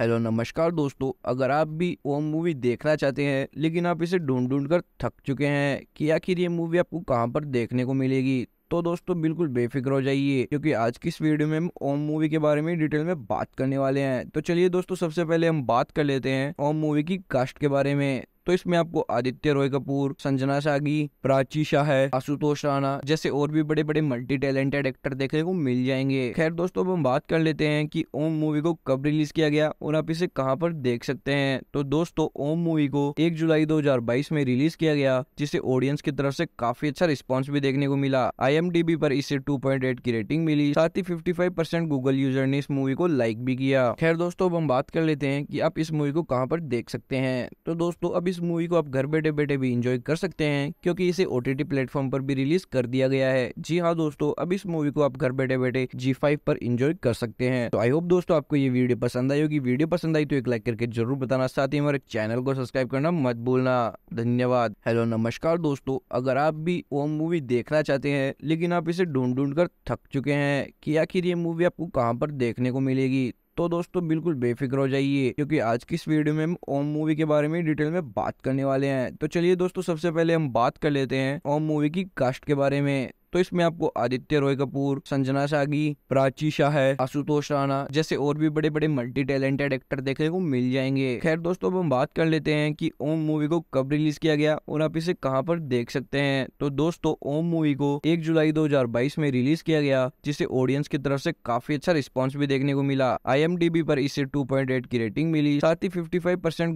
hello नमस्कार दोस्तों अगर आप भी ओम मूवी देखना चाहते हैं लेकिन आप इसे ढूंढ ढूंढ कर थक चुके हैं कि आखिर ये मूवी आपको कहाँ पर देखने को मिलेगी तो दोस्तों बिल्कुल बेफिक्र हो जाइए क्योंकि आज की इस वीडियो में हम ओम मूवी के बारे में डिटेल में बात करने वाले हैं तो चलिए दोस्तों सबसे पहले हम बात कर लेते हैं ओम मूवी की कास्ट के बारे में तो इसमें आपको आदित्य रॉय कपूर संजना सागी प्राची शाह है आशुतोष राणा जैसे और भी बड़े बड़े मल्टी टैलेंटेड एक्टर देखने को मिल जाएंगे खैर दोस्तों अब हम बात कर लेते हैं कि ओम मूवी को कब रिलीज किया गया और आप इसे कहाँ पर देख सकते हैं तो दोस्तों ओम मूवी को एक जुलाई दो में रिलीज किया गया जिसे ऑडियंस की तरफ से काफी अच्छा रिस्पॉन्स भी देखने को मिला आई पर इसे टू की रेटिंग मिली साथ ही फिफ्टी परसेंट गूगल यूजर ने इस मूवी को लाइक भी किया खैर दोस्तों अब हम बात कर लेते हैं कि आप इस मूवी को कहाँ पर देख सकते हैं तो दोस्तों अब इस मूवी को आप घर बैठे बैठे भी इंजॉय कर सकते हैं क्योंकि इसे ओ टी प्लेटफॉर्म पर भी रिलीज कर दिया गया है जी हाँ दोस्तों अब इस मूवी को आप घर बैठे बैठे जी पर इंजॉय कर सकते हैं तो आई होप दोस्तों आपको ये वीडियो पसंद आई होगी वीडियो पसंद आई तो एक लाइक करके जरूर बताना साथ ही हमारे चैनल को सब्सक्राइब करना मत भूलना धन्यवाद हेलो नमस्कार दोस्तों अगर आप भी वो मूवी देखना चाहते हैं लेकिन आप इसे ढूंढ ढूंढ कर थक चुके हैं कि आखिर ये मूवी आपको कहाँ पर देखने को मिलेगी तो दोस्तों बिल्कुल बेफिक्र हो जाइए क्योंकि आज की इस वीडियो में हम ओम मूवी के बारे में डिटेल में बात करने वाले हैं तो चलिए दोस्तों सबसे पहले हम बात कर लेते हैं ओम मूवी की कास्ट के बारे में तो इसमें आपको आदित्य रॉय कपूर संजना सागी प्राची शाह है आशुतोष राणा जैसे और भी बड़े बड़े मल्टी टैलेंटेड एक्टर देखने को मिल जाएंगे खैर दोस्तों अब हम बात कर लेते हैं कि ओम मूवी को कब रिलीज किया गया और आप इसे कहाँ पर देख सकते हैं तो दोस्तों ओम मूवी को एक जुलाई दो में रिलीज किया गया जिसे ऑडियंस की तरफ से काफी अच्छा रिस्पॉन्स भी देखने को मिला आई पर इसे टू की रेटिंग मिली साथ ही फिफ्टी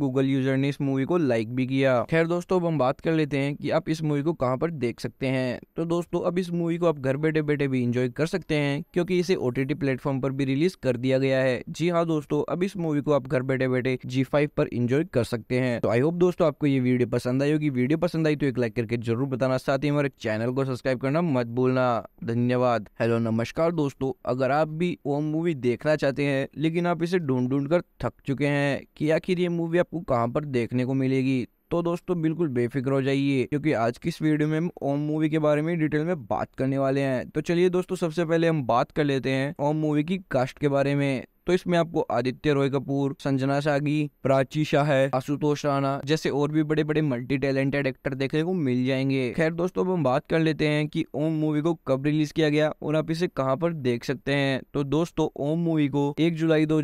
गूगल यूजर ने इस मूवी को लाइक भी किया खैर दोस्तों अब हम बात कर लेते हैं कि आप इस मूवी को कहाँ पर देख सकते हैं तो दोस्तों अब इस मूवी को आप घर बैठे बैठे भी इंजॉय कर सकते हैं क्योंकि इसे ओ टी प्लेटफॉर्म पर भी रिलीज कर दिया गया है जी हाँ दोस्तों अब इस मूवी को आप घर बैठे बैठे जी पर इंजॉय कर सकते हैं तो आई होप दोस्तों आपको ये वीडियो पसंद आई होगी वीडियो पसंद आई तो एक लाइक करके जरूर बताना साथ ही हमारे चैनल को सब्सक्राइब करना मत भूलना धन्यवाद हेलो नमस्कार दोस्तों अगर आप भी वो मूवी देखना चाहते हैं लेकिन आप इसे ढूंढ ढूंढ कर थक चुके हैं कि आखिर ये मूवी आपको कहाँ पर देखने को मिलेगी तो दोस्तों बिल्कुल बेफिक्र हो जाइए क्योंकि आज की इस वीडियो में हम ओम मूवी के बारे में डिटेल में बात करने वाले हैं तो चलिए दोस्तों सबसे पहले हम बात कर लेते हैं ओम मूवी की कास्ट के बारे में तो इसमें आपको आदित्य रॉय कपूर संजना सागी प्राची शाह है आशुतोष राणा जैसे और भी बड़े बड़े मल्टी टैलेंटेड एक्टर देखने को मिल जाएंगे खैर दोस्तों अब हम बात कर लेते हैं कि ओम मूवी को कब रिलीज किया गया और आप इसे कहाँ पर देख सकते हैं तो दोस्तों ओम मूवी को एक जुलाई दो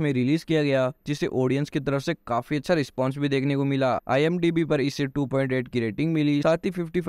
में रिलीज किया गया जिसे ऑडियंस की तरफ से काफी अच्छा रिस्पॉन्स भी देखने को मिला आई पर इसे टू की रेटिंग मिली साथ ही फिफ्टी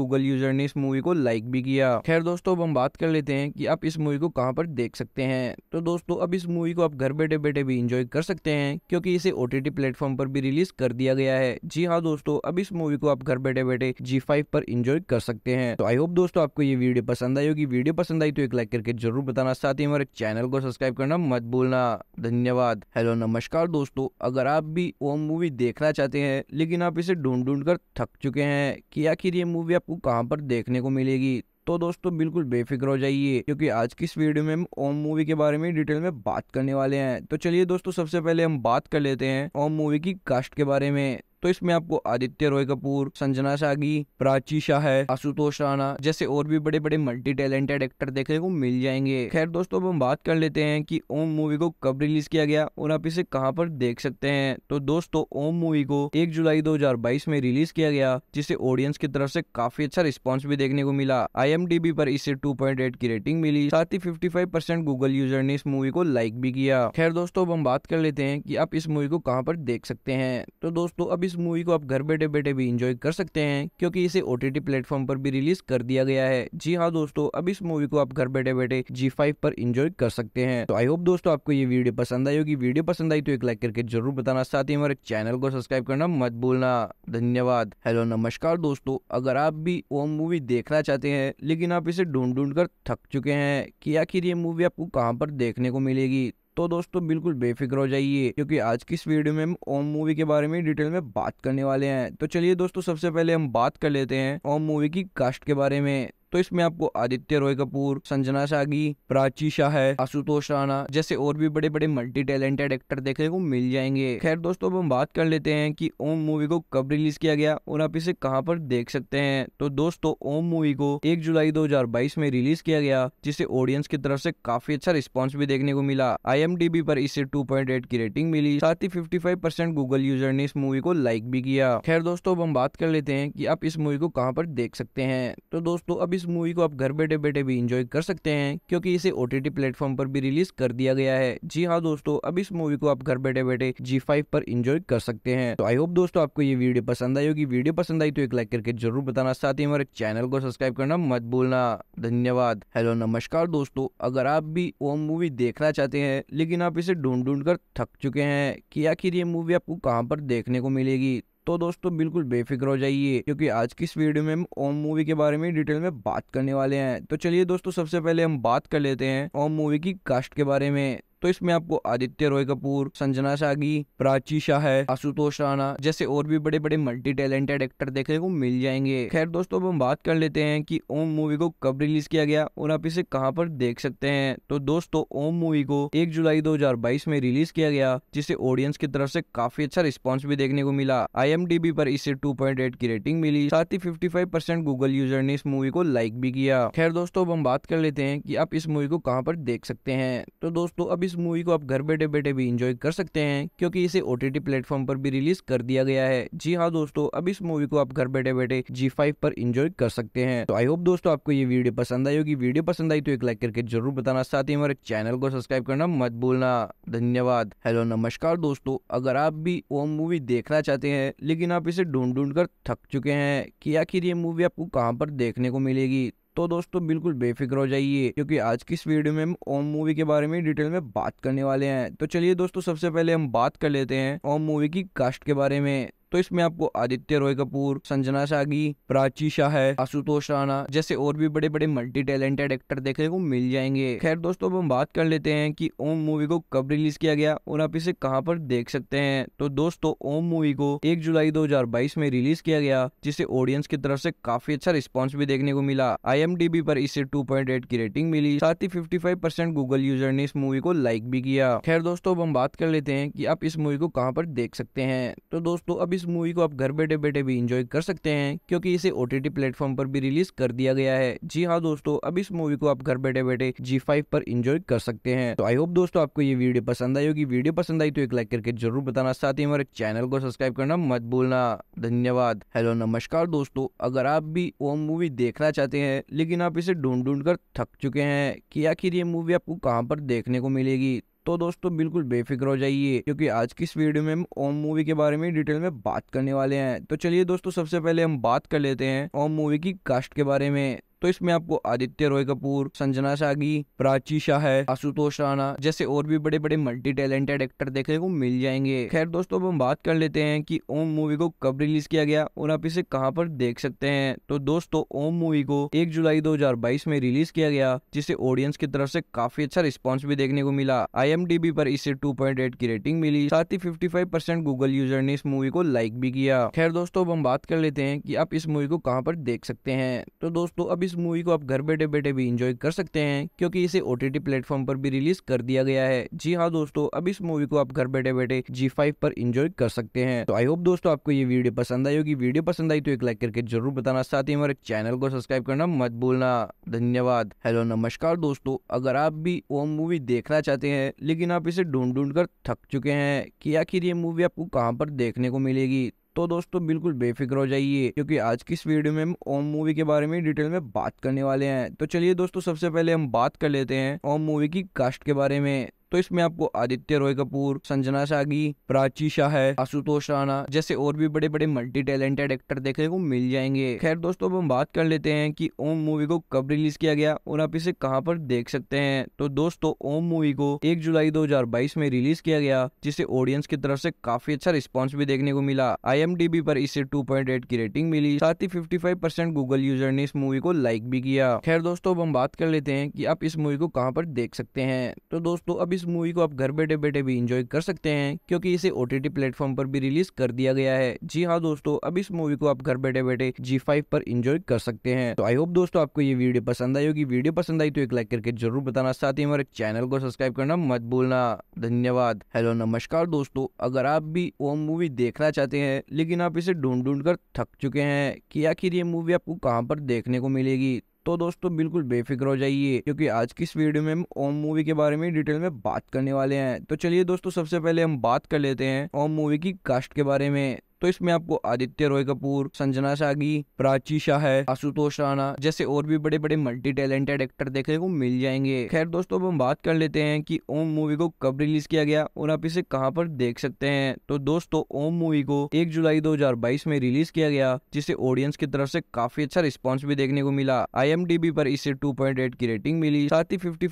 गूगल यूजर ने इस मूवी को लाइक भी किया खैर दोस्तों अब हम बात कर लेते हैं कि आप इस मूवी को कहाँ पर देख सकते हैं तो दोस्तों अब इस मूवी को आप घर बैठे बैठे भी इंजॉय कर सकते हैं क्योंकि इसे ओ टी प्लेटफॉर्म पर भी रिलीज कर दिया गया है जी हाँ दोस्तों अब इस मूवी को आप घर बैठे बैठे जी फाइव पर इंजॉय कर सकते हैं तो आई होप दोस्तों आपको ये वीडियो पसंद आई होगी वीडियो पसंद आई तो एक लाइक करके जरूर बताना साथ ही हमारे चैनल को सब्सक्राइब करना मत भूलना धन्यवाद हेलो नमस्कार दोस्तों अगर आप भी वो मूवी देखना चाहते हैं लेकिन आप इसे ढूंढ ढूंढ कर थक चुके हैं कि आखिर ये मूवी आपको कहाँ पर देखने को मिलेगी तो दोस्तों बिल्कुल बेफिक्र हो जाइए क्योंकि आज की इस वीडियो में हम ओम मूवी के बारे में डिटेल में बात करने वाले हैं तो चलिए दोस्तों सबसे पहले हम बात कर लेते हैं ओम मूवी की कास्ट के बारे में तो इसमें आपको आदित्य रॉय कपूर संजना सागी प्राची शाह है आशुतोष राणा जैसे और भी बड़े बड़े मल्टी टैलेंटेड एक्टर देखने को मिल जाएंगे खैर दोस्तों अब हम बात कर लेते हैं कि ओम मूवी को कब रिलीज किया गया और आप इसे कहाँ पर देख सकते हैं तो दोस्तों ओम मूवी को एक जुलाई दो में रिलीज किया गया जिसे ऑडियंस की तरफ से काफी अच्छा रिस्पॉन्स भी देखने को मिला आई पर इसे टू की रेटिंग मिली साथ ही फिफ्टी गूगल यूजर ने इस मूवी को लाइक भी किया खैर दोस्तों अब हम बात कर लेते हैं कि आप इस मूवी को कहाँ पर देख सकते हैं तो दोस्तों अब इस मूवी को आप घर बैठे बैठे भी इंजॉय कर सकते हैं क्योंकि इसे ओ टी प्लेटफॉर्म पर भी रिलीज कर दिया गया है जी हाँ दोस्तों अब इस मूवी को आप घर बैठे बैठे जी फाइव पर इंजॉय कर सकते हैं तो आई होप दोस्तों आपको ये वीडियो पसंद आई होगी वीडियो पसंद आई तो एक लाइक करके जरूर बताना साथ ही हमारे चैनल को सब्सक्राइब करना मत भूलना धन्यवाद हेलो नमस्कार दोस्तों अगर आप भी वो मूवी देखना चाहते हैं लेकिन आप इसे ढूंढ ढूंढ कर थक चुके हैं कि आखिर ये मूवी आपको कहाँ पर देखने को मिलेगी तो दोस्तों बिल्कुल बेफिक्र हो जाइए क्योंकि आज की इस वीडियो में हम ओम मूवी के बारे में डिटेल में बात करने वाले हैं तो चलिए दोस्तों सबसे पहले हम बात कर लेते हैं ओम मूवी की कास्ट के बारे में तो इसमें आपको आदित्य रॉय कपूर संजना सागी प्राची शाह है आशुतोष राणा जैसे और भी बड़े बड़े मल्टी टैलेंटेड एक्टर देखने को मिल जाएंगे खैर दोस्तों अब हम बात कर लेते हैं कि ओम मूवी को कब रिलीज किया गया और आप इसे कहाँ पर देख सकते हैं तो दोस्तों ओम मूवी को एक जुलाई दो में रिलीज किया गया जिसे ऑडियंस की तरफ से काफी अच्छा रिस्पॉन्स भी देखने को मिला आई पर इसे टू की रेटिंग मिली साथ ही फिफ्टी गूगल यूजर ने इस मूवी को लाइक भी किया खैर दोस्तों अब हम बात कर लेते हैं कि आप इस मूवी को कहाँ पर देख सकते हैं तो दोस्तों अब इस मूवी को आप घर बैठे बैठे भी इंजॉय कर सकते हैं क्योंकि इसे ओ टी प्लेटफॉर्म पर भी रिलीज कर दिया गया है जी हाँ दोस्तों अब इस मूवी को आप घर बैठे बैठे जी फाइव पर इंजॉय कर सकते हैं तो आई होप दोस्तों आपको ये वीडियो पसंद आई होगी वीडियो पसंद आई तो एक लाइक करके जरूर बताना साथ ही हमारे चैनल को सब्सक्राइब करना मत भूलना धन्यवाद हेलो नमस्कार दोस्तों अगर आप भी वो मूवी देखना चाहते हैं लेकिन आप इसे ढूंढ ढूंढ कर थक चुके हैं कि आखिर ये मूवी आपको कहाँ पर देखने को मिलेगी तो दोस्तों बिल्कुल बेफिक्र हो जाइए क्योंकि आज की इस वीडियो में हम ओम मूवी के बारे में डिटेल में बात करने वाले हैं तो चलिए दोस्तों सबसे पहले हम बात कर लेते हैं ओम मूवी की कास्ट के बारे में तो इसमें आपको आदित्य रॉय कपूर संजना सागी प्राची शाह है आशुतोष राणा जैसे और भी बड़े बड़े मल्टी टैलेंटेड एक्टर देखने को मिल जाएंगे खैर दोस्तों अब हम बात कर लेते हैं कि ओम मूवी को कब रिलीज किया गया और आप इसे कहाँ पर देख सकते हैं तो दोस्तों ओम मूवी को एक जुलाई दो में रिलीज किया गया जिसे ऑडियंस की तरफ से काफी अच्छा रिस्पॉन्स भी देखने को मिला आई पर इसे टू की रेटिंग मिली साथ ही फिफ्टी परसेंट गूगल यूजर ने इस मूवी को लाइक भी किया खैर दोस्तों अब हम बात कर लेते हैं कि आप इस मूवी को कहाँ पर देख सकते हैं तो दोस्तों अब इस मूवी को आप घर बैठे बैठे भी इंजॉय कर सकते हैं क्योंकि इसे ओ टी प्लेटफॉर्म पर भी रिलीज कर दिया गया है जी हाँ दोस्तों अब इस मूवी को आप घर बैठे बैठे जी फाइव पर इंजॉय कर सकते हैं तो आई होप दोस्तों आपको ये वीडियो पसंद आई होगी वीडियो पसंद आई तो एक लाइक करके जरूर बताना साथ ही हमारे चैनल को सब्सक्राइब करना मत भूलना धन्यवाद हेलो नमस्कार दोस्तों अगर आप भी वो मूवी देखना चाहते हैं लेकिन आप इसे ढूंढ ढूंढ कर थक चुके हैं कि आखिर ये मूवी आपको कहाँ पर देखने को मिलेगी तो दोस्तों बिल्कुल बेफिक्र हो जाइए क्योंकि आज की इस वीडियो में हम ओम मूवी के बारे में डिटेल में बात करने वाले हैं तो चलिए दोस्तों सबसे पहले हम बात कर लेते हैं ओम मूवी की कास्ट के बारे में तो इसमें आपको आदित्य रॉय कपूर संजना सागी प्राची शाह है आशुतोष राणा जैसे और भी बड़े बड़े मल्टी टैलेंटेड एक्टर देखने को मिल जाएंगे खैर दोस्तों अब हम बात कर लेते हैं कि ओम मूवी को कब रिलीज किया गया और आप इसे कहाँ पर देख सकते हैं तो दोस्तों ओम मूवी को एक जुलाई दो में रिलीज किया गया जिसे ऑडियंस की तरफ से काफी अच्छा रिस्पॉन्स भी देखने को मिला आई पर इसे टू की रेटिंग मिली साथ ही फिफ्टी गूगल यूजर ने इस मूवी को लाइक भी किया खैर दोस्तों अब हम बात कर लेते हैं कि आप इस मूवी को कहाँ पर देख सकते हैं तो दोस्तों अब इस मूवी को आप घर बैठे बैठे भी इंजॉय कर सकते हैं क्योंकि इसे ओ टी प्लेटफॉर्म पर भी रिलीज कर दिया गया है जी हाँ दोस्तों अब इस मूवी को आप घर बैठे बैठे जी फाइव पर इंजॉय कर सकते हैं तो आई होप दोस्तों आपको ये वीडियो पसंद आई होगी वीडियो पसंद आई तो एक लाइक करके जरूर बताना साथ ही हमारे चैनल को सब्सक्राइब करना मत भूलना धन्यवाद हेलो नमस्कार दोस्तों अगर आप भी वो मूवी देखना चाहते हैं लेकिन आप इसे ढूंढ ढूंढ कर थक चुके हैं कि आखिर ये मूवी आपको कहाँ पर देखने को मिलेगी तो दोस्तों बिल्कुल बेफिक्र हो जाइए क्योंकि आज की इस वीडियो में हम ओम मूवी के बारे में डिटेल में बात करने वाले हैं तो चलिए दोस्तों सबसे पहले हम बात कर लेते हैं ओम मूवी की कास्ट के बारे में तो इसमें आपको आदित्य रॉय कपूर संजना सागी प्राची शाह है आशुतोष राणा जैसे और भी बड़े बड़े मल्टी टैलेंटेड एक्टर देखने को मिल जाएंगे खैर दोस्तों अब हम बात कर लेते हैं कि ओम मूवी को कब रिलीज किया गया और आप इसे कहाँ पर देख सकते हैं तो दोस्तों ओम मूवी को एक जुलाई दो में रिलीज किया गया जिसे ऑडियंस की तरफ से काफी अच्छा रिस्पॉन्स भी देखने को मिला आई पर इसे टू की रेटिंग मिली साथ ही फिफ्टी गूगल यूजर ने इस मूवी को लाइक भी किया खैर दोस्तों अब हम बात कर लेते हैं कि आप इस मूवी को कहाँ पर देख सकते हैं तो दोस्तों अब इस इस मूवी को आप घर बैठे बैठे भी इंजॉय कर सकते हैं क्योंकि इसे ओ टी प्लेटफॉर्म पर भी रिलीज कर दिया गया है जी हाँ दोस्तों अब इस मूवी को आप घर बैठे बैठे जी फाइव पर इंजॉय कर सकते हैं तो आई होप दोस्तों आपको ये वीडियो पसंद आई होगी वीडियो पसंद आई तो एक लाइक करके जरूर बताना साथ ही हमारे चैनल को सब्सक्राइब करना मत भूलना धन्यवाद हेलो नमस्कार दोस्तों अगर आप भी वो मूवी देखना चाहते हैं लेकिन आप इसे ढूंढ ढूंढ कर थक चुके हैं कि आखिर ये मूवी आपको कहाँ पर देखने को मिलेगी तो दोस्तों बिल्कुल बेफिक्र हो जाइए क्योंकि आज की इस वीडियो में हम ओम मूवी के बारे में डिटेल में बात करने वाले हैं तो चलिए दोस्तों सबसे पहले हम बात कर लेते हैं ओम मूवी की कास्ट के बारे में तो इसमें आपको आदित्य रॉय कपूर संजना सागी प्राची शाह है आशुतोष राणा जैसे और भी बड़े बड़े मल्टी टैलेंटेड एक्टर देखने को मिल जाएंगे खैर दोस्तों अब हम बात कर लेते हैं कि ओम मूवी को कब रिलीज किया गया और आप इसे कहाँ पर देख सकते हैं तो दोस्तों ओम मूवी को एक जुलाई दो में रिलीज किया गया जिसे ऑडियंस की तरफ से काफी अच्छा रिस्पॉन्स भी देखने को मिला आई पर इसे टू की रेटिंग मिली साथ ही फिफ्टी गूगल यूजर ने इस मूवी को लाइक भी किया खैर दोस्तों अब हम बात कर लेते हैं कि आप इस मूवी को कहाँ पर देख सकते हैं तो दोस्तों अब इस इस मूवी को आप घर बैठे बैठे भी इंजॉय कर सकते हैं क्योंकि इसे ओ टी प्लेटफॉर्म पर भी रिलीज कर दिया गया है जी हाँ दोस्तों अब इस मूवी को आप घर बैठे बैठे जी फाइव पर इंजॉय कर सकते हैं तो आई होप दोस्तों आपको ये वीडियो पसंद आई होगी वीडियो पसंद आई तो एक लाइक करके जरूर बताना साथ ही हमारे चैनल को सब्सक्राइब करना मत भूलना धन्यवाद हेलो नमस्कार दोस्तों अगर आप भी वो मूवी देखना चाहते हैं लेकिन आप इसे ढूंढ ढूंढ कर थक चुके हैं कि आखिर ये मूवी आपको कहाँ पर देखने को मिलेगी तो दोस्तों बिल्कुल बेफिक्र हो जाइए क्योंकि आज की इस वीडियो में हम ओम मूवी के बारे में डिटेल में बात करने वाले हैं तो चलिए दोस्तों सबसे पहले हम बात कर लेते हैं ओम मूवी की कास्ट के बारे में तो इसमें आपको आदित्य रॉय कपूर संजना सागी प्राची शाह है आशुतोष राणा जैसे और भी बड़े बड़े मल्टी टैलेंटेड एक्टर देखने को मिल जाएंगे खैर दोस्तों अब हम बात कर लेते हैं कि ओम मूवी को कब रिलीज किया गया और आप इसे कहाँ पर देख सकते हैं तो दोस्तों ओम मूवी को एक जुलाई दो में रिलीज किया गया जिसे ऑडियंस की तरफ से काफी अच्छा रिस्पॉन्स भी देखने को मिला आई पर इसे टू की रेटिंग मिली साथ ही फिफ्टी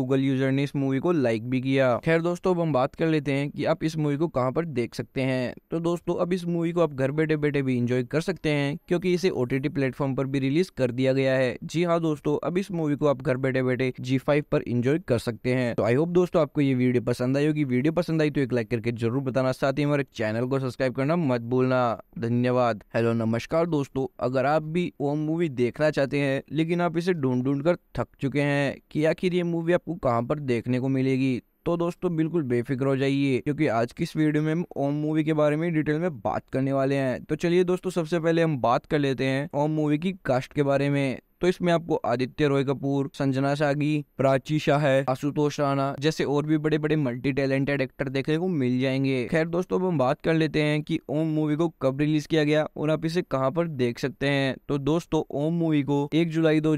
गूगल यूजर ने इस मूवी को लाइक भी किया खैर दोस्तों अब हम बात कर लेते हैं कि आप इस मूवी को कहाँ पर देख सकते हैं तो दोस्तों अब इस इस मूवी को आप घर बैठे बैठे भी इंजॉय कर सकते हैं क्योंकि इसे ओ टी प्लेटफॉर्म पर भी रिलीज कर दिया गया है जी हाँ दोस्तों अब इस मूवी को आप घर बैठे बैठे जी फाइव पर इंजॉय कर सकते हैं तो आई होप दोस्तों आपको ये वीडियो पसंद आई होगी वीडियो पसंद आई तो एक लाइक करके जरूर बताना साथ ही हमारे चैनल को सब्सक्राइब करना मत भूलना धन्यवाद हेलो नमस्कार दोस्तों अगर आप भी वो मूवी देखना चाहते हैं लेकिन आप इसे ढूंढ ढूंढ कर थक चुके हैं कि आखिर ये मूवी आपको कहाँ पर देखने को मिलेगी तो दोस्तों बिल्कुल बेफिक्र हो जाइए क्योंकि आज की इस वीडियो में हम ओम मूवी के बारे में डिटेल में बात करने वाले हैं तो चलिए दोस्तों सबसे पहले हम बात कर लेते हैं ओम मूवी की कास्ट के बारे में तो इसमें आपको आदित्य रॉय कपूर संजना सागी प्राची शाह है आशुतोष राणा जैसे और भी बड़े बड़े मल्टी टैलेंटेड एक्टर देखने को मिल जाएंगे खैर दोस्तों अब हम बात कर लेते हैं कि ओम मूवी को कब रिलीज किया गया और आप इसे कहाँ पर देख सकते हैं तो दोस्तों ओम मूवी को एक जुलाई दो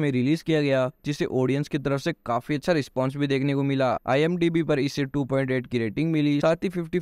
में रिलीज किया गया जिसे ऑडियंस की तरफ से काफी अच्छा रिस्पॉन्स भी देखने को मिला आई पर इसे टू की रेटिंग मिली साथ ही फिफ्टी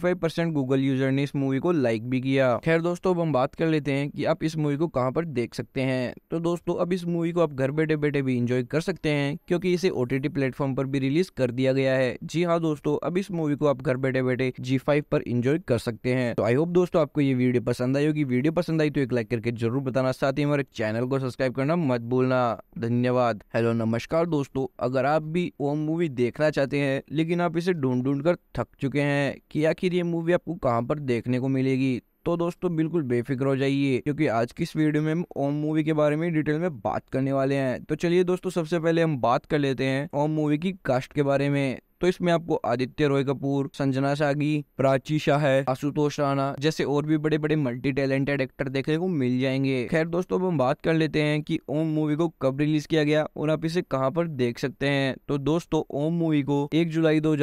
गूगल यूजर ने इस मूवी को लाइक भी किया खैर दोस्तों अब हम बात कर लेते हैं कि आप इस मूवी को कहाँ पर देख सकते हैं तो दोस्तों अब इस इस मूवी को आप घर बैठे बैठे भी इंजॉय कर सकते हैं क्योंकि इसे ओ टी प्लेटफॉर्म पर भी रिलीज कर दिया गया है जी हाँ दोस्तों अब इस मूवी को आप घर बैठे बैठे जी फाइव पर इंजॉय कर सकते हैं तो आई होप दोस्तों आपको ये वीडियो पसंद आई होगी वीडियो पसंद आई तो एक लाइक करके जरूर बताना साथ ही हमारे चैनल को सब्सक्राइब करना मत भूलना धन्यवाद हेलो नमस्कार दोस्तों अगर आप भी वो मूवी देखना चाहते हैं लेकिन आप इसे ढूंढ ढूंढ कर थक चुके हैं कि आखिर ये मूवी आपको कहाँ पर देखने को मिलेगी तो दोस्तों बिल्कुल बेफिक्र हो जाइए क्योंकि आज की इस वीडियो में हम ओम मूवी के बारे में डिटेल में बात करने वाले हैं तो चलिए दोस्तों सबसे पहले हम बात कर लेते हैं ओम मूवी की कास्ट के बारे में तो इसमें आपको आदित्य रॉय कपूर संजना सागी प्राची शाह है आशुतोष राणा जैसे और भी बड़े बड़े मल्टी टैलेंटेड एक्टर देखने को मिल जाएंगे खैर दोस्तों अब हम बात कर लेते हैं कि ओम मूवी को कब रिलीज किया गया और आप इसे कहाँ पर देख सकते हैं तो दोस्तों ओम मूवी को एक जुलाई दो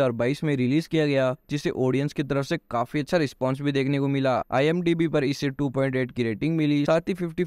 में रिलीज किया गया जिसे ऑडियंस की तरफ से काफी अच्छा रिस्पॉन्स भी देखने को मिला आई पर इसे टू की रेटिंग मिली साथ ही फिफ्टी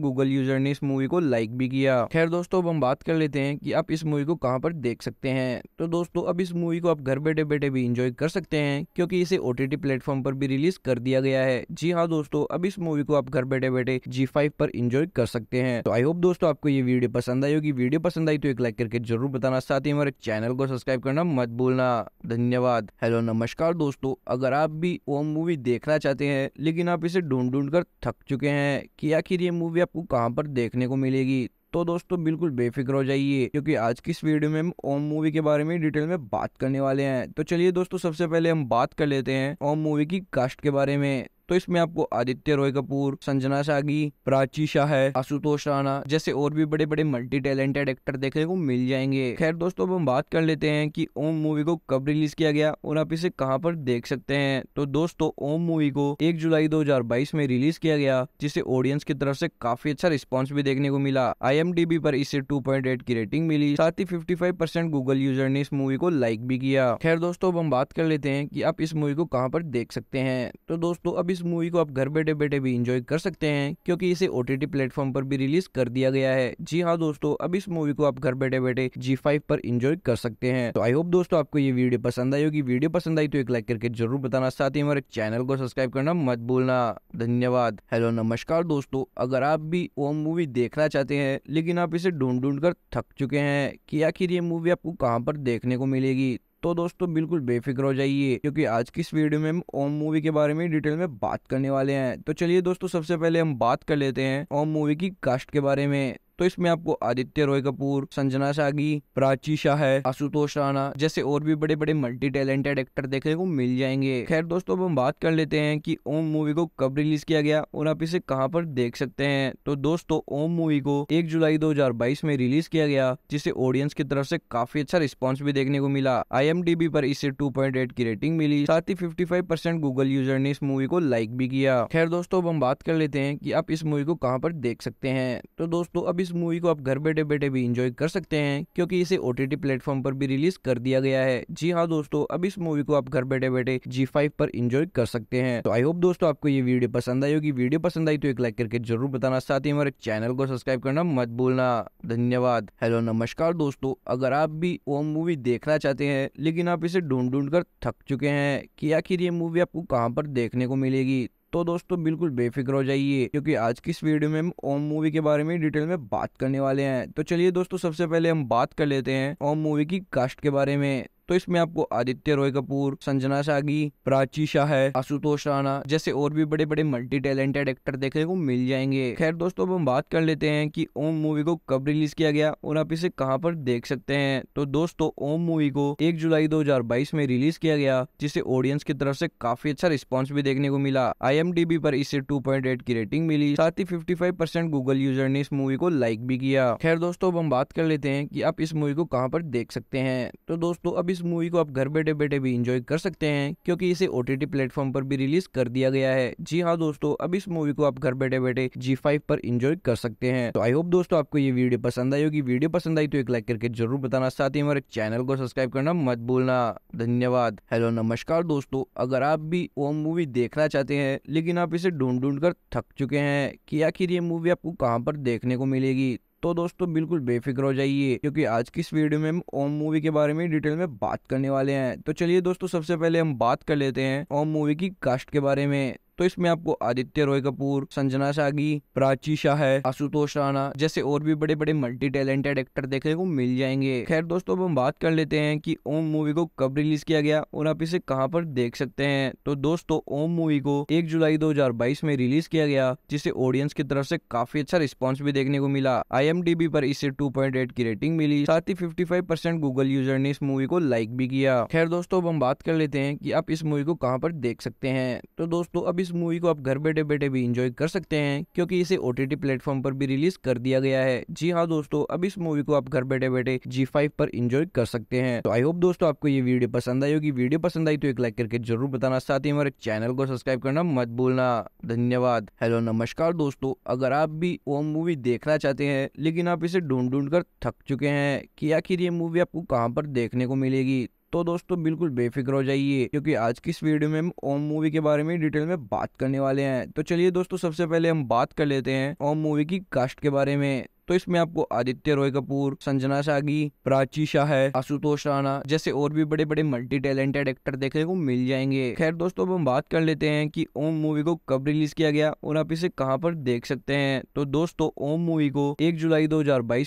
गूगल यूजर ने इस मूवी को लाइक भी किया खैर दोस्तों अब हम बात कर लेते हैं कि आप इस मूवी को कहाँ पर देख सकते हैं तो दोस्तों अब इस इस मूवी को आप घर बैठे बैठे भी इंजॉय कर सकते हैं क्योंकि इसे ओ टी प्लेटफॉर्म पर भी रिलीज कर दिया गया है जी हाँ दोस्तों अब इस मूवी को आप घर बैठे बैठे जी फाइव पर इंजॉय कर सकते हैं तो आई होप दोस्तों आपको ये वीडियो पसंद आई होगी वीडियो पसंद आई तो एक लाइक करके जरूर बताना साथ ही हमारे चैनल को सब्सक्राइब करना मत भूलना धन्यवाद हेलो नमस्कार दोस्तों अगर आप भी वो मूवी देखना चाहते हैं लेकिन आप इसे ढूंढ ढूंढ कर थक चुके हैं कि आखिर ये मूवी आपको कहाँ पर देखने को मिलेगी तो दोस्तों बिल्कुल बेफिक्र हो जाइए क्योंकि आज की इस वीडियो में हम ओम मूवी के बारे में डिटेल में बात करने वाले हैं तो चलिए दोस्तों सबसे पहले हम बात कर लेते हैं ओम मूवी की कास्ट के बारे में तो इसमें आपको आदित्य रॉय कपूर संजना सागी प्राची शाह है आशुतोष राणा जैसे और भी बड़े बड़े मल्टी टैलेंटेड एक्टर देखने को मिल जाएंगे खैर दोस्तों अब हम बात कर लेते हैं कि ओम मूवी को कब रिलीज किया गया और आप इसे कहाँ पर देख सकते हैं तो दोस्तों ओम मूवी को एक जुलाई दो में रिलीज किया गया जिसे ऑडियंस की तरफ से काफी अच्छा रिस्पॉन्स भी देखने को मिला आई पर इसे टू की रेटिंग मिली साथ ही फिफ्टी गूगल यूजर ने इस मूवी को लाइक भी किया खैर दोस्तों अब हम बात कर लेते हैं कि आप इस मूवी को कहाँ पर देख सकते हैं तो दोस्तों अब इस इस मूवी को आप घर बैठे बैठे भी इंजॉय कर सकते हैं क्योंकि इसे ओ टी प्लेटफॉर्म पर भी रिलीज कर दिया गया है जी हाँ दोस्तों अब इस मूवी को आप घर बैठे बैठे जी फाइव पर इंजॉय कर सकते हैं तो आई होप दोस्तों आपको ये वीडियो पसंद आई होगी वीडियो पसंद आई तो एक लाइक करके जरूर बताना साथ ही हमारे चैनल को सब्सक्राइब करना मत भूलना धन्यवाद हेलो नमस्कार दोस्तों अगर आप भी वो मूवी देखना चाहते हैं लेकिन आप इसे ढूंढ ढूंढ कर थक चुके हैं कि आखिर ये मूवी आपको कहाँ पर देखने को मिलेगी तो दोस्तों बिल्कुल बेफिक्र हो जाइए क्योंकि आज की इस वीडियो में हम ओम मूवी के बारे में डिटेल में बात करने वाले हैं तो चलिए दोस्तों सबसे पहले हम बात कर लेते हैं ओम मूवी की कास्ट के बारे में तो इसमें आपको आदित्य रॉय कपूर संजना सागी प्राची शाह है आशुतोष राणा जैसे और भी बड़े बड़े मल्टी टैलेंटेड एक्टर देखने को मिल जाएंगे खैर दोस्तों अब हम बात कर लेते हैं कि ओम मूवी को कब रिलीज किया गया और आप इसे कहाँ पर देख सकते हैं तो दोस्तों ओम मूवी को एक जुलाई दो में रिलीज किया गया जिसे ऑडियंस की तरफ से काफी अच्छा रिस्पॉन्स भी देखने को मिला आई पर इसे टू की रेटिंग मिली साथ ही फिफ्टी परसेंट गूगल यूजर ने इस मूवी को लाइक भी किया खैर दोस्तों अब हम बात कर लेते हैं कि आप इस मूवी को कहाँ पर देख सकते हैं तो दोस्तों अब इस इस मूवी को आप घर बैठे बैठे भी इंजॉय कर सकते हैं क्योंकि इसे ओ टी प्लेटफॉर्म पर भी रिलीज कर दिया गया है जी हाँ दोस्तों अब इस मूवी को आप घर बैठे बैठे जी फाइव पर इंजॉय कर सकते हैं तो आई होप दोस्तों आपको ये वीडियो पसंद आई होगी वीडियो पसंद आई तो एक लाइक करके जरूर बताना साथ ही हमारे चैनल को सब्सक्राइब करना मत भूलना धन्यवाद हेलो नमस्कार दोस्तों अगर आप भी वो मूवी देखना चाहते हैं लेकिन आप इसे ढूंढ ढूंढ कर थक चुके हैं कि आखिर ये मूवी आपको कहाँ पर देखने को मिलेगी तो दोस्तों बिल्कुल बेफिक्र हो जाइए क्योंकि आज की इस वीडियो में हम ओम मूवी के बारे में डिटेल में बात करने वाले हैं तो चलिए दोस्तों सबसे पहले हम बात कर लेते हैं ओम मूवी की कास्ट के बारे में तो इसमें आपको आदित्य रॉय कपूर संजना सागी प्राची शाह है आशुतोष राणा जैसे और भी बड़े बड़े मल्टी टैलेंटेड एक्टर देखने को मिल जाएंगे खैर दोस्तों अब हम बात कर लेते हैं कि ओम मूवी को कब रिलीज किया गया और आप इसे कहाँ पर देख सकते हैं तो दोस्तों ओम मूवी को एक जुलाई दो में रिलीज किया गया जिसे ऑडियंस की तरफ से काफी अच्छा रिस्पॉन्स भी देखने को मिला आई पर इसे टू की रेटिंग मिली साथ ही फिफ्टी परसेंट गूगल यूजर ने इस मूवी को लाइक भी किया खैर दोस्तों अब हम बात कर लेते हैं कि आप इस मूवी को कहाँ पर देख सकते हैं तो दोस्तों अब इस इस मूवी को आप घर बैठे बैठे भी इंजॉय कर सकते हैं क्योंकि इसे ओ टी प्लेटफॉर्म पर भी रिलीज कर दिया गया है जी हाँ दोस्तों अब इस मूवी को आप घर बैठे बैठे जी फाइव पर इंजॉय कर सकते हैं तो आई होप दोस्तों आपको ये वीडियो पसंद आई होगी वीडियो पसंद आई तो एक लाइक करके जरूर बताना साथ ही हमारे चैनल को सब्सक्राइब करना मत भूलना धन्यवाद हेलो नमस्कार दोस्तों अगर आप भी वो मूवी देखना चाहते हैं लेकिन आप इसे ढूंढ ढूंढ कर थक चुके हैं कि आखिर ये मूवी आपको कहाँ पर देखने को मिलेगी तो दोस्तों बिल्कुल बेफिक्र हो जाइए क्योंकि आज की इस वीडियो में हम ओम मूवी के बारे में डिटेल में बात करने वाले हैं तो चलिए दोस्तों सबसे पहले हम बात कर लेते हैं ओम मूवी की कास्ट के बारे में तो इसमें आपको आदित्य रॉय कपूर संजना सागी प्राची शाह है आशुतोष राणा जैसे और भी बड़े बड़े मल्टी टैलेंटेड एक्टर देखने को मिल जाएंगे खैर दोस्तों अब हम बात कर लेते हैं कि ओम मूवी को कब रिलीज किया गया और आप इसे कहाँ पर देख सकते हैं तो दोस्तों ओम मूवी को एक जुलाई दो में रिलीज किया गया जिसे ऑडियंस की तरफ से काफी अच्छा रिस्पॉन्स भी देखने को मिला आई पर इसे टू की रेटिंग मिली साथ ही फिफ्टी परसेंट गूगल यूजर ने इस मूवी को लाइक भी किया खैर दोस्तों अब हम बात कर लेते हैं कि आप इस मूवी को कहाँ पर देख सकते हैं तो दोस्तों अब इस इस मूवी को आप घर बैठे बैठे भी इंजॉय कर सकते हैं क्योंकि इसे ओ टी प्लेटफॉर्म पर भी रिलीज कर दिया गया है जी हाँ दोस्तों अब इस मूवी को आप घर बैठे बैठे जी फाइव पर इंजॉय कर सकते हैं तो आई होप दोस्तों आपको ये वीडियो पसंद आई होगी वीडियो पसंद आई तो एक लाइक करके जरूर बताना साथ ही हमारे चैनल को सब्सक्राइब करना मत भूलना धन्यवाद हेलो नमस्कार दोस्तों अगर आप भी वो मूवी देखना चाहते हैं लेकिन आप इसे ढूंढ ढूंढ कर थक चुके हैं कि आखिर ये मूवी आपको कहाँ पर देखने को मिलेगी तो दोस्तों बिल्कुल बेफिक्र हो जाइए क्योंकि आज की इस वीडियो में हम ओम मूवी के बारे में डिटेल में बात करने वाले हैं तो चलिए दोस्तों सबसे पहले हम बात कर लेते हैं ओम मूवी की कास्ट के बारे में तो इसमें आपको आदित्य रॉय कपूर संजना सागी प्राची शाह है आशुतोष राणा जैसे और भी बड़े बड़े मल्टी टैलेंटेड एक्टर देखने को मिल जाएंगे खैर दोस्तों अब हम बात कर लेते हैं कि ओम मूवी को कब रिलीज किया गया और आप इसे कहाँ पर देख सकते हैं तो दोस्तों ओम मूवी को एक जुलाई दो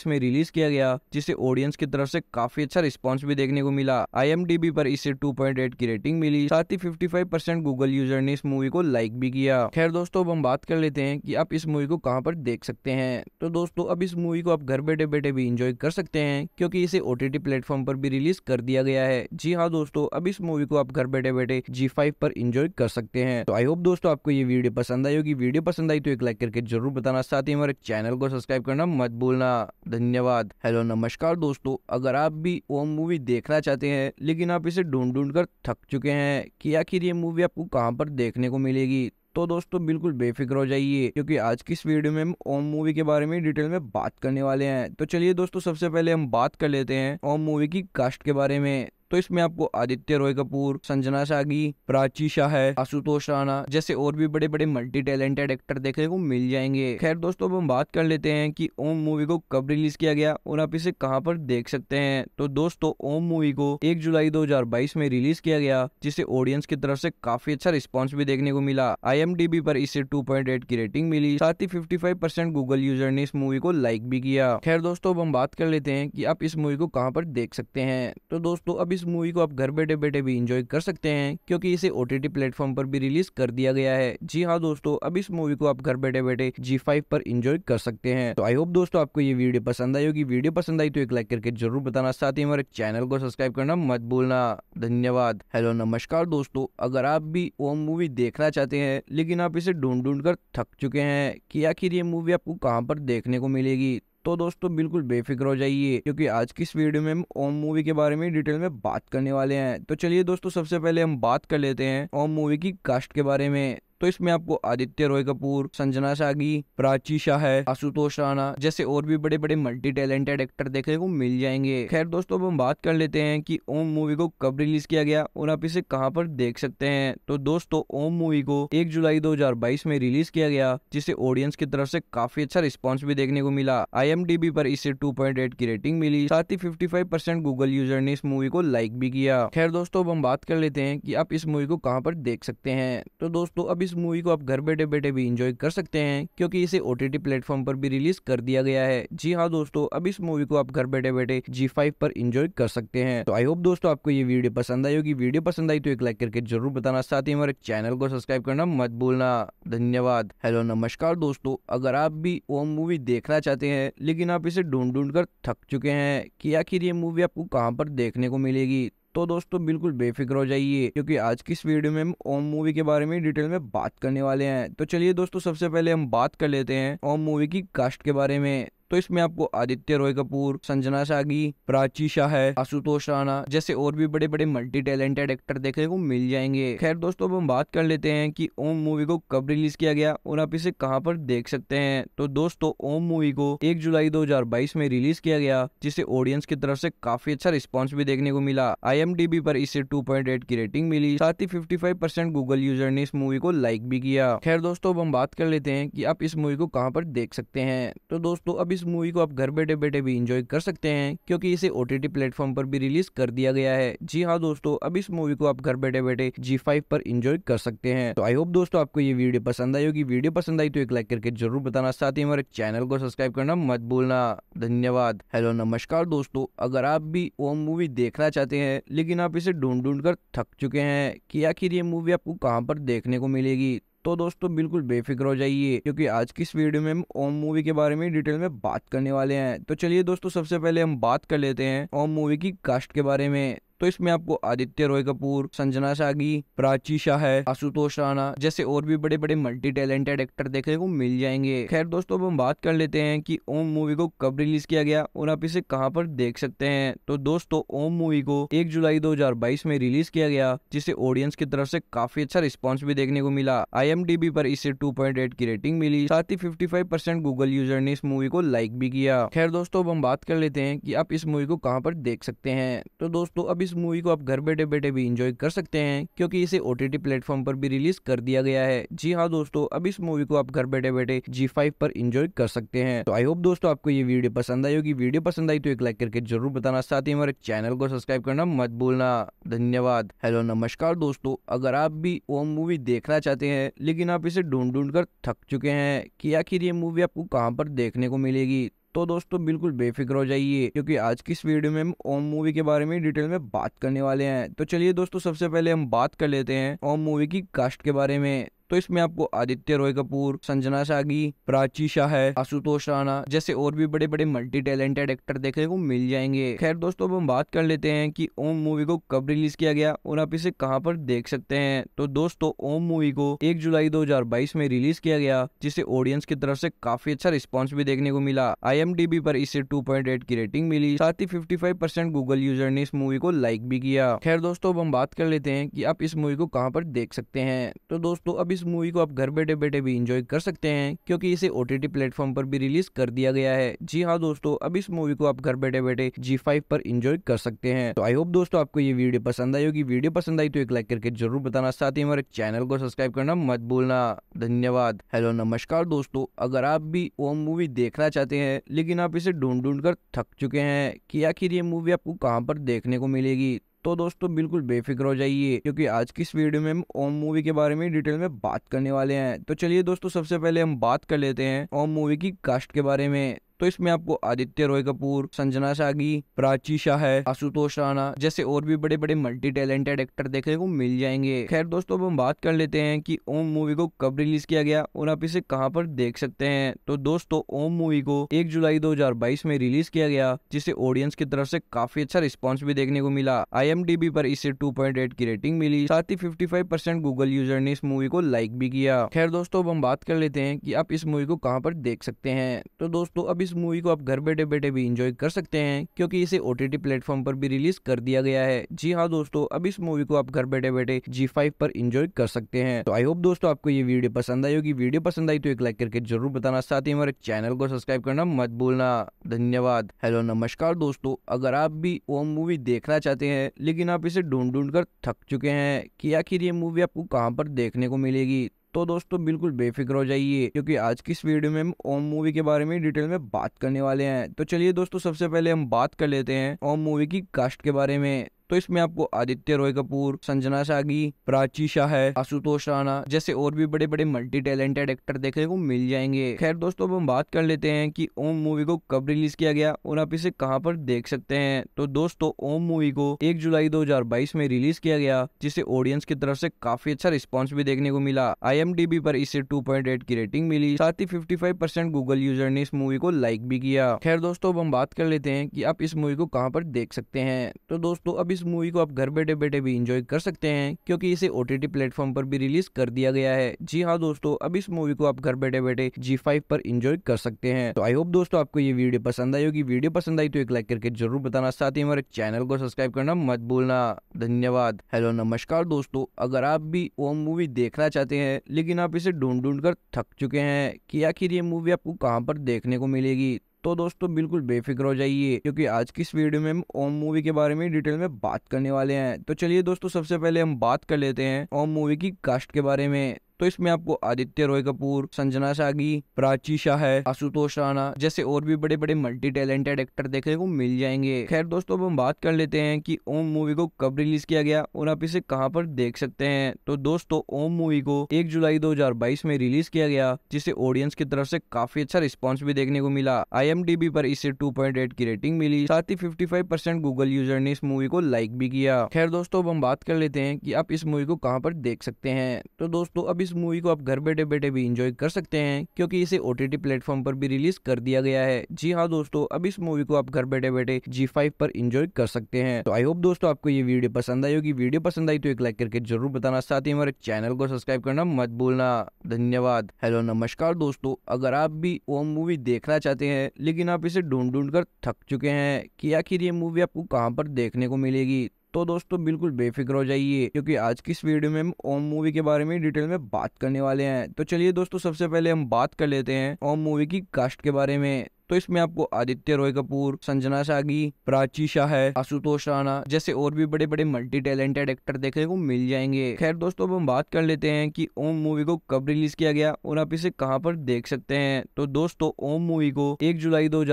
में रिलीज किया गया जिसे ऑडियंस की तरफ से काफी अच्छा रिस्पॉन्स भी देखने को मिला आई पर इसे टू की रेटिंग मिली साथ ही फिफ्टी परसेंट गूगल यूजर ने इस मूवी को लाइक भी किया खैर दोस्तों अब हम बात कर लेते हैं कि आप इस मूवी को कहाँ पर देख सकते हैं तो दोस्तों अब इस इस मूवी को आप घर बैठे बैठे भी इंजॉय कर सकते हैं क्योंकि इसे ओ टी प्लेटफॉर्म पर भी रिलीज कर दिया गया है जी हाँ दोस्तों अब इस मूवी को आप घर बैठे बैठे जी फाइव पर इंजॉय कर सकते हैं तो आई होप दोस्तों आपको ये वीडियो पसंद आई होगी वीडियो पसंद आई तो एक लाइक करके जरूर बताना साथ ही हमारे चैनल को सब्सक्राइब करना मत भूलना धन्यवाद हेलो नमस्कार दोस्तों अगर आप भी वो मूवी देखना चाहते हैं लेकिन आप इसे ढूंढ ढूंढ कर थक चुके हैं कि आखिर ये मूवी आपको कहाँ पर देखने को मिलेगी तो दोस्तों बिल्कुल बेफिक्र हो जाइए क्योंकि आज की इस वीडियो में हम ओम मूवी के बारे में डिटेल में बात करने वाले हैं तो चलिए दोस्तों सबसे पहले हम बात कर लेते हैं ओम मूवी की कास्ट के बारे में तो इसमें आपको आदित्य रॉय कपूर संजना सागी प्राची शाह है आशुतोष राणा जैसे और भी बड़े बड़े मल्टी टैलेंटेड एक्टर देखने को मिल जाएंगे खैर दोस्तों अब हम बात कर लेते हैं कि ओम मूवी को कब रिलीज किया गया और आप इसे कहाँ पर देख सकते हैं तो दोस्तों ओम मूवी को एक जुलाई दो में रिलीज किया गया जिसे ऑडियंस की तरफ से काफी अच्छा रिस्पॉन्स भी देखने को मिला आई पर इसे टू की रेटिंग मिली साथ ही फिफ्टी परसेंट गूगल यूजर ने इस मूवी को लाइक भी किया खैर दोस्तों अब हम बात कर लेते हैं कि आप इस मूवी को कहाँ पर देख सकते हैं तो दोस्तों अब इस इस मूवी को आप घर बैठे बैठे भी इंजॉय कर सकते हैं क्योंकि इसे ओ टी प्लेटफॉर्म पर भी रिलीज कर दिया गया है जी हाँ दोस्तों अब इस मूवी को आप घर बैठे बैठे जी फाइव पर इंजॉय कर सकते हैं तो आई होप दोस्तों आपको ये वीडियो पसंद आई होगी वीडियो पसंद आई तो एक लाइक करके जरूर बताना साथ ही हमारे चैनल को सब्सक्राइब करना मत भूलना धन्यवाद हेलो नमस्कार दोस्तों अगर आप भी वो मूवी देखना चाहते हैं लेकिन आप इसे ढूंढ ढूंढ कर थक चुके हैं कि आखिर ये मूवी आपको कहाँ पर देखने को मिलेगी तो दोस्तों बिल्कुल बेफिक्र हो जाइए क्योंकि आज की इस वीडियो में हम ओम मूवी के बारे में डिटेल में बात करने वाले हैं तो चलिए दोस्तों सबसे पहले हम बात कर लेते हैं ओम मूवी की कास्ट के बारे में तो इसमें आपको आदित्य रॉय कपूर संजना सागी प्राची शाह है आशुतोष राणा जैसे और भी बड़े बड़े मल्टी टैलेंटेड एक्टर देखने को मिल जाएंगे खैर दोस्तों अब हम बात कर लेते हैं कि ओम मूवी को कब रिलीज किया गया और आप इसे कहाँ पर देख सकते हैं तो दोस्तों ओम मूवी को एक जुलाई दो में रिलीज किया गया जिसे ऑडियंस की तरफ से काफी अच्छा रिस्पॉन्स भी देखने को मिला आई पर इसे टू की रेटिंग मिली साथ ही फिफ्टी परसेंट गूगल यूजर ने इस मूवी को लाइक भी किया खैर दोस्तों अब हम बात कर लेते हैं कि आप इस मूवी को कहाँ पर देख सकते हैं तो दोस्तों अब इस इस मूवी को आप घर बैठे बैठे भी इंजॉय कर सकते हैं क्योंकि इसे ओ टी प्लेटफॉर्म पर भी रिलीज कर दिया गया है जी हाँ दोस्तों अब इस मूवी को आप घर बैठे बैठे जी फाइव पर इंजॉय कर सकते हैं तो आई होप दोस्तों आपको ये वीडियो पसंद आई होगी वीडियो पसंद आई तो एक लाइक करके जरूर बताना साथ ही हमारे चैनल को सब्सक्राइब करना मत भूलना धन्यवाद हेलो नमस्कार दोस्तों अगर आप भी वो मूवी देखना चाहते हैं लेकिन आप इसे ढूंढ ढूंढ कर थक चुके हैं कि आखिर ये मूवी आपको कहाँ पर देखने को मिलेगी तो दोस्तों बिल्कुल बेफिक्र हो जाइए क्योंकि आज की इस वीडियो में हम ओम मूवी के बारे में डिटेल में बात करने वाले हैं तो चलिए दोस्तों सबसे पहले हम बात कर लेते हैं ओम मूवी की कास्ट के बारे में तो इसमें आपको आदित्य रॉय कपूर संजना सागी प्राची शाह है आशुतोष राणा जैसे और भी बड़े बड़े मल्टी टैलेंटेड एक्टर देखने को मिल जाएंगे खैर दोस्तों अब हम बात कर लेते हैं कि ओम मूवी को कब रिलीज किया गया और आप इसे कहाँ पर देख सकते हैं तो दोस्तों ओम मूवी को एक जुलाई दो में रिलीज किया गया जिसे ऑडियंस की तरफ से काफी अच्छा रिस्पॉन्स भी देखने को मिला आई पर इसे टू की रेटिंग मिली साथ ही फिफ्टी परसेंट गूगल यूजर ने इस मूवी को लाइक भी किया खैर दोस्तों अब हम बात कर लेते हैं कि आप इस मूवी को कहाँ पर देख सकते हैं तो दोस्तों अब इस इस मूवी को आप घर बैठे बैठे भी इंजॉय कर सकते हैं क्योंकि इसे ओ टी प्लेटफॉर्म पर भी रिलीज कर दिया गया है जी हाँ दोस्तों अब इस मूवी को आप घर बैठे बैठे जी फाइव पर इंजॉय कर सकते हैं तो आई होप दोस्तों आपको ये वीडियो पसंद आई होगी वीडियो पसंद आई तो एक लाइक करके जरूर बताना साथ ही हमारे चैनल को सब्सक्राइब करना मत भूलना धन्यवाद हेलो नमस्कार दोस्तों अगर आप भी वो मूवी देखना चाहते हैं लेकिन आप इसे ढूंढ ढूंढ कर थक चुके हैं कि आखिर ये मूवी आपको कहाँ पर देखने को मिलेगी तो दोस्तों बिल्कुल बेफिक्र हो जाइए क्योंकि आज की इस वीडियो में हम ओम मूवी के बारे में डिटेल में बात करने वाले हैं तो चलिए दोस्तों सबसे पहले हम बात कर लेते हैं ओम मूवी की कास्ट के बारे में तो इसमें आपको आदित्य रॉय कपूर संजना सागी प्राची शाह है आशुतोष राणा जैसे और भी बड़े बड़े मल्टी टैलेंटेड एक्टर देखने को मिल जाएंगे खैर दोस्तों अब हम बात कर लेते हैं कि ओम मूवी को कब रिलीज किया गया और आप इसे कहाँ पर देख सकते हैं तो दोस्तों ओम मूवी को एक जुलाई दो में रिलीज किया गया जिसे ऑडियंस की तरफ से काफी अच्छा रिस्पॉन्स भी देखने को मिला आई पर इसे टू की रेटिंग मिली साथ ही फिफ्टी परसेंट गूगल यूजर ने इस मूवी को लाइक भी किया खैर दोस्तों अब हम बात कर लेते हैं कि आप इस मूवी को कहाँ पर देख सकते हैं तो दोस्तों अब इस इस मूवी को आप घर बैठे बैठे भी इंजॉय कर सकते हैं क्योंकि इसे ओ टी प्लेटफॉर्म पर भी रिलीज कर दिया गया है जी हाँ दोस्तों अब इस मूवी को आप घर बैठे बैठे जी फाइव पर इंजॉय कर सकते हैं तो आई होप दोस्तों आपको ये वीडियो पसंद आई होगी वीडियो पसंद आई तो एक लाइक करके जरूर बताना साथ ही हमारे चैनल को सब्सक्राइब करना मत भूलना धन्यवाद हेलो नमस्कार दोस्तों अगर आप भी वो मूवी देखना चाहते हैं लेकिन आप इसे ढूंढ ढूंढ कर थक चुके हैं कि आखिर ये मूवी आपको कहाँ पर देखने को मिलेगी तो दोस्तों बिल्कुल बेफिक्र हो जाइए क्योंकि आज की इस वीडियो में हम ओम मूवी के बारे में डिटेल में बात करने वाले हैं तो चलिए दोस्तों सबसे पहले हम बात कर लेते हैं ओम मूवी की कास्ट के बारे में तो इसमें आपको आदित्य रॉय कपूर संजना सागी प्राची शाह है आशुतोष राणा जैसे और भी बड़े बड़े मल्टी टैलेंटेड एक्टर देखने को मिल जाएंगे खैर दोस्तों अब हम बात कर लेते हैं कि ओम मूवी को कब रिलीज किया गया और आप इसे कहाँ पर देख सकते हैं तो दोस्तों ओम मूवी को एक जुलाई दो में रिलीज किया गया जिसे ऑडियंस की तरफ से काफी अच्छा रिस्पॉन्स भी देखने को मिला आई पर इसे टू की रेटिंग मिली साथ ही फिफ्टी परसेंट गूगल यूजर ने इस मूवी को लाइक भी किया खैर दोस्तों अब हम बात कर लेते हैं कि आप इस मूवी को कहाँ पर देख सकते हैं तो दोस्तों अब इस इस मूवी को आप घर बैठे बैठे भी इंजॉय कर सकते हैं क्योंकि इसे ओ टी प्लेटफॉर्म पर भी रिलीज कर दिया गया है जी हाँ दोस्तों अब इस मूवी को आप घर बैठे बैठे जी फाइव पर इंजॉय कर सकते हैं तो आई होप दोस्तों आपको ये वीडियो पसंद आई होगी वीडियो पसंद आई तो एक लाइक करके जरूर बताना साथ ही हमारे चैनल को सब्सक्राइब करना मत भूलना धन्यवाद हेलो नमस्कार दोस्तों अगर आप भी वो मूवी देखना चाहते हैं लेकिन आप इसे ढूंढ ढूंढ कर थक चुके हैं कि आखिर ये मूवी आपको कहाँ पर देखने को मिलेगी तो दोस्तों बिल्कुल बेफिक्र हो जाइए क्योंकि आज की इस वीडियो में हम ओम मूवी के बारे में डिटेल में बात करने वाले हैं तो चलिए दोस्तों सबसे पहले हम बात कर लेते हैं ओम मूवी की कास्ट के बारे में तो इसमें आपको आदित्य रॉय कपूर संजना सागी प्राची शाह है आशुतोष राणा जैसे और भी बड़े बड़े मल्टी टैलेंटेड एक्टर देखने को मिल जाएंगे खैर दोस्तों अब हम बात कर लेते हैं कि ओम मूवी को कब रिलीज किया गया और आप इसे कहाँ पर देख सकते हैं तो दोस्तों ओम मूवी को एक जुलाई दो में रिलीज किया गया जिसे ऑडियंस की तरफ से काफी अच्छा रिस्पॉन्स भी देखने को मिला आई पर इसे टू की रेटिंग मिली साथ ही फिफ्टी परसेंट गूगल यूजर ने इस मूवी को लाइक भी किया खैर दोस्तों अब हम बात कर लेते हैं कि आप इस मूवी को कहाँ पर देख सकते हैं तो दोस्तों अब इस इस मूवी को आप घर बैठे बैठे भी इंजॉय कर सकते हैं क्योंकि इसे ओ टी प्लेटफॉर्म पर भी रिलीज कर दिया गया है जी हाँ दोस्तों अब इस मूवी को आप घर बैठे बैठे जी फाइव पर इंजॉय कर सकते हैं तो आई होप दोस्तों आपको ये वीडियो पसंद आई होगी वीडियो पसंद आई तो एक लाइक करके जरूर बताना साथ ही हमारे चैनल को सब्सक्राइब करना मत भूलना धन्यवाद हेलो नमस्कार दोस्तों अगर आप भी वो मूवी देखना चाहते हैं लेकिन आप इसे ढूंढ ढूंढ कर थक चुके हैं कि आखिर ये मूवी आपको कहाँ पर देखने को मिलेगी तो दोस्तों बिल्कुल बेफिक्र हो जाइए क्योंकि आज की इस वीडियो में हम ओम मूवी के बारे में डिटेल में बात करने वाले हैं तो चलिए दोस्तों सबसे पहले हम बात कर लेते हैं ओम मूवी की कास्ट के बारे में तो इसमें आपको आदित्य रॉय कपूर संजना सागी प्राची शाह है आशुतोष राणा जैसे और भी बड़े बड़े मल्टी टैलेंटेड एक्टर देखने को मिल जाएंगे खैर दोस्तों अब हम बात कर लेते हैं कि ओम मूवी को कब रिलीज किया गया और आप इसे कहाँ पर देख सकते हैं तो दोस्तों ओम मूवी को एक जुलाई दो में रिलीज किया गया जिसे ऑडियंस की तरफ से काफी अच्छा रिस्पॉन्स भी देखने को मिला आई पर इसे टू की रेटिंग मिली साथ ही फिफ्टी परसेंट गूगल यूजर ने इस मूवी को लाइक भी किया खैर दोस्तों अब हम बात कर लेते हैं कि आप इस मूवी को कहाँ पर देख सकते हैं तो दोस्तों अब इस इस मूवी को आप घर बैठे बैठे भी इंजॉय कर सकते हैं क्योंकि इसे ओ टी प्लेटफॉर्म पर भी रिलीज कर दिया गया है जी हाँ दोस्तों अब इस मूवी को आप घर बैठे बैठे जी फाइव पर इंजॉय कर सकते हैं तो आई होप दोस्तों आपको ये वीडियो पसंद आई होगी वीडियो पसंद आई तो एक लाइक करके जरूर बताना साथ ही हमारे चैनल को सब्सक्राइब करना मत भूलना धन्यवाद हेलो नमस्कार दोस्तों अगर आप भी वो मूवी देखना चाहते हैं लेकिन आप इसे ढूंढ ढूंढ कर थक चुके हैं कि आखिर ये मूवी आपको कहाँ पर देखने को मिलेगी तो दोस्तों बिल्कुल बेफिक्र हो जाइए क्योंकि आज की इस वीडियो में हम ओम मूवी के बारे में डिटेल में बात करने वाले हैं तो चलिए दोस्तों सबसे पहले हम बात कर लेते हैं ओम मूवी की कास्ट के बारे में तो इसमें आपको आदित्य रॉय कपूर संजना सागी प्राची शाह है आशुतोष राणा जैसे और भी बड़े बड़े मल्टी टैलेंटेड एक्टर देखने को मिल जाएंगे खैर दोस्तों अब हम बात कर लेते हैं कि ओम मूवी को कब रिलीज किया गया और आप इसे कहाँ पर देख सकते हैं तो दोस्तों ओम मूवी को एक जुलाई दो में रिलीज किया गया जिसे ऑडियंस की तरफ से काफी अच्छा रिस्पॉन्स भी देखने को मिला आई पर इसे टू की रेटिंग मिली साथ ही फिफ्टी परसेंट गूगल यूजर ने इस मूवी को लाइक भी किया खैर दोस्तों अब हम बात कर लेते हैं कि आप इस मूवी को कहाँ पर देख सकते हैं तो दोस्तों अब इस इस मूवी को आप घर बैठे बैठे भी इंजॉय कर सकते हैं क्योंकि इसे ओ टी प्लेटफॉर्म पर भी रिलीज कर दिया गया है जी हाँ दोस्तों अब इस मूवी को आप घर बैठे बैठे जी फाइव पर इंजॉय कर सकते हैं तो आई होप दोस्तों आपको ये वीडियो पसंद आई होगी वीडियो पसंद आई तो एक लाइक करके जरूर बताना साथ ही हमारे चैनल को सब्सक्राइब करना मत भूलना धन्यवाद हेलो नमस्कार दोस्तों अगर आप भी वो मूवी देखना चाहते हैं लेकिन आप इसे ढूंढ ढूंढ कर थक चुके हैं कि आखिर ये मूवी आपको कहाँ पर देखने को मिलेगी तो दोस्तों बिल्कुल बेफिक्र हो जाइए क्योंकि आज की इस वीडियो में हम ओम मूवी के बारे में डिटेल में बात करने वाले हैं तो चलिए दोस्तों सबसे पहले हम बात कर लेते हैं ओम मूवी की कास्ट के बारे में तो इसमें आपको आदित्य रॉय कपूर संजना सागी प्राची शाह है आशुतोष राणा जैसे और भी बड़े बड़े मल्टी टैलेंटेड एक्टर देखने को मिल जाएंगे खैर दोस्तों अब हम बात कर लेते हैं कि ओम मूवी को कब रिलीज किया गया और आप इसे कहाँ पर देख सकते हैं तो दोस्तों ओम मूवी को एक जुलाई दो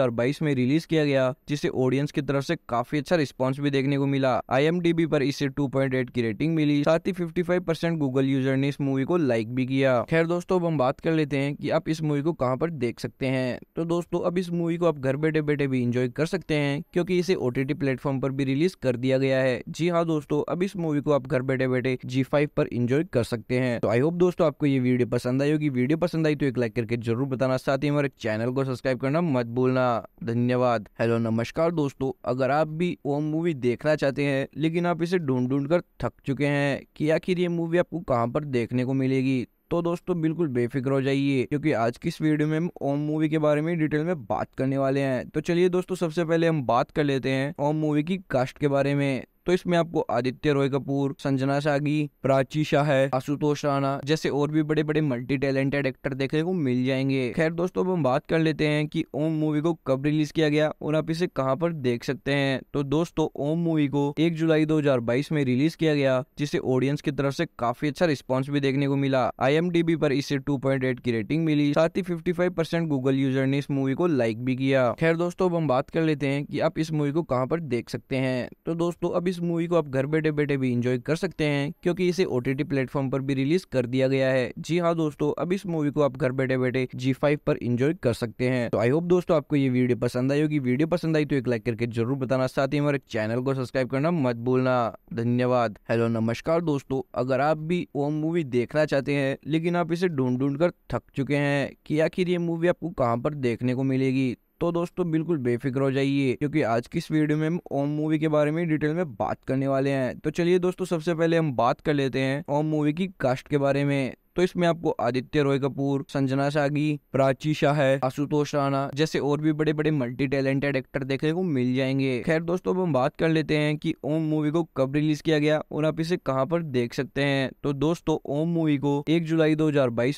में रिलीज किया गया जिसे ऑडियंस की तरफ से काफी अच्छा रिस्पॉन्स भी देखने को मिला आई पर इसे टू की रेटिंग मिली साथ ही फिफ्टी परसेंट गूगल यूजर ने इस मूवी को लाइक भी किया खैर दोस्तों अब हम बात कर लेते हैं कि आप इस मूवी को कहाँ पर देख सकते हैं तो दोस्तों अब इस इस मूवी को आप घर बैठे बैठे भी इंजॉय कर सकते हैं क्योंकि इसे ओ टी प्लेटफॉर्म पर भी रिलीज कर दिया गया है जी हाँ दोस्तों अब इस मूवी को आप घर बैठे बैठे जी फाइव पर इंजॉय कर सकते हैं तो आई होप दोस्तों आपको ये वीडियो पसंद आई होगी वीडियो पसंद आई तो एक लाइक करके जरूर बताना साथ ही हमारे चैनल को सब्सक्राइब करना मत भूलना धन्यवाद हेलो नमस्कार दोस्तों अगर आप भी वो मूवी देखना चाहते हैं लेकिन आप इसे ढूंढ ढूंढ कर थक चुके हैं कि आखिर ये मूवी आपको कहाँ पर देखने को मिलेगी तो दोस्तों बिल्कुल बेफिक्र हो जाइए क्योंकि आज की इस वीडियो में हम ओम मूवी के बारे में डिटेल में बात करने वाले हैं तो चलिए दोस्तों सबसे पहले हम बात कर लेते हैं ओम मूवी की कास्ट के बारे में तो इसमें आपको आदित्य रॉय कपूर संजना सागी प्राची शाह है आशुतोष राणा जैसे और भी बड़े बड़े मल्टी टैलेंटेड एक्टर देखने को मिल जाएंगे खैर दोस्तों अब हम बात कर लेते हैं कि ओम मूवी को कब रिलीज किया गया और आप इसे कहाँ पर देख सकते हैं तो दोस्तों ओम मूवी को एक जुलाई दो में रिलीज किया गया जिसे ऑडियंस की तरफ से काफी अच्छा रिस्पॉन्स भी देखने को मिला आई पर इसे टू की रेटिंग मिली साथ ही फिफ्टी परसेंट गूगल यूजर ने इस मूवी को लाइक भी किया खैर दोस्तों अब हम बात कर लेते हैं कि आप इस मूवी को कहाँ पर देख सकते हैं तो दोस्तों अब इस इस मूवी को आप घर बैठे बैठे भी इंजॉय कर सकते हैं क्योंकि इसे ओ टी प्लेटफॉर्म पर भी रिलीज कर दिया गया है जी हाँ दोस्तों अब इस मूवी को आप घर बैठे बैठे जी फाइव पर इंजॉय कर सकते हैं तो आई होप दोस्तों आपको ये वीडियो पसंद आई होगी वीडियो पसंद आई तो एक लाइक करके जरूर बताना साथ ही हमारे चैनल को सब्सक्राइब करना मत भूलना धन्यवाद हेलो नमस्कार दोस्तों अगर आप भी वो मूवी देखना चाहते हैं लेकिन आप इसे ढूंढ ढूंढ कर थक चुके हैं कि आखिर ये मूवी आपको कहाँ पर देखने को मिलेगी तो दोस्तों बिल्कुल बेफिक्र हो जाइए क्योंकि आज की इस वीडियो में हम ओम मूवी के बारे में डिटेल में बात करने वाले हैं तो चलिए दोस्तों सबसे पहले हम बात कर लेते हैं ओम मूवी की कास्ट के बारे में तो इसमें आपको आदित्य रॉय कपूर संजना सागी प्राची शाह है आशुतोष राणा जैसे और भी बड़े बड़े मल्टी टैलेंटेड एक्टर देखने को मिल जाएंगे खैर दोस्तों अब हम बात कर लेते हैं कि ओम मूवी को कब रिलीज किया गया और आप इसे कहाँ पर देख सकते हैं तो दोस्तों ओम मूवी को एक जुलाई दो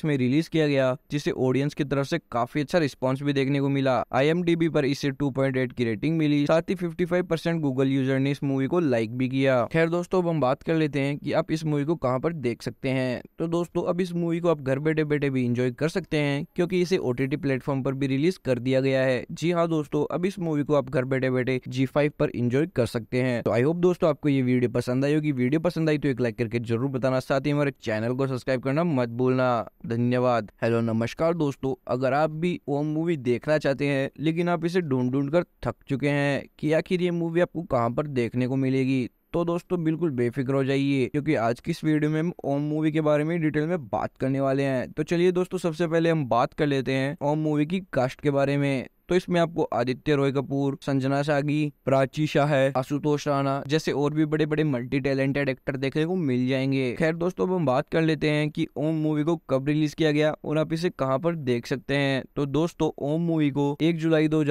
में रिलीज किया गया जिसे ऑडियंस की तरफ से काफी अच्छा रिस्पॉन्स भी देखने को मिला आई पर इसे टू की रेटिंग मिली साथ ही फिफ्टी परसेंट गूगल यूजर ने इस मूवी को लाइक भी किया खैर दोस्तों अब हम बात कर लेते हैं कि आप इस मूवी को कहाँ पर देख सकते हैं तो दोस्तों अब इस इस मूवी को आप घर बैठे बैठे भी इंजॉय कर सकते हैं क्योंकि इसे ओ टी प्लेटफॉर्म पर भी रिलीज कर दिया गया है जी हाँ दोस्तों अब इस मूवी को आप घर बैठे बैठे जी फाइव पर इंजॉय कर सकते हैं तो आई होप दोस्तों आपको ये वीडियो पसंद आई होगी वीडियो पसंद आई तो एक लाइक करके जरूर बताना साथ ही हमारे चैनल को सब्सक्राइब करना मत भूलना धन्यवाद हेलो नमस्कार दोस्तों अगर आप भी वो मूवी देखना चाहते हैं लेकिन आप इसे ढूंढ ढूंढ कर थक चुके हैं कि आखिर ये मूवी आपको कहाँ पर देखने को मिलेगी तो दोस्तों बिल्कुल बेफिक्र हो जाइए क्योंकि आज की इस वीडियो में हम ओम मूवी के बारे में डिटेल में बात करने वाले हैं तो चलिए दोस्तों सबसे पहले हम बात कर लेते हैं ओम मूवी की कास्ट के बारे में तो इसमें आपको आदित्य रॉय कपूर संजना सागी प्राची शाह है आशुतोष राणा जैसे और भी बड़े बड़े मल्टी टैलेंटेड एक्टर देखने को मिल जाएंगे खैर दोस्तों अब हम बात कर लेते हैं कि ओम मूवी को कब रिलीज किया गया और आप इसे कहाँ पर देख सकते हैं तो दोस्तों ओम मूवी को एक जुलाई दो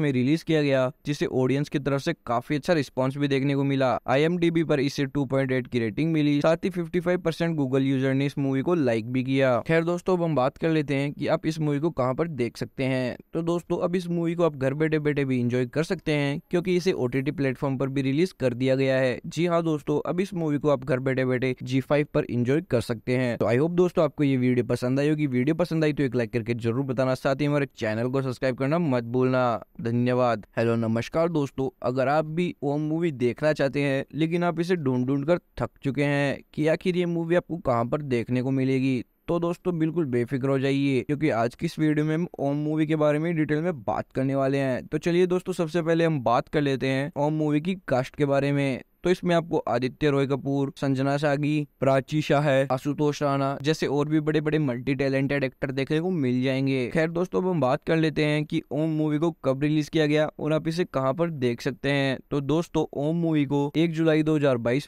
में रिलीज किया गया जिसे ऑडियंस की तरफ से काफी अच्छा रिस्पॉन्स भी देखने को मिला आई पर इसे टू की रेटिंग मिली साथ ही फिफ्टी गूगल यूजर ने इस मूवी को लाइक भी किया खैर दोस्तों अब हम बात कर लेते हैं कि आप इस मूवी को कहाँ पर देख सकते हैं तो दोस्तों अब इस इस मूवी को आप घर बैठे बैठे भी इंजॉय कर सकते हैं क्योंकि इसे ओ टी प्लेटफॉर्म पर भी रिलीज कर दिया गया है जी हाँ दोस्तों अब इस मूवी को आप घर बैठे बैठे जी फाइव पर इंजॉय कर सकते हैं तो आई होप दोस्तों आपको ये वीडियो पसंद आई होगी वीडियो पसंद आई तो एक लाइक करके जरूर बताना साथ ही हमारे चैनल को सब्सक्राइब करना मत भूलना धन्यवाद हेलो नमस्कार दोस्तों अगर आप भी वो मूवी देखना चाहते हैं लेकिन आप इसे ढूंढ ढूंढ कर थक चुके हैं कि आखिर ये मूवी आपको कहाँ पर देखने को मिलेगी तो दोस्तों बिल्कुल बेफिक्र हो जाइए क्योंकि आज की इस वीडियो में हम ओम मूवी के बारे में डिटेल में बात करने वाले हैं तो चलिए दोस्तों सबसे पहले हम बात कर लेते हैं ओम मूवी की कास्ट के बारे में तो इसमें आपको आदित्य रॉय कपूर संजना सागी प्राची शाह है आशुतोष राणा जैसे और भी बड़े बड़े मल्टी टैलेंटेड एक्टर देखने को मिल जाएंगे खैर दोस्तों अब हम बात कर लेते हैं कि ओम मूवी को कब रिलीज किया गया और आप इसे कहाँ पर देख सकते हैं तो दोस्तों ओम मूवी को एक जुलाई दो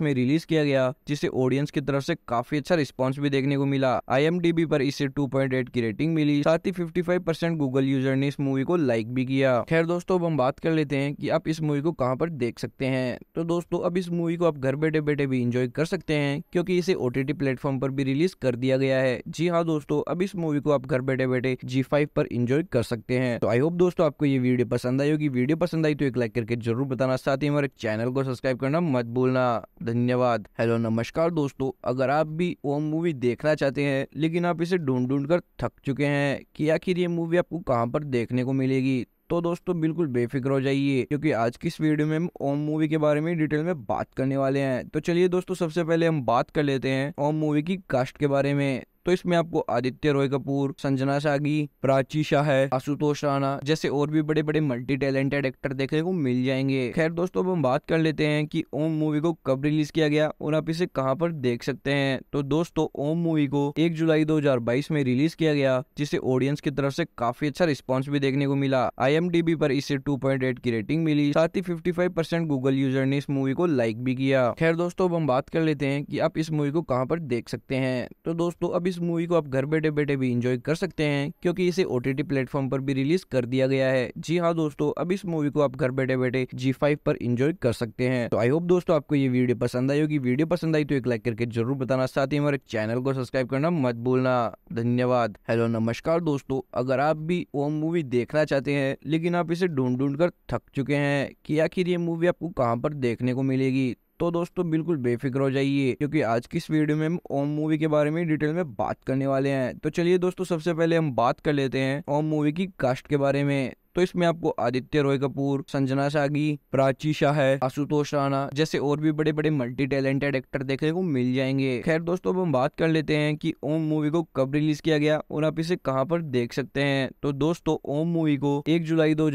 में रिलीज किया गया जिसे ऑडियंस की तरफ से काफी अच्छा रिस्पॉन्स भी देखने को मिला आई पर इसे टू की रेटिंग मिली साथ ही फिफ्टी परसेंट गूगल यूजर ने इस मूवी को लाइक भी किया खैर दोस्तों अब हम बात कर लेते हैं कि आप इस मूवी को कहाँ पर देख सकते हैं तो दोस्तों अब इस इस मूवी को आप घर बैठे बैठे भी इंजॉय कर सकते हैं क्योंकि इसे ओ टी प्लेटफॉर्म पर भी रिलीज कर दिया गया है जी हाँ दोस्तों अब इस मूवी को आप घर बैठे बैठे जी फाइव पर इंजॉय कर सकते हैं तो आई होप दोस्तों आपको ये वीडियो पसंद आई होगी वीडियो पसंद आई तो एक लाइक करके जरूर बताना साथ ही हमारे चैनल को सब्सक्राइब करना मत भूलना धन्यवाद हेलो नमस्कार दोस्तों अगर आप भी वो मूवी देखना चाहते हैं लेकिन आप इसे ढूंढ ढूंढ कर थक चुके हैं कि आखिर ये मूवी आपको कहाँ पर देखने को मिलेगी तो दोस्तों बिल्कुल बेफिक्र हो जाइए क्योंकि आज की इस वीडियो में हम ओम मूवी के बारे में डिटेल में बात करने वाले हैं तो चलिए दोस्तों सबसे पहले हम बात कर लेते हैं ओम मूवी की कास्ट के बारे में तो इसमें आपको आदित्य रॉय कपूर संजना सागी प्राची शाह है आशुतोष राणा जैसे और भी बड़े बड़े मल्टी टैलेंटेड एक्टर देखने को मिल जाएंगे खैर दोस्तों अब हम बात कर लेते हैं कि ओम मूवी को कब रिलीज किया गया और आप इसे कहाँ पर देख सकते हैं तो दोस्तों ओम मूवी को एक जुलाई दो में रिलीज किया गया जिसे ऑडियंस की तरफ से काफी अच्छा रिस्पॉन्स भी देखने को मिला आई पर इसे टू की रेटिंग मिली साथ ही फिफ्टी परसेंट गूगल यूजर ने इस मूवी को लाइक भी किया खैर दोस्तों अब हम बात कर लेते हैं कि आप इस मूवी को कहाँ पर देख सकते हैं तो दोस्तों अब इस इस मूवी को आप घर बैठे बैठे भी इंजॉय कर सकते हैं क्योंकि इसे ओ टी प्लेटफॉर्म पर भी रिलीज कर दिया गया है जी हाँ दोस्तों अब इस मूवी को आप घर बैठे बैठे जी फाइव पर इंजॉय कर सकते हैं तो आई होप दोस्तों आपको ये वीडियो पसंद आई होगी वीडियो पसंद आई तो एक लाइक करके जरूर बताना साथ ही हमारे चैनल को सब्सक्राइब करना मत भूलना धन्यवाद हेलो नमस्कार दोस्तों अगर आप भी वो मूवी देखना चाहते हैं लेकिन आप इसे ढूंढ ढूंढ कर थक चुके हैं कि आखिर ये मूवी आपको कहाँ पर देखने को मिलेगी तो दोस्तों बिल्कुल बेफिक्र हो जाइए क्योंकि आज की इस वीडियो में हम ओम मूवी के बारे में डिटेल में बात करने वाले हैं तो चलिए दोस्तों सबसे पहले हम बात कर लेते हैं ओम मूवी की कास्ट के बारे में तो इसमें आपको आदित्य रॉय कपूर संजना सागी प्राची शाह है आशुतोष राणा जैसे और भी बड़े बड़े मल्टी टैलेंटेड एक्टर देखने को मिल जाएंगे खैर दोस्तों अब हम बात कर लेते हैं कि ओम मूवी को कब रिलीज किया गया और आप इसे कहाँ पर देख सकते हैं तो दोस्तों ओम मूवी को एक जुलाई दो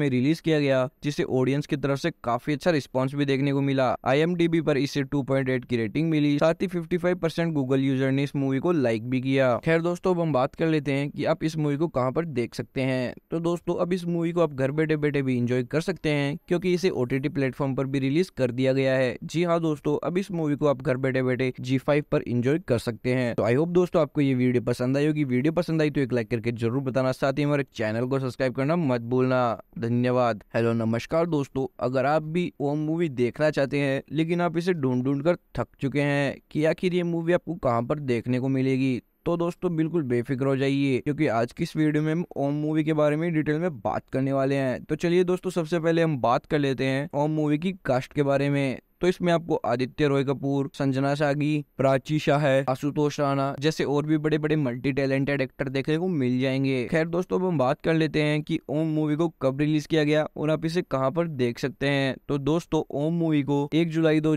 में रिलीज किया गया जिसे ऑडियंस की तरफ से काफी अच्छा रिस्पॉन्स भी देखने को मिला आई पर इसे टू की रेटिंग मिली साथ ही फिफ्टी परसेंट गूगल यूजर ने इस मूवी को लाइक भी किया खैर दोस्तों अब हम बात कर लेते हैं कि आप इस मूवी को कहाँ पर देख सकते हैं तो दोस्तों अब इस इस मूवी को आप घर बैठे बैठे भी इंजॉय कर सकते हैं क्योंकि इसे ओ टी प्लेटफॉर्म पर भी रिलीज कर दिया गया है जी हाँ दोस्तों अब इस मूवी को आप घर बैठे बैठे जी फाइव पर इंजॉय कर सकते हैं तो आई होप दोस्तों आपको ये वीडियो पसंद आई होगी वीडियो पसंद आई तो एक लाइक करके जरूर बताना साथ ही हमारे चैनल को सब्सक्राइब करना मत भूलना धन्यवाद हेलो नमस्कार दोस्तों अगर आप भी वो मूवी देखना चाहते हैं लेकिन आप इसे ढूंढ ढूंढ कर थक चुके हैं कि आखिर ये मूवी आपको कहाँ पर देखने को मिलेगी तो दोस्तों बिल्कुल बेफिक्र हो जाइए क्योंकि आज की इस वीडियो में हम ओम मूवी के बारे में डिटेल में बात करने वाले हैं तो चलिए दोस्तों सबसे पहले हम बात कर लेते हैं ओम मूवी की कास्ट के बारे में तो इसमें आपको आदित्य रॉय कपूर संजना सागी प्राची शाह है आशुतोष राणा जैसे और भी बड़े बड़े मल्टी टैलेंटेड एक्टर देखने को मिल जाएंगे खैर दोस्तों अब हम बात कर लेते हैं कि ओम मूवी को कब रिलीज किया गया और आप इसे कहाँ पर देख सकते हैं तो दोस्तों ओम मूवी को एक जुलाई दो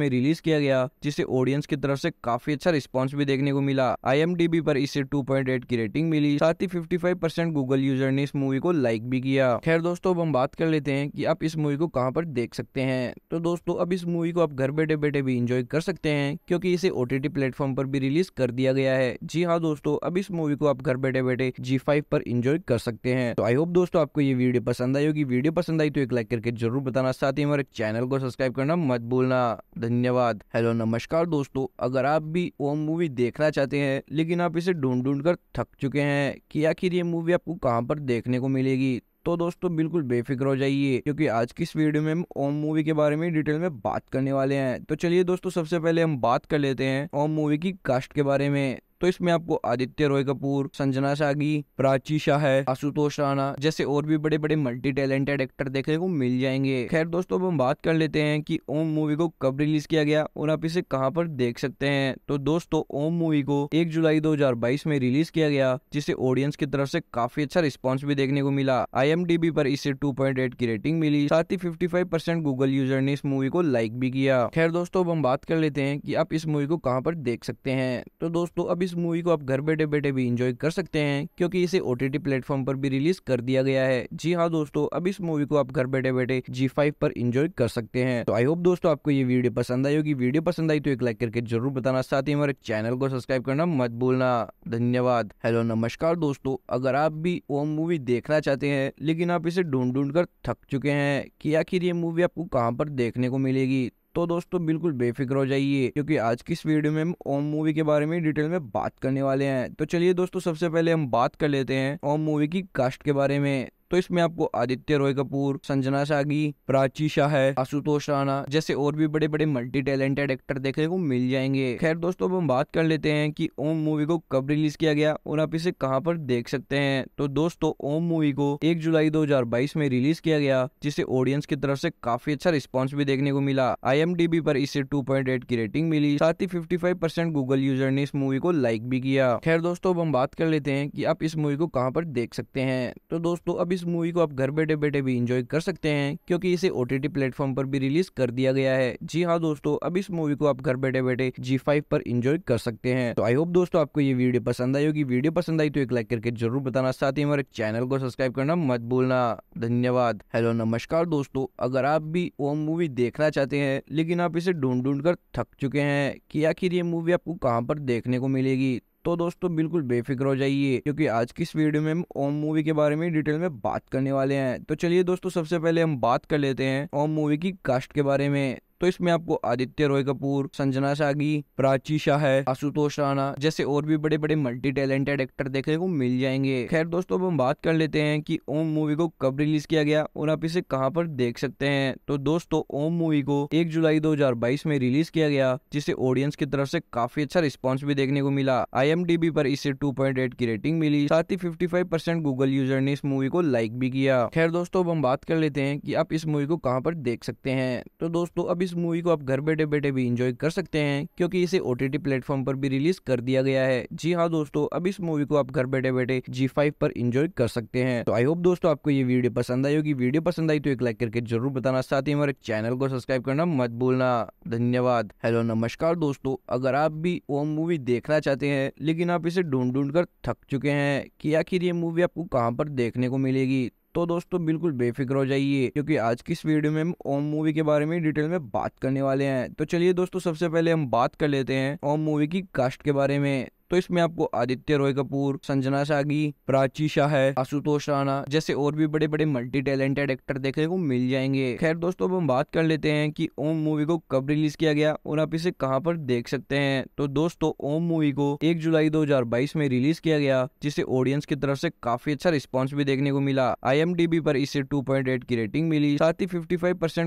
में रिलीज किया गया जिसे ऑडियंस की तरफ से काफी अच्छा रिस्पॉन्स भी देखने को मिला आई पर इसे टू की रेटिंग मिली साथ ही फिफ्टी परसेंट गूगल यूजर ने इस मूवी को लाइक भी किया खैर दोस्तों अब हम बात कर लेते हैं कि आप इस मूवी को कहाँ पर देख सकते हैं तो दोस्तों अब इस मूवी को आप घर बैठे बैठे भी इंजॉय कर सकते हैं क्योंकि इसे ओ टी प्लेटफॉर्म पर भी रिलीज कर दिया गया है जी हाँ दोस्तों अब इस मूवी को आप घर बैठे बैठे जी फाइव पर इंजॉय कर सकते हैं तो आई होप दोस्तों आपको ये वीडियो पसंद आई होगी वीडियो पसंद आई तो एक लाइक करके जरूर बताना साथ ही हमारे चैनल को सब्सक्राइब करना मत भूलना धन्यवाद हेलो नमस्कार दोस्तों अगर आप भी वो मूवी देखना चाहते हैं लेकिन आप इसे ढूंढ ढूंढ कर थक चुके हैं कि आखिर ये मूवी आपको कहाँ पर देखने को मिलेगी तो दोस्तों बिल्कुल बेफिक्र हो जाइए क्योंकि आज की इस वीडियो में हम ओम मूवी के बारे में डिटेल में बात करने वाले हैं तो चलिए दोस्तों सबसे पहले हम बात कर लेते हैं ओम मूवी की कास्ट के बारे में तो इसमें आपको आदित्य रॉय कपूर संजना सागी प्राची शाह है आशुतोष राणा जैसे और भी बड़े बड़े मल्टी टैलेंटेड एक्टर देखने को मिल जाएंगे खैर दोस्तों अब हम बात कर लेते हैं कि ओम मूवी को कब रिलीज किया गया और आप इसे कहाँ पर देख सकते हैं तो दोस्तों ओम मूवी को एक जुलाई दो में रिलीज किया गया जिसे ऑडियंस की तरफ से काफी अच्छा रिस्पॉन्स भी देखने को मिला आई पर इसे टू की रेटिंग मिली साथ ही फिफ्टी परसेंट गूगल यूजर ने इस मूवी को लाइक भी किया खैर दोस्तों अब हम बात कर लेते हैं कि आप इस मूवी को कहाँ पर देख सकते हैं तो दोस्तों अब इस मूवी को आप घर बैठे बैठे भी इंजॉय कर सकते हैं क्योंकि इसे ओ टी प्लेटफॉर्म पर भी रिलीज कर दिया गया है जी हाँ दोस्तों अब इस मूवी को आप घर बैठे बैठे जी फाइव पर इंजॉय कर सकते हैं तो आई होप दोस्तों आपको ये वीडियो पसंद आई होगी वीडियो पसंद आई तो एक लाइक करके जरूर बताना साथ ही हमारे चैनल को सब्सक्राइब करना मत भूलना धन्यवाद हेलो नमस्कार दोस्तों अगर आप भी वो मूवी देखना चाहते हैं लेकिन आप इसे ढूंढ ढूंढ कर थक चुके हैं कि आखिर ये मूवी आपको कहाँ पर देखने को मिलेगी तो दोस्तों बिल्कुल बेफिक्र हो जाइए क्योंकि आज की इस वीडियो में हम ओम मूवी के बारे में डिटेल में बात करने वाले हैं तो चलिए दोस्तों सबसे पहले हम बात कर लेते हैं ओम मूवी की कास्ट के बारे में तो इसमें आपको आदित्य रॉय कपूर संजना सागी प्राची शाह है आशुतोष राणा जैसे और भी बड़े बड़े मल्टी टैलेंटेड एक्टर देखने को मिल जाएंगे खैर दोस्तों अब हम बात कर लेते हैं कि ओम मूवी को कब रिलीज किया गया और आप इसे कहां पर देख सकते हैं तो दोस्तों ओम मूवी को 1 जुलाई 2022 में रिलीज किया गया जिसे ऑडियंस की तरफ से काफी अच्छा रिस्पॉन्स भी देखने को मिला आई पर इसे टू की रेटिंग मिली साथ ही फिफ्टी गूगल यूजर ने इस मूवी को लाइक भी किया खैर दोस्तों अब हम बात कर लेते हैं की आप इस मूवी को कहाँ पर देख सकते हैं तो दोस्तों अब इस मूवी को आप घर बैठे बैठे भी इंजॉय कर सकते हैं क्योंकि इसे ओ टी प्लेटफॉर्म पर भी रिलीज कर दिया गया है जी हाँ दोस्तों अब इस मूवी को आप घर बैठे बैठे जी फाइव पर इंजॉय कर सकते हैं तो आई होप दोस्तों आपको ये वीडियो पसंद आई होगी वीडियो पसंद आई तो एक लाइक करके जरूर बताना साथ ही हमारे चैनल को सब्सक्राइब करना मत भूलना धन्यवाद हेलो नमस्कार दोस्तों अगर आप भी वो मूवी देखना चाहते हैं लेकिन आप इसे ढूंढ ढूंढ कर थक चुके हैं कि आखिर ये मूवी आपको कहाँ पर देखने को मिलेगी तो दोस्तों बिल्कुल बेफिक्र हो जाइए क्योंकि आज की इस वीडियो में हम ओम मूवी के बारे में डिटेल में बात करने वाले हैं तो चलिए दोस्तों सबसे पहले हम बात कर लेते हैं ओम मूवी की कास्ट के बारे में तो इसमें आपको आदित्य रॉय कपूर संजना सागी प्राची शाह है आशुतोष राणा जैसे और भी बड़े बड़े मल्टी टैलेंटेड एक्टर देखने को मिल जाएंगे खैर दोस्तों अब हम बात कर लेते हैं कि ओम मूवी को कब रिलीज किया गया और आप इसे कहां पर देख सकते हैं तो दोस्तों ओम मूवी को एक जुलाई 2022 में रिलीज किया गया जिसे ऑडियंस की तरफ से काफी अच्छा रिस्पॉन्स भी देखने को मिला आई पर इसे टू की रेटिंग मिली साथ ही फिफ्टी परसेंट गूगल यूजर ने इस मूवी को लाइक भी किया खैर दोस्तों अब हम बात कर लेते हैं की आप इस मूवी को कहाँ पर देख सकते हैं तो दोस्तों अभी इस मूवी को आप घर बैठे बैठे भी इंजॉय कर सकते हैं क्योंकि इसे ओ टी प्लेटफॉर्म पर भी रिलीज कर दिया गया है जी हाँ दोस्तों अब इस मूवी को आप घर बैठे बैठे जी फाइव पर इंजॉय कर सकते हैं तो आई होप दोस्तों आपको ये वीडियो पसंद आई होगी वीडियो पसंद आई तो एक लाइक करके जरूर बताना साथ ही हमारे चैनल को सब्सक्राइब करना मत भूलना धन्यवाद हेलो नमस्कार दोस्तों अगर आप भी वो मूवी देखना चाहते हैं लेकिन आप इसे ढूंढ ढूंढ कर थक चुके हैं कि आखिर ये मूवी आपको कहाँ पर देखने को मिलेगी तो दोस्तों बिल्कुल बेफिक्र हो जाइए क्योंकि आज की इस वीडियो में हम ओम मूवी के बारे में डिटेल में बात करने वाले हैं तो चलिए दोस्तों सबसे पहले हम बात कर लेते हैं ओम मूवी की कास्ट के बारे में तो इसमें आपको आदित्य रॉय कपूर संजना सागी प्राची शाह है आशुतोष राणा जैसे और भी बड़े बड़े मल्टी टैलेंटेड एक्टर देखने को मिल जाएंगे खैर दोस्तों अब हम बात कर लेते हैं कि ओम मूवी को कब रिलीज किया गया और आप इसे कहां पर देख सकते हैं तो दोस्तों ओम मूवी को 1 जुलाई 2022 में रिलीज किया गया जिसे ऑडियंस की तरफ से काफी अच्छा रिस्पॉन्स भी देखने को मिला आई पर इसे टू की रेटिंग मिली साथ ही फिफ्टी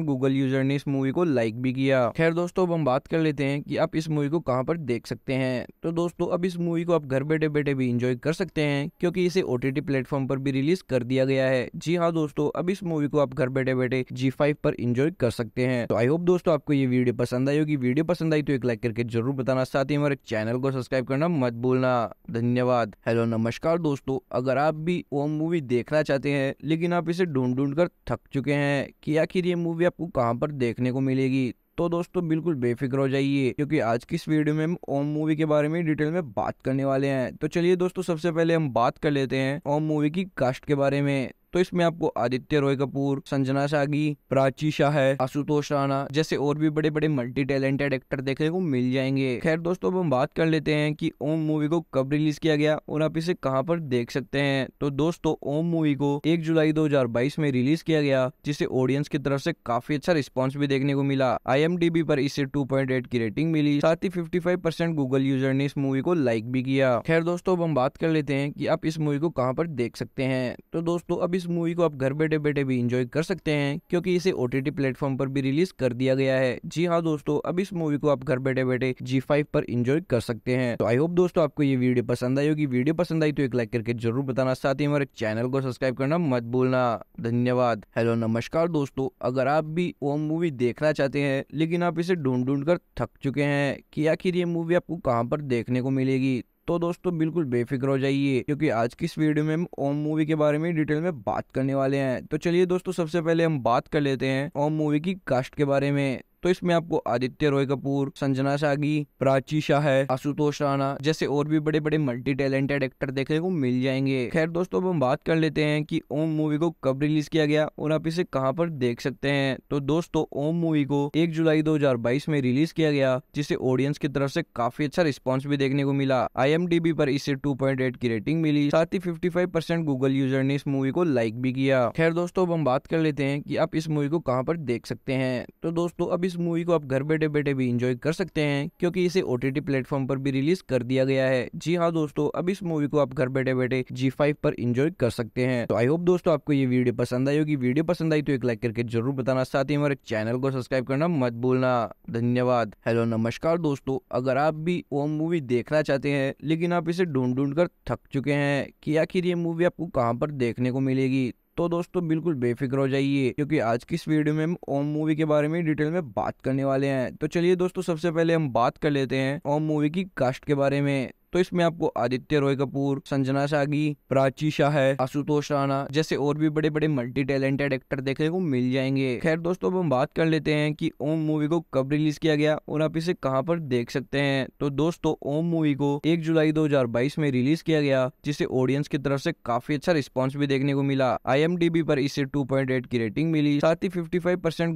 गूगल यूजर ने इस मूवी को लाइक भी किया खैर दोस्तों अब हम बात कर लेते हैं की आप इस मूवी को कहाँ पर देख सकते हैं तो दोस्तों अभी इस मूवी को आप घर बैठे बैठे भी इंजॉय कर सकते हैं क्योंकि इसे ओ टी प्लेटफॉर्म पर भी रिलीज कर दिया गया है जी हाँ दोस्तों अब इस मूवी को आप घर बैठे बैठे जी फाइव पर इंजॉय कर सकते हैं तो आई होप दोस्तों आपको ये वीडियो पसंद आई होगी वीडियो पसंद आई तो एक लाइक करके जरूर बताना साथ ही हमारे चैनल को सब्सक्राइब करना मत भूलना धन्यवाद हेलो नमस्कार दोस्तों अगर आप भी वो मूवी देखना चाहते हैं लेकिन आप इसे ढूंढ ढूंढ कर थक चुके हैं कि आखिर ये मूवी आपको कहाँ पर देखने को मिलेगी तो दोस्तों बिल्कुल बेफिक्र हो जाइए क्योंकि आज की इस वीडियो में हम ओम मूवी के बारे में डिटेल में बात करने वाले हैं तो चलिए दोस्तों सबसे पहले हम बात कर लेते हैं ओम मूवी की कास्ट के बारे में तो इसमें आपको आदित्य रॉय कपूर संजना सागी प्राची शाह है आशुतोष राणा जैसे और भी बड़े बड़े मल्टी टैलेंटेड एक्टर देखने को मिल जाएंगे खैर दोस्तों अब हम बात कर लेते हैं कि ओम मूवी को कब रिलीज किया गया और आप इसे कहां पर देख सकते हैं तो दोस्तों ओम मूवी को 1 जुलाई 2022 में रिलीज किया गया जिसे ऑडियंस की तरफ से काफी अच्छा रिस्पॉन्स भी देखने को मिला आई पर इसे टू की रेटिंग मिली साथ ही फिफ्टी गूगल यूजर ने इस मूवी को लाइक भी किया खैर दोस्तों अब हम बात कर लेते हैं की आप इस मूवी को कहाँ पर देख सकते हैं तो दोस्तों अभी इस मूवी को आप घर बैठे बैठे भी इंजॉय कर सकते हैं क्योंकि इसे ओ टी प्लेटफॉर्म पर भी रिलीज कर दिया गया है जी हाँ दोस्तों अब इस मूवी को आप घर बैठे बैठे जी फाइव पर इंजॉय कर सकते हैं तो आई होप दोस्तों आपको ये वीडियो पसंद आई होगी वीडियो पसंद आई तो एक लाइक करके जरूर बताना साथ ही हमारे चैनल को सब्सक्राइब करना मत भूलना धन्यवाद हेलो नमस्कार दोस्तों अगर आप भी वो मूवी देखना चाहते हैं लेकिन आप इसे ढूंढ ढूंढ कर थक चुके हैं कि आखिर ये मूवी आपको कहाँ पर देखने को मिलेगी तो दोस्तों बिल्कुल बेफिक्र हो जाइए क्योंकि आज की इस वीडियो में हम ओम मूवी के बारे में डिटेल में बात करने वाले हैं तो चलिए दोस्तों सबसे पहले हम बात कर लेते हैं ओम मूवी की कास्ट के बारे में तो इसमें आपको आदित्य रॉय कपूर संजना सागी प्राची शाह है आशुतोष राणा जैसे और भी बड़े बड़े मल्टी टैलेंटेड एक्टर देखने को मिल जाएंगे खैर दोस्तों अब हम बात कर लेते हैं कि ओम मूवी को कब रिलीज किया गया और आप इसे कहां पर देख सकते हैं तो दोस्तों ओम मूवी को 1 जुलाई 2022 में रिलीज किया गया जिसे ऑडियंस की तरफ से काफी अच्छा रिस्पॉन्स भी देखने को मिला आई पर इसे टू की रेटिंग मिली साथ ही फिफ्टी गूगल यूजर ने इस मूवी को लाइक भी किया खैर दोस्तों अब हम बात कर लेते हैं की आप इस मूवी को कहाँ पर देख सकते हैं तो दोस्तों अभी इस मूवी को आप घर बैठे बैठे भी इंजॉय कर सकते हैं क्योंकि इसे ओ टी प्लेटफॉर्म पर भी रिलीज कर दिया गया है जी हाँ दोस्तों अब इस मूवी को आप घर बैठे बैठे जी फाइव पर इंजॉय कर सकते हैं तो आई होप दोस्तों आपको ये वीडियो पसंद आई होगी वीडियो पसंद आई तो एक लाइक करके जरूर बताना साथ ही हमारे चैनल को सब्सक्राइब करना मत भूलना धन्यवाद हेलो नमस्कार दोस्तों अगर आप भी वो मूवी देखना चाहते हैं लेकिन आप इसे ढूंढ ढूंढ कर थक चुके हैं कि आखिर ये मूवी आपको कहाँ पर देखने को मिलेगी तो दोस्तों बिल्कुल बेफिक्र हो जाइए क्योंकि आज की इस वीडियो में हम ओम मूवी के बारे में डिटेल में बात करने वाले हैं तो चलिए दोस्तों सबसे पहले हम बात कर लेते हैं ओम मूवी की कास्ट के बारे में तो इसमें आपको आदित्य रॉय कपूर संजना सागी प्राची शाह है आशुतोष राणा जैसे और भी बड़े बड़े मल्टी टैलेंटेड एक्टर देखने को मिल जाएंगे खैर दोस्तों अब हम बात कर लेते हैं कि ओम मूवी को कब रिलीज किया गया और आप इसे कहां पर देख सकते हैं तो दोस्तों ओम मूवी को 1 जुलाई 2022 में रिलीज किया गया जिसे ऑडियंस की तरफ से काफी अच्छा रिस्पॉन्स भी देखने को मिला आई पर इसे टू की रेटिंग मिली साथ ही फिफ्टी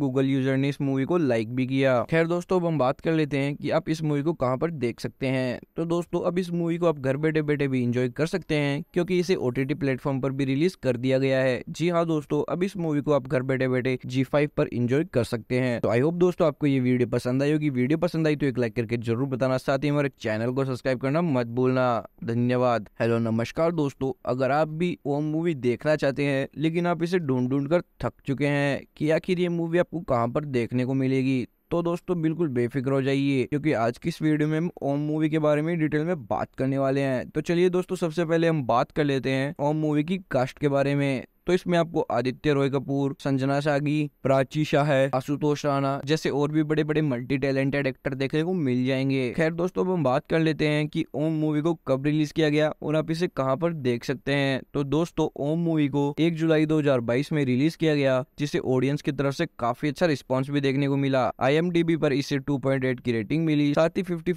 गूगल यूजर ने इस मूवी को लाइक भी किया खैर दोस्तों अब हम बात कर लेते हैं की आप इस मूवी को कहाँ पर देख सकते हैं तो दोस्तों अभी इस मूवी को आप घर बैठे बैठे भी इंजॉय कर सकते हैं क्योंकि इसे ओ टी प्लेटफॉर्म पर भी रिलीज कर दिया गया है जी हाँ दोस्तों अब इस मूवी को आप घर बैठे बैठे जी फाइव पर इंजॉय कर सकते हैं तो आई होप दोस्तों आपको ये वीडियो पसंद आई होगी वीडियो पसंद आई तो एक लाइक करके जरूर बताना साथ ही हमारे चैनल को सब्सक्राइब करना मत भूलना धन्यवाद हेलो नमस्कार दोस्तों अगर आप भी वो मूवी देखना चाहते हैं लेकिन आप इसे ढूंढ ढूंढ कर थक चुके हैं कि आखिर ये मूवी आपको कहाँ पर देखने को मिलेगी तो दोस्तों बिल्कुल बेफिक्र हो जाइए क्योंकि आज की इस वीडियो में हम ओम मूवी के बारे में डिटेल में बात करने वाले हैं तो चलिए दोस्तों सबसे पहले हम बात कर लेते हैं ओम मूवी की कास्ट के बारे में तो इसमें आपको आदित्य रॉय कपूर संजना सागी प्राची शाह है आशुतोष राणा जैसे और भी बड़े बड़े मल्टी टैलेंटेड एक्टर देखने को मिल जाएंगे खैर दोस्तों अब हम बात कर लेते हैं कि ओम मूवी को कब रिलीज किया गया और आप इसे कहां पर देख सकते हैं तो दोस्तों ओम मूवी को 1 जुलाई 2022 में रिलीज किया गया जिसे ऑडियंस की तरफ से काफी अच्छा रिस्पॉन्स भी देखने को मिला आई पर इसे टू की रेटिंग मिली साथ ही फिफ्टी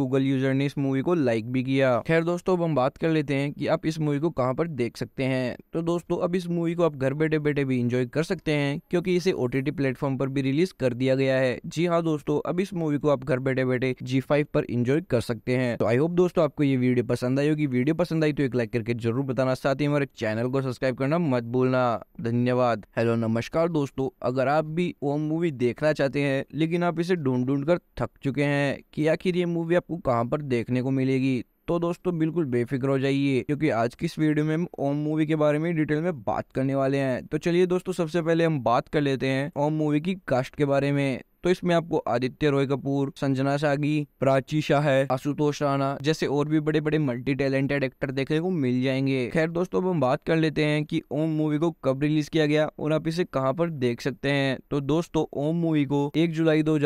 गूगल यूजर ने इस मूवी को लाइक भी किया खैर दोस्तों अब हम बात कर लेते हैं की आप इस मूवी को कहाँ पर देख सकते हैं तो दोस्तों अभी इस मूवी को आप घर बैठे बैठे भी इंजॉय कर सकते हैं क्योंकि इसे ओ टी प्लेटफॉर्म पर भी रिलीज कर दिया गया है जी हाँ दोस्तों अब इस मूवी को आप घर बैठे बैठे जी फाइव पर इंजॉय कर सकते हैं तो आई होप दोस्तों आपको ये वीडियो पसंद आई होगी वीडियो पसंद आई तो एक लाइक करके जरूर बताना साथ ही हमारे चैनल को सब्सक्राइब करना मत भूलना धन्यवाद हेलो नमस्कार दोस्तों अगर आप भी वो मूवी देखना चाहते हैं लेकिन आप इसे ढूंढ ढूंढ कर थक चुके हैं कि आखिर ये मूवी आपको कहाँ पर देखने को मिलेगी तो दोस्तों बिल्कुल बेफिक्र हो जाइए क्योंकि आज की इस वीडियो में हम ओम मूवी के बारे में डिटेल में बात करने वाले हैं तो चलिए दोस्तों सबसे पहले हम बात कर लेते हैं ओम मूवी की कास्ट के बारे में तो इसमें आपको आदित्य रॉय कपूर संजना सागी प्राची शाह है आशुतोष राणा जैसे और भी बड़े बड़े मल्टी टैलेंटेड एक्टर देखने को मिल जाएंगे खैर दोस्तों अब हम बात कर लेते हैं कि ओम मूवी को कब रिलीज किया गया और आप इसे कहाँ पर देख सकते हैं तो दोस्तों ओम मूवी को एक जुलाई दो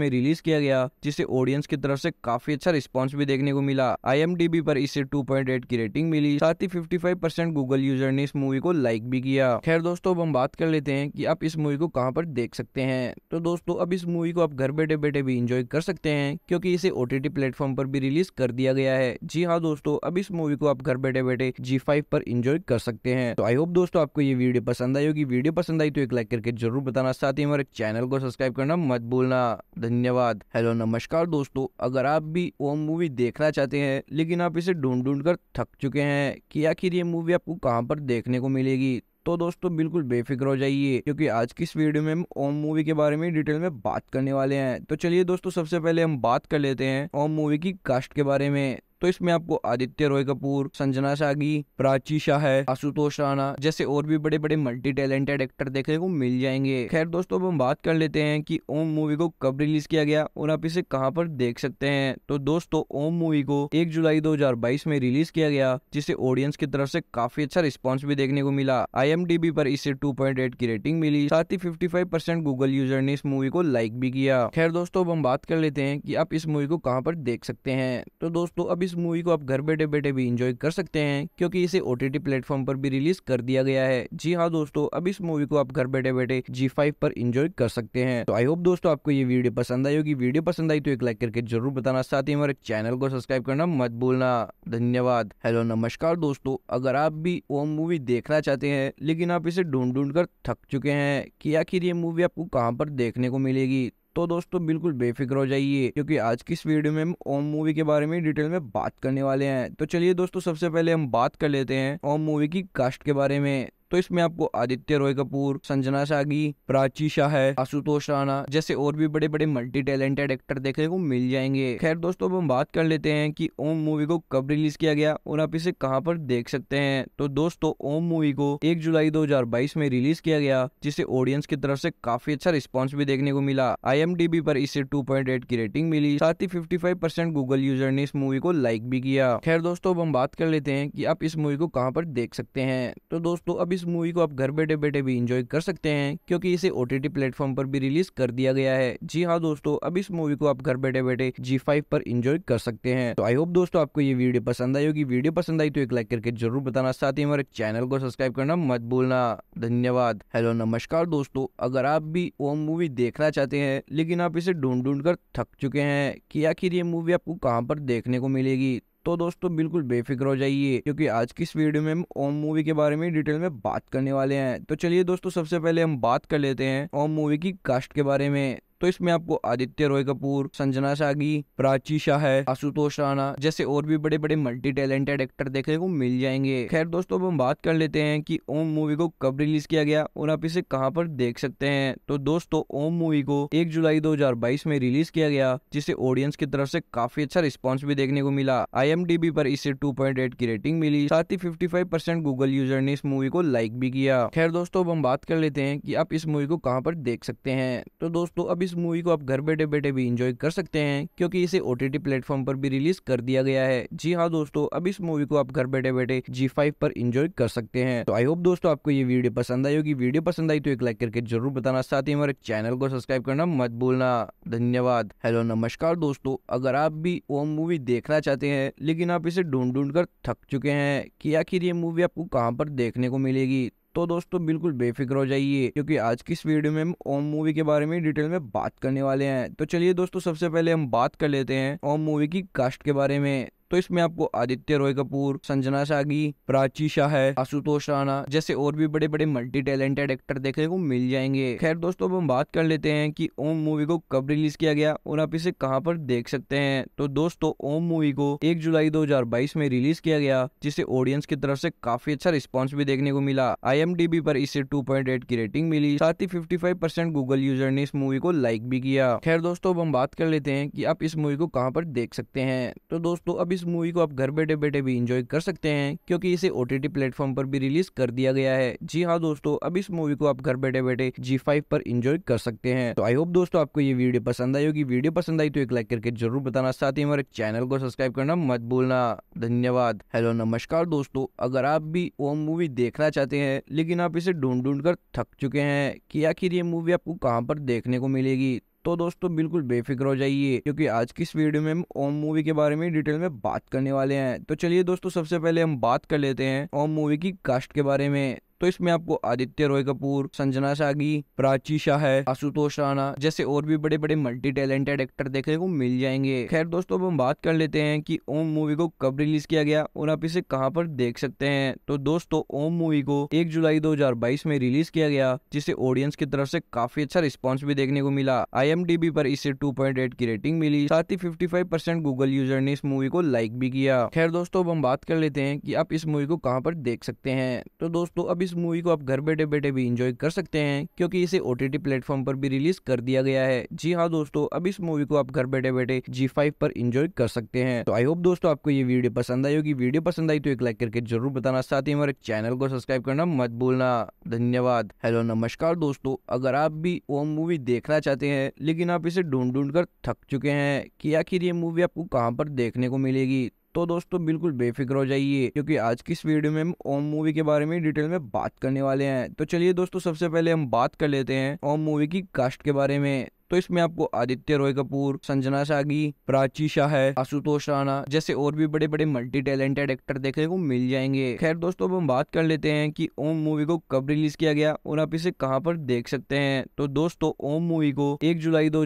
में रिलीज किया गया जिसे ऑडियंस की तरफ से काफी अच्छा रिस्पॉन्स भी देखने को मिला आई पर इसे टू की रेटिंग मिली साथ ही फिफ्टी परसेंट गूगल यूजर ने इस मूवी को लाइक भी किया खैर दोस्तों अब हम बात कर लेते हैं कि आप इस मूवी को कहाँ पर देख सकते हैं तो दोस्तों अब इस मूवी को आप घर बैठे बैठे भी इंजॉय कर सकते हैं क्योंकि इसे ओ टी प्लेटफॉर्म पर भी रिलीज कर दिया गया है जी हाँ दोस्तों अब इस मूवी को आप घर बैठे बैठे जी फाइव पर इंजॉय कर सकते हैं तो आई होप दोस्तों आपको ये वीडियो पसंद आई होगी वीडियो पसंद आई तो एक लाइक करके जरूर बताना साथ ही हमारे चैनल को सब्सक्राइब करना मत भूलना धन्यवाद हेलो नमस्कार दोस्तों अगर आप भी वो मूवी देखना चाहते हैं लेकिन आप इसे ढूंढ ढूंढ कर थक चुके हैं कि आखिर ये मूवी आपको कहाँ पर देखने को मिलेगी तो दोस्तों बिल्कुल बेफिक्र हो जाइए क्योंकि आज की इस वीडियो में हम ओम मूवी के बारे में डिटेल में बात करने वाले हैं तो चलिए दोस्तों सबसे पहले हम बात कर लेते हैं ओम मूवी की कास्ट के बारे में तो इसमें आपको आदित्य रॉय कपूर संजना सागी प्राची शाह है आशुतोष राणा जैसे और भी बड़े बड़े मल्टी टैलेंटेड एक्टर देखने को मिल जाएंगे खैर दोस्तों अब हम बात कर लेते हैं कि ओम मूवी को कब रिलीज किया गया और आप इसे कहाँ पर देख सकते हैं तो दोस्तों ओम मूवी को एक जुलाई दो में रिलीज किया गया जिसे ऑडियंस की तरफ से काफी अच्छा रिस्पॉन्स भी देखने को मिला आई पर इसे टू की रेटिंग मिली साथ ही फिफ्टी परसेंट गूगल यूजर ने इस मूवी को लाइक भी किया खैर दोस्तों अब हम बात कर लेते हैं कि आप इस मूवी को कहाँ पर देख सकते हैं तो दोस्तों अब इस मूवी को आप घर बैठे बैठे भी इंजॉय कर सकते हैं क्योंकि इसे ओ टी प्लेटफॉर्म पर भी रिलीज कर दिया गया है जी हाँ दोस्तों अब इस मूवी को आप घर बैठे बैठे जी फाइव पर इंजॉय कर सकते हैं तो आई होप दोस्तों आपको ये वीडियो पसंद आई होगी वीडियो पसंद आई तो एक लाइक करके जरूर बताना साथ ही हमारे चैनल को सब्सक्राइब करना मत भूलना धन्यवाद हेलो नमस्कार दोस्तों अगर आप भी वो मूवी देखना चाहते हैं लेकिन आप इसे ढूंढ ढूंढ कर थक चुके हैं कि आखिर ये मूवी आपको कहाँ पर देखने को मिलेगी तो दोस्तों बिल्कुल बेफिक्र हो जाइए क्योंकि आज की इस वीडियो में हम ओम मूवी के बारे में डिटेल में बात करने वाले हैं तो चलिए दोस्तों सबसे पहले हम बात कर लेते हैं ओम मूवी की कास्ट के बारे में तो इसमें आपको आदित्य रॉय कपूर संजना सागी प्राची शाह है आशुतोष राणा जैसे और भी बड़े बड़े मल्टी टैलेंटेड एक्टर देखने को मिल जाएंगे खैर दोस्तों अब हम बात कर लेते हैं कि ओम मूवी को कब रिलीज किया गया और आप इसे कहाँ पर देख सकते हैं तो दोस्तों ओम मूवी को एक जुलाई दो में रिलीज किया गया जिसे ऑडियंस की तरफ से काफी अच्छा रिस्पॉन्स भी देखने को मिला आई पर इसे टू की रेटिंग मिली साथ ही फिफ्टी गूगल यूजर ने इस मूवी को लाइक भी किया खैर दोस्तों अब हम बात कर लेते हैं कि आप इस मूवी को कहाँ पर देख सकते हैं तो दोस्तों अब इस मूवी को आप घर बैठे बैठे भी इंजॉय कर सकते हैं क्योंकि इसे ओ टी प्लेटफॉर्म पर भी रिलीज कर दिया गया है जी हाँ दोस्तों अब इस मूवी को आप घर बैठे बैठे जी फाइव पर इंजॉय कर सकते हैं तो आई होप दोस्तों आपको ये वीडियो पसंद आई होगी वीडियो पसंद आई तो एक लाइक करके जरूर बताना साथ ही हमारे चैनल को सब्सक्राइब करना मत भूलना धन्यवाद हेलो नमस्कार दोस्तों अगर आप भी वो मूवी देखना चाहते हैं लेकिन आप इसे ढूंढ ढूंढ कर थक चुके हैं कि आखिर ये मूवी आपको कहाँ पर देखने को मिलेगी तो दोस्तों बिल्कुल बेफिक्र हो जाइए क्योंकि आज की इस वीडियो में हम ओम मूवी के बारे में डिटेल में बात करने वाले हैं तो चलिए दोस्तों सबसे पहले हम बात कर लेते हैं ओम मूवी की कास्ट के बारे में तो इसमें आपको आदित्य रॉय कपूर संजना सागी प्राची शाह है आशुतोष राणा जैसे और भी बड़े बड़े मल्टी टैलेंटेड एक्टर देखने को मिल जाएंगे खैर दोस्तों अब हम बात कर लेते हैं कि ओम मूवी को कब रिलीज किया गया और आप इसे कहाँ पर देख सकते हैं तो दोस्तों ओम मूवी को एक जुलाई दो में रिलीज किया गया जिसे ऑडियंस की तरफ से काफी अच्छा रिस्पॉन्स भी देखने को मिला आई पर इसे टू की रेटिंग मिली साथ ही फिफ्टी गूगल यूजर ने इस मूवी को लाइक भी किया खैर दोस्तों अब हम बात कर लेते हैं कि आप इस मूवी को कहाँ पर देख सकते हैं तो दोस्तों अब इस मूवी को आप घर बैठे बैठे भी इंजॉय कर सकते हैं क्योंकि इसे ओ टी प्लेटफॉर्म पर भी रिलीज कर दिया गया है जी हाँ दोस्तों अब इस मूवी को आप घर बैठे बैठे जी पर इंजॉय कर सकते हैं तो आई होप दोस्तों आपको ये वीडियो पसंद आई होगी वीडियो पसंद आई तो एक लाइक करके जरूर बताना साथ ही हमारे चैनल को सब्सक्राइब करना मत भूलना धन्यवाद हेलो नमस्कार दोस्तों अगर आप भी वो मूवी देखना चाहते हैं लेकिन आप इसे ढूंढ ढूंढ कर थक चुके हैं कि आखिर ये मूवी आपको कहाँ पर देखने को मिलेगी तो दोस्तों बिल्कुल बेफिक्र हो जाइए क्योंकि आज की इस वीडियो में हम ओम मूवी के बारे में डिटेल में बात करने वाले हैं तो चलिए दोस्तों सबसे पहले हम बात कर लेते हैं ओम मूवी की कास्ट के बारे में तो इसमें आपको आदित्य रॉय कपूर संजना सागी प्राची शाह है आशुतोष राणा जैसे और भी बड़े बड़े मल्टी टैलेंटेड एक्टर देखने को मिल जाएंगे खैर दोस्तों अब हम बात कर लेते हैं कि ओम मूवी को कब रिलीज किया गया और आप इसे कहाँ पर देख सकते हैं तो दोस्तों ओम मूवी को एक जुलाई दो में रिलीज किया गया जिसे ऑडियंस की तरफ से काफी अच्छा रिस्पॉन्स भी देखने को मिला आई पर इसे टू की रेटिंग मिली साथ ही फिफ्टी गूगल यूजर ने इस मूवी को लाइक भी किया खैर दोस्तों अब हम बात कर लेते हैं कि आप इस मूवी को कहाँ पर देख सकते हैं तो दोस्तों अब इस मूवी को आप घर बैठे बैठे भी इंजॉय कर सकते हैं क्योंकि इसे ओ टी प्लेटफॉर्म पर भी रिलीज कर दिया गया है जी हाँ दोस्तों अब इस मूवी को आप घर बैठे बैठे जी फाइव पर इंजॉय कर सकते हैं तो आई होप दोस्तों आपको ये वीडियो पसंद आई होगी वीडियो पसंद आई तो एक लाइक करके जरूर बताना साथ ही हमारे चैनल को सब्सक्राइब करना मत भूलना धन्यवाद हेलो नमस्कार दोस्तों अगर आप भी वो मूवी देखना चाहते हैं लेकिन आप इसे ढूंढ ढूंढ कर थक चुके हैं कि आखिर ये मूवी आपको कहाँ पर देखने को मिलेगी तो दोस्तों बिल्कुल बेफिक्र हो जाइए क्योंकि आज की इस वीडियो में हम ओम मूवी के बारे में डिटेल में बात करने वाले हैं तो चलिए दोस्तों सबसे पहले हम बात कर लेते हैं ओम मूवी की कास्ट के बारे में तो इसमें आपको आदित्य रॉय कपूर संजना सागी प्राची शाह है आशुतोष राणा जैसे और भी बड़े बड़े मल्टी टैलेंटेड एक्टर देखने को मिल जाएंगे खैर दोस्तों अब हम बात कर लेते हैं कि ओम मूवी को कब रिलीज किया गया और आप इसे कहां पर देख सकते हैं तो दोस्तों ओम मूवी को एक जुलाई दो में रिलीज किया गया जिसे ऑडियंस की तरफ से काफी अच्छा रिस्पॉन्स भी देखने को मिला आई पर इसे टू की रेटिंग मिली साथ ही फिफ्टी गूगल यूजर ने इस मूवी को लाइक भी किया खैर दोस्तों अब हम बात कर लेते हैं की आप इस मूवी को कहाँ पर देख सकते हैं तो दोस्तों अब इस मूवी को आप घर बैठे बैठे भी इंजॉय कर सकते हैं क्योंकि इसे ओ टी प्लेटफॉर्म पर भी रिलीज कर दिया गया है जी हाँ दोस्तों अब इस मूवी को आप घर बैठे बैठे जी फाइव पर इंजॉय कर सकते हैं तो आई होप दोस्तों आपको ये वीडियो पसंद आई होगी वीडियो पसंद आई तो एक लाइक करके जरूर बताना साथ ही हमारे चैनल को सब्सक्राइब करना मत भूलना धन्यवाद हेलो नमस्कार दोस्तों अगर आप भी वो मूवी देखना चाहते हैं लेकिन आप इसे ढूंढ ढूंढ कर थक चुके हैं कि आखिर ये मूवी आपको कहाँ पर देखने को मिलेगी तो दोस्तों बिल्कुल बेफिक्र हो जाइए क्योंकि आज की इस वीडियो में हम ओम मूवी के बारे में डिटेल में बात करने वाले हैं तो चलिए दोस्तों सबसे पहले हम बात कर लेते हैं ओम मूवी की कास्ट के बारे में तो इसमें आपको आदित्य रॉय कपूर संजना सागी प्राची शाह है आशुतोष राणा जैसे और भी बड़े बड़े मल्टी टैलेंटेड एक्टर देखने को मिल जाएंगे खैर दोस्तों अब हम बात कर लेते हैं कि ओम मूवी को कब रिलीज किया गया और आप इसे कहां पर देख सकते हैं तो दोस्तों ओम मूवी को एक जुलाई दो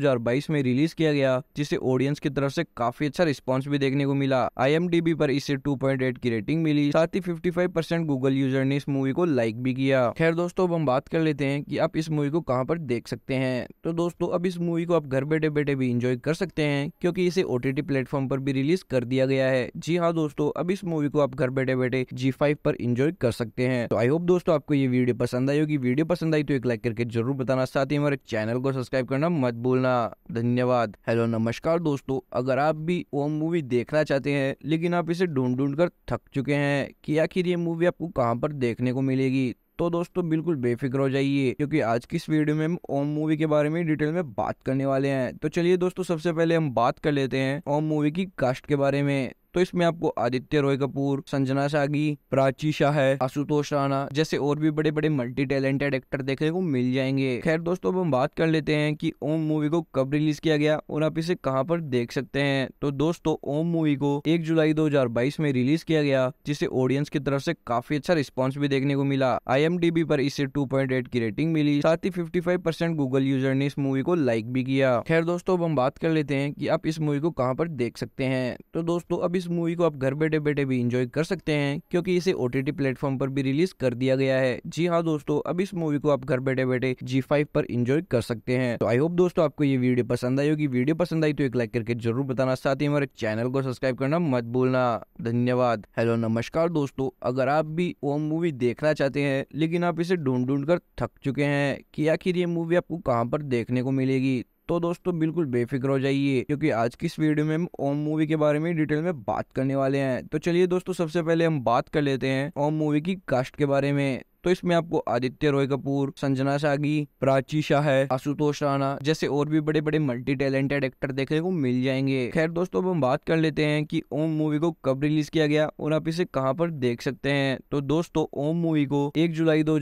में रिलीज किया गया जिसे ऑडियंस की तरफ से काफी अच्छा रिस्पॉन्स भी देखने को मिला आई पर इसे टू की रेटिंग मिली साथ ही फिफ्टी गूगल यूजर ने इस मूवी को लाइक भी किया खैर दोस्तों अब हम बात कर लेते हैं की आप इस मूवी को कहाँ पर देख सकते हैं तो दोस्तों अभी इस मूवी को आप घर बैठे बैठे भी इंजॉय कर सकते हैं क्योंकि इसे ओ टी प्लेटफॉर्म पर भी रिलीज कर दिया गया है जी हाँ दोस्तों अब इस मूवी को आप घर बैठे बैठे जी पर इंजॉय कर सकते हैं तो आई होप दोस्तों आपको ये वीडियो पसंद आई होगी वीडियो पसंद आई तो एक लाइक करके जरूर बताना साथ ही हमारे चैनल को सब्सक्राइब करना मत भूलना धन्यवाद हेलो नमस्कार दोस्तों अगर आप भी वो मूवी देखना चाहते हैं लेकिन आप इसे ढूंढ ढूंढ कर थक चुके हैं कि आखिर ये मूवी आपको कहाँ पर देखने को मिलेगी तो दोस्तों बिल्कुल बेफिक्र हो जाइए क्योंकि आज की इस वीडियो में हम ओम मूवी के बारे में डिटेल में बात करने वाले हैं तो चलिए दोस्तों सबसे पहले हम बात कर लेते हैं ओम मूवी की कास्ट के बारे में तो इसमें आपको आदित्य रॉय कपूर संजना सागी प्राची शाह है आशुतोष राणा जैसे और भी बड़े बड़े मल्टी टैलेंटेड एक्टर देखने को मिल जाएंगे खैर दोस्तों अब हम बात कर लेते हैं कि ओम मूवी को कब रिलीज किया गया और आप इसे कहां पर देख सकते हैं तो दोस्तों ओम मूवी को एक जुलाई दो में रिलीज किया गया जिसे ऑडियंस की तरफ से काफी अच्छा रिस्पॉन्स भी देखने को मिला आई पर इसे टू की रेटिंग मिली साथ ही फिफ्टी गूगल यूजर ने इस मूवी को लाइक भी किया खैर दोस्तों अब हम बात कर लेते हैं की आप इस मूवी को कहाँ पर देख सकते हैं तो दोस्तों अभी इस मूवी को आप घर बैठे बैठे भी इंजॉय कर सकते हैं क्योंकि इसे ओ टी प्लेटफॉर्म पर भी रिलीज कर दिया गया है जी हाँ दोस्तों अब इस मूवी को आप घर बैठे बैठे जी फाइव पर इंजॉय कर सकते हैं तो आई होप दोस्तों आपको ये वीडियो पसंद आई होगी वीडियो पसंद आई तो एक लाइक करके जरूर बताना साथ ही हमारे चैनल को सब्सक्राइब करना मत भूलना धन्यवाद हेलो नमस्कार दोस्तों अगर आप भी वो मूवी देखना चाहते हैं लेकिन आप इसे ढूंढ ढूंढ कर थक चुके हैं कि आखिर ये मूवी आपको कहाँ पर देखने को मिलेगी तो दोस्तों बिल्कुल बेफिक्र हो जाइए क्योंकि आज की इस वीडियो में हम ओम मूवी के बारे में डिटेल में बात करने वाले हैं तो चलिए दोस्तों सबसे पहले हम बात कर लेते हैं ओम मूवी की कास्ट के बारे में तो इसमें आपको आदित्य रॉय कपूर संजना सागी प्राची शाह है आशुतोष राणा जैसे और भी बड़े बड़े मल्टी टैलेंटेड एक्टर देखने को मिल जाएंगे खैर दोस्तों अब हम बात कर लेते हैं कि ओम मूवी को कब रिलीज किया गया और आप इसे कहां पर देख सकते हैं तो दोस्तों ओम मूवी को एक जुलाई दो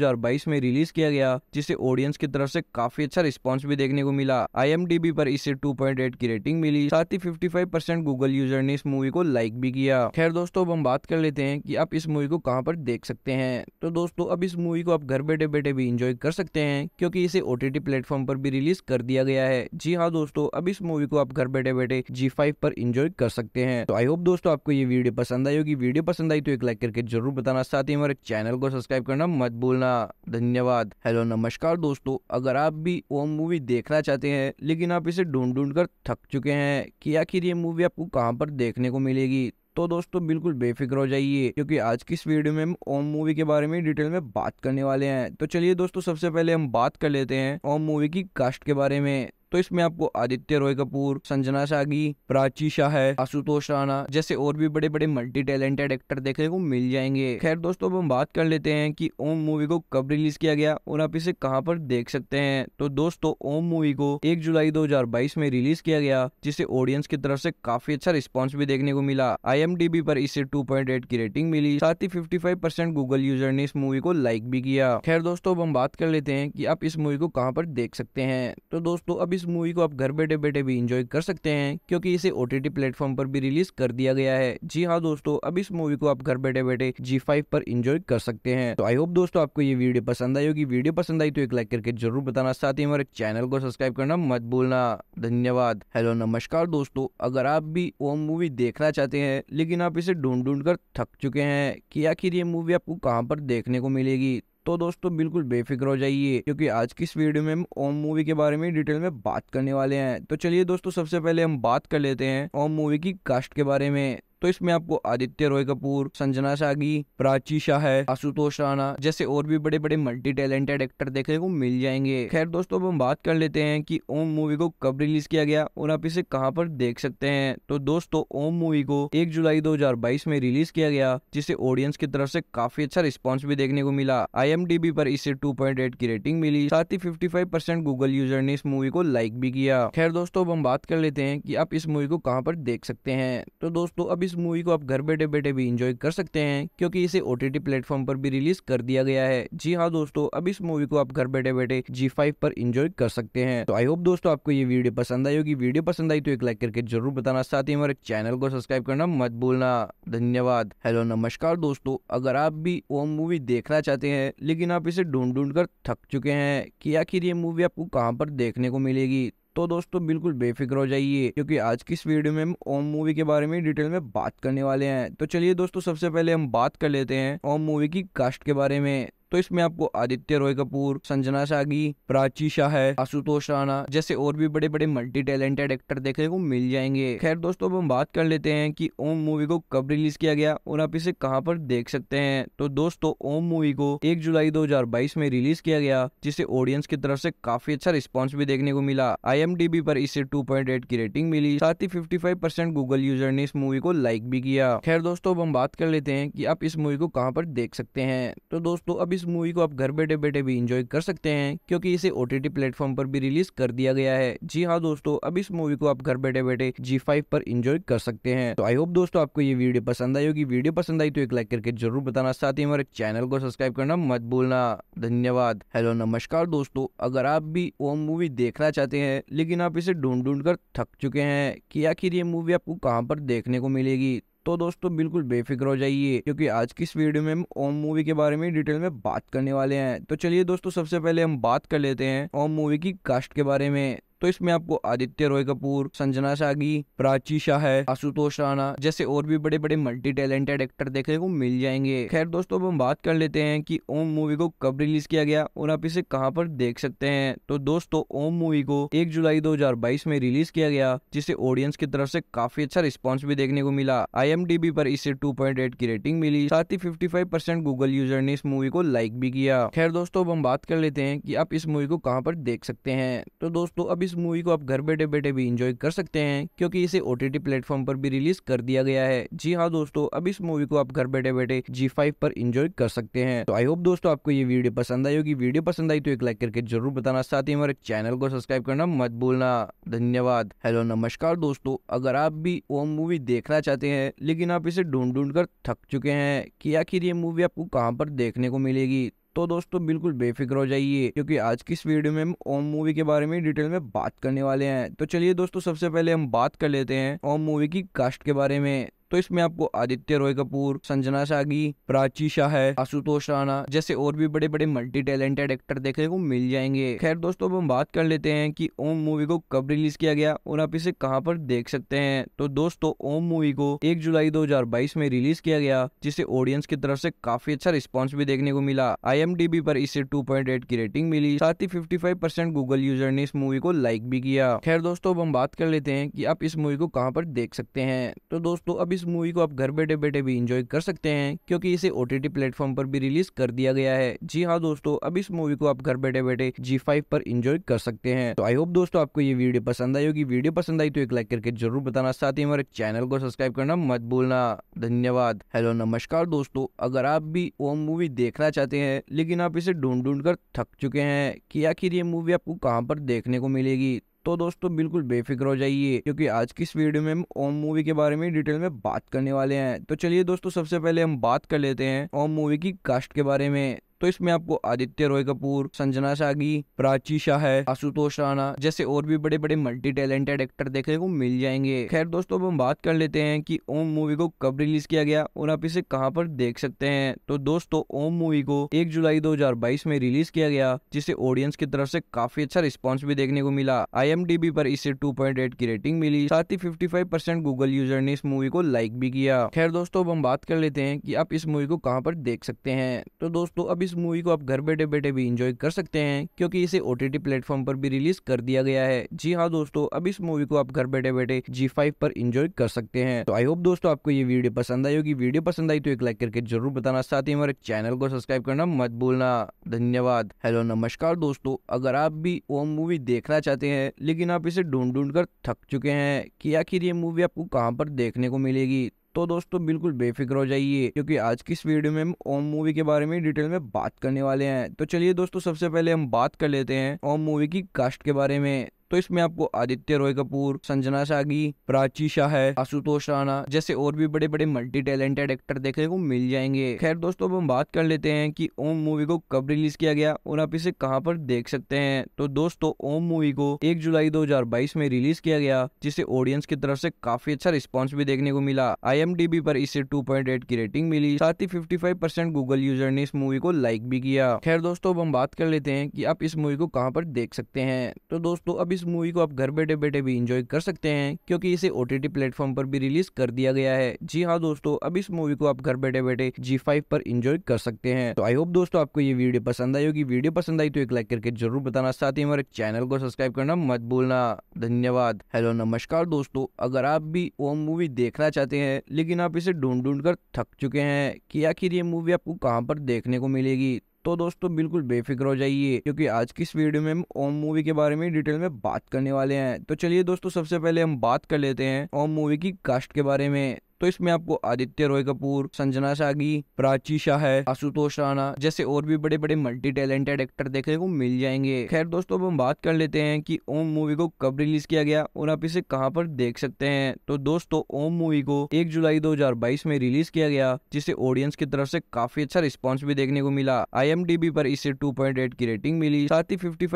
में रिलीज किया गया जिसे ऑडियंस की तरफ से काफी अच्छा रिस्पॉन्स भी देखने को मिला आई पर इसे टू की रेटिंग मिली साथ ही फिफ्टी गूगल यूजर ने इस मूवी को लाइक भी किया खैर दोस्तों अब हम बात कर लेते हैं की आप इस मूवी को कहाँ पर देख सकते हैं तो दोस्तों अभी इस मूवी को आप घर बैठे बैठे भी इंजॉय कर सकते हैं क्योंकि इसे ओ टी प्लेटफॉर्म पर भी रिलीज कर दिया गया है जी हाँ दोस्तों अब इस मूवी को आप घर बैठे बैठे जी पर इंजॉय कर सकते हैं तो आई होप दोस्तों आपको ये वीडियो पसंद आई होगी वीडियो पसंद आई तो एक लाइक करके जरूर बताना साथ ही हमारे चैनल को सब्सक्राइब करना मत भूलना धन्यवाद हेलो नमस्कार दोस्तों अगर आप भी वो मूवी देखना चाहते हैं लेकिन आप इसे ढूंढ ढूंढ कर थक चुके हैं कि आखिर ये मूवी आपको कहाँ पर देखने को मिलेगी तो दोस्तों बिल्कुल बेफिक्र हो जाइए क्योंकि आज की इस वीडियो में हम ओम मूवी के बारे में डिटेल में बात करने वाले हैं तो चलिए दोस्तों सबसे पहले हम बात कर लेते हैं ओम मूवी की कास्ट के बारे में तो इसमें आपको आदित्य रॉय कपूर संजना सागी प्राची शाह है आशुतोष राणा जैसे और भी बड़े बड़े मल्टी टैलेंटेड एक्टर देखने को मिल जाएंगे खैर दोस्तों अब हम बात कर लेते हैं कि ओम मूवी को कब रिलीज किया गया और आप इसे कहां पर देख सकते हैं तो दोस्तों ओम मूवी को एक जुलाई दो में रिलीज किया गया जिसे ऑडियंस की तरफ से काफी अच्छा रिस्पॉन्स भी देखने को मिला आई पर इसे टू की रेटिंग मिली साथ ही फिफ्टी गूगल यूजर ने इस मूवी को लाइक भी किया खैर दोस्तों अब हम बात कर लेते हैं की आप इस मूवी को कहाँ पर देख सकते हैं तो दोस्तों अब इस मूवी को आप घर बैठे बैठे भी इंजॉय कर सकते हैं क्योंकि इसे ओ टी प्लेटफॉर्म पर भी रिलीज कर दिया गया है जी हाँ दोस्तों अब इस मूवी को आप घर बैठे बैठे जी फाइव पर इंजॉय कर सकते हैं तो आई होप दोस्तों आपको ये वीडियो पसंद आई होगी वीडियो पसंद आई तो एक लाइक करके जरूर बताना साथ ही हमारे चैनल को सब्सक्राइब करना मत भूलना धन्यवाद हेलो नमस्कार दोस्तों अगर आप भी वो मूवी देखना चाहते हैं लेकिन आप इसे ढूंढ ढूंढ कर थक चुके हैं कि आखिर ये मूवी आपको कहाँ पर देखने को मिलेगी तो दोस्तों बिल्कुल बेफिक्र हो जाइए क्योंकि आज की इस वीडियो में हम ओम मूवी के बारे में डिटेल में बात करने वाले हैं तो चलिए दोस्तों सबसे पहले हम बात कर लेते हैं ओम मूवी की कास्ट के बारे में तो इसमें आपको आदित्य रॉय कपूर संजना सागी प्राची शाह है आशुतोष राणा जैसे और भी बड़े बड़े मल्टी टैलेंटेड एक्टर देखने को मिल जाएंगे खैर दोस्तों अब हम बात कर लेते हैं कि ओम मूवी को कब रिलीज किया गया और आप इसे कहां पर देख सकते हैं तो दोस्तों ओम मूवी को एक जुलाई दो में रिलीज किया गया जिसे ऑडियंस की तरफ से काफी अच्छा रिस्पॉन्स भी देखने को मिला आई पर इसे टू की रेटिंग मिली साथ ही फिफ्टी गूगल यूजर ने इस मूवी को लाइक भी किया खैर दोस्तों अब हम बात कर लेते हैं की आप इस मूवी को कहाँ पर देख सकते हैं तो दोस्तों अब इस मूवी को आप घर बैठे बैठे भी इंजॉय कर सकते हैं क्योंकि इसे ओ टी प्लेटफॉर्म पर भी रिलीज कर दिया गया है जी हाँ दोस्तों अब इस मूवी को आप घर बैठे बैठे जी फाइव पर इंजॉय कर सकते हैं तो आई होप दोस्तों आपको ये वीडियो पसंद आई होगी वीडियो पसंद आई तो एक लाइक करके जरूर बताना साथ ही हमारे चैनल को सब्सक्राइब करना मत भूलना धन्यवाद हेलो नमस्कार दोस्तों अगर आप भी वो मूवी देखना चाहते हैं लेकिन आप इसे ढूंढ ढूंढ कर थक चुके हैं कि आखिर ये मूवी आपको कहाँ पर देखने को मिलेगी तो दोस्तों बिल्कुल बेफिक्र हो जाइए क्योंकि आज की इस वीडियो में हम ओम मूवी के बारे में डिटेल में बात करने वाले हैं तो चलिए दोस्तों सबसे पहले हम बात कर लेते हैं ओम मूवी की कास्ट के बारे में तो इसमें आपको आदित्य रॉय कपूर संजना सागी प्राची शाह है आशुतोष राणा जैसे और भी बड़े बड़े मल्टी टैलेंटेड एक्टर देखने को मिल जाएंगे खैर दोस्तों अब हम बात कर लेते हैं कि ओम मूवी को कब रिलीज किया गया और आप इसे कहाँ पर देख सकते हैं तो दोस्तों ओम मूवी को एक जुलाई दो में रिलीज किया गया जिसे ऑडियंस की तरफ से काफी अच्छा रिस्पॉन्स भी देखने को मिला आई पर इसे टू की रेटिंग मिली साथ ही फिफ्टी गूगल यूजर ने इस मूवी को लाइक भी किया खैर दोस्तों अब हम बात कर लेते हैं कि आप इस मूवी को कहाँ पर देख सकते हैं तो दोस्तों अब इस मूवी को आप घर बैठे बैठे भी इंजॉय कर सकते हैं क्योंकि इसे ओ टी प्लेटफॉर्म पर भी रिलीज कर दिया गया है जी हाँ दोस्तों अब इस मूवी को आप घर बैठे बैठे जी फाइव पर इंजॉय कर सकते हैं तो आई होप दोस्तों आपको ये वीडियो पसंद आई होगी वीडियो पसंद आई तो एक लाइक करके जरूर बताना साथ ही हमारे चैनल को सब्सक्राइब करना मत भूलना धन्यवाद हेलो नमस्कार दोस्तों अगर आप भी वो मूवी देखना चाहते हैं लेकिन आप इसे ढूंढ ढूंढ कर थक चुके हैं कि आखिर ये मूवी आपको कहाँ पर देखने को मिलेगी तो दोस्तों बिल्कुल बेफिक्र हो जाइए क्योंकि आज की इस वीडियो में हम ओम मूवी के बारे में डिटेल में बात करने वाले हैं तो चलिए दोस्तों सबसे पहले हम बात कर लेते हैं ओम मूवी की कास्ट के बारे में तो इसमें आपको आदित्य रॉय कपूर संजना सागी प्राची शाह है आशुतोष राणा जैसे और भी बड़े बड़े मल्टी टैलेंटेड एक्टर देखने को मिल जाएंगे खैर दोस्तों अब हम बात कर लेते हैं कि ओम मूवी को कब रिलीज किया गया और आप इसे कहां पर देख सकते हैं तो दोस्तों ओम मूवी को एक जुलाई 2022 में रिलीज किया गया जिसे ऑडियंस की तरफ से काफी अच्छा रिस्पॉन्स भी देखने को मिला आई पर इसे टू की रेटिंग मिली साथ ही फिफ्टी गूगल यूजर ने इस मूवी को लाइक भी किया खैर दोस्तों अब हम बात कर लेते हैं की आप इस मूवी को कहाँ पर देख सकते हैं तो दोस्तों अब इस मूवी को आप घर बैठे बैठे भी इंजॉय कर सकते हैं क्योंकि इसे ओ टी प्लेटफॉर्म पर भी रिलीज कर दिया गया है जी हाँ दोस्तों अब इस मूवी को आप घर बैठे बैठे जी फाइव पर इंजॉय कर सकते हैं तो आई होप दोस्तों आपको ये वीडियो पसंद आई होगी वीडियो पसंद आई तो एक लाइक करके जरूर बताना साथ ही हमारे चैनल को सब्सक्राइब करना मत भूलना धन्यवाद हेलो नमस्कार दोस्तों अगर आप भी वो मूवी देखना चाहते हैं लेकिन आप इसे ढूंढ ढूंढ कर थक चुके हैं कि आखिर ये मूवी आपको कहाँ पर देखने को मिलेगी तो दोस्तों बिल्कुल बेफिक्र हो जाइए क्योंकि आज की इस वीडियो में हम ओम मूवी के बारे में डिटेल में बात करने वाले हैं तो चलिए दोस्तों सबसे पहले हम बात कर लेते हैं ओम मूवी की कास्ट के बारे में तो इसमें आपको आदित्य रॉय कपूर संजना सागी प्राची शाह है आशुतोष राणा जैसे और भी बड़े बड़े मल्टी टैलेंटेड एक्टर देखने को मिल जाएंगे खैर दोस्तों अब हम बात कर लेते हैं कि ओम मूवी को कब रिलीज किया गया और आप इसे कहां पर देख सकते हैं तो दोस्तों ओम मूवी को एक जुलाई 2022 में रिलीज किया गया जिसे ऑडियंस की तरफ से काफी अच्छा रिस्पॉन्स भी देखने को मिला आई पर इसे टू की रेटिंग मिली साथ ही फिफ्टी गूगल यूजर ने इस मूवी को लाइक भी किया खैर दोस्तों अब हम बात कर लेते हैं की आप इस मूवी को कहाँ पर देख सकते हैं तो दोस्तों अब इस मूवी को आप घर बैठे बैठे भी इंजॉय कर सकते हैं क्योंकि इसे ओ टी प्लेटफॉर्म पर भी रिलीज कर दिया गया है जी हाँ दोस्तों अब इस मूवी को आप घर बैठे बैठे जी फाइव पर इंजॉय कर सकते हैं तो आई होप दोस्तों आपको ये वीडियो पसंद आई होगी वीडियो पसंद आई तो एक लाइक करके जरूर बताना साथ ही हमारे चैनल को सब्सक्राइब करना मत भूलना धन्यवाद हेलो नमस्कार दोस्तों अगर आप भी वो मूवी देखना चाहते हैं लेकिन आप इसे ढूंढ ढूंढ कर थक चुके हैं कि आखिर ये मूवी आपको कहाँ पर देखने को मिलेगी तो दोस्तों बिल्कुल बेफिक्र हो जाइए क्योंकि आज की इस वीडियो में हम ओम मूवी के बारे में डिटेल में बात करने वाले हैं तो चलिए दोस्तों सबसे पहले हम बात कर लेते हैं ओम मूवी की कास्ट के बारे में तो इसमें आपको आदित्य रॉय कपूर संजना सागी प्राची शाह है आशुतोष राणा जैसे और भी बड़े बड़े मल्टी टैलेंटेड एक्टर देखने को मिल जाएंगे खैर दोस्तों अब हम बात कर लेते हैं कि ओम मूवी को कब रिलीज किया गया और आप इसे कहां पर देख सकते हैं तो दोस्तों ओम मूवी को एक जुलाई 2022 में रिलीज किया गया जिसे ऑडियंस की तरफ से काफी अच्छा रिस्पॉन्स भी देखने को मिला आई पर इसे टू की रेटिंग मिली साथ ही फिफ्टी गूगल यूजर ने इस मूवी को लाइक भी किया खैर दोस्तों अब हम बात कर लेते हैं की आप इस मूवी को कहाँ पर देख सकते हैं तो दोस्तों अब इस मूवी को आप घर बैठे बैठे भी इंजॉय कर सकते हैं क्योंकि इसे ओ टी प्लेटफॉर्म पर भी रिलीज कर दिया गया है जी हाँ दोस्तों अब इस मूवी को आप घर बैठे बैठे जी फाइव पर इंजॉय कर सकते हैं तो आई होप दोस्तों आपको ये वीडियो पसंद आई होगी वीडियो पसंद आई तो एक लाइक करके जरूर बताना साथ ही हमारे चैनल को सब्सक्राइब करना मत भूलना धन्यवाद हेलो नमस्कार दोस्तों अगर आप भी वो मूवी देखना चाहते हैं लेकिन आप इसे ढूंढ ढूंढ कर थक चुके हैं कि आखिर ये मूवी आपको कहाँ पर देखने को मिलेगी तो दोस्तों बिल्कुल बेफिक्र हो जाइए क्योंकि आज की इस वीडियो में हम ओम मूवी के बारे में डिटेल में बात करने वाले हैं तो चलिए दोस्तों सबसे पहले हम बात कर लेते हैं ओम मूवी की कास्ट के बारे में तो इसमें आपको आदित्य रॉय कपूर संजना सागी प्राची शाह है आशुतोष राणा जैसे और भी बड़े बड़े मल्टी टैलेंटेड एक्टर देखने को मिल जाएंगे खैर दोस्तों अब हम बात कर लेते हैं कि ओम मूवी को कब रिलीज किया गया और आप इसे कहाँ पर देख सकते हैं तो दोस्तों ओम मूवी को एक जुलाई दो में रिलीज किया गया जिसे ऑडियंस की तरफ से काफी अच्छा रिस्पॉन्स भी देखने को मिला आई पर इसे टू की रेटिंग मिली साथ ही फिफ्टी गूगल यूजर ने इस मूवी को लाइक भी किया खैर दोस्तों अब हम बात कर लेते हैं कि आप इस मूवी को कहाँ पर देख सकते हैं तो दोस्तों अब इस मूवी को आप घर बैठे बैठे भी इंजॉय कर सकते हैं क्योंकि इसे ओ टी प्लेटफॉर्म पर भी रिलीज कर दिया गया है जी हाँ दोस्तों अब इस मूवी को आप घर बैठे बैठे जी फाइव पर इंजॉय कर सकते हैं तो आई होप दोस्तों आपको ये वीडियो पसंद आई होगी वीडियो पसंद आई तो एक लाइक करके जरूर बताना साथ ही हमारे चैनल को सब्सक्राइब करना मत भूलना धन्यवाद हेलो नमस्कार दोस्तों अगर आप भी वो मूवी देखना चाहते हैं लेकिन आप इसे ढूंढ ढूंढ कर थक चुके हैं कि आखिर ये मूवी आपको कहाँ पर देखने को मिलेगी तो दोस्तों बिल्कुल बेफिक्र हो जाइए क्योंकि आज की इस वीडियो में हम ओम मूवी के बारे में डिटेल में बात करने वाले हैं तो चलिए दोस्तों सबसे पहले हम बात कर लेते हैं ओम मूवी की कास्ट के बारे में तो इसमें आपको आदित्य रॉय कपूर संजना सागी प्राची शाह है आशुतोष राणा जैसे और भी बड़े बड़े मल्टी टैलेंटेड एक्टर देखने को मिल जाएंगे खैर दोस्तों अब हम बात कर लेते हैं कि ओम मूवी को कब रिलीज किया गया और आप इसे कहाँ पर देख सकते हैं तो दोस्तों ओम मूवी को एक जुलाई दो में रिलीज किया गया जिसे ऑडियंस की तरफ से काफी अच्छा रिस्पॉन्स भी देखने को मिला आई पर इसे टू की रेटिंग मिली साथ ही फिफ्टी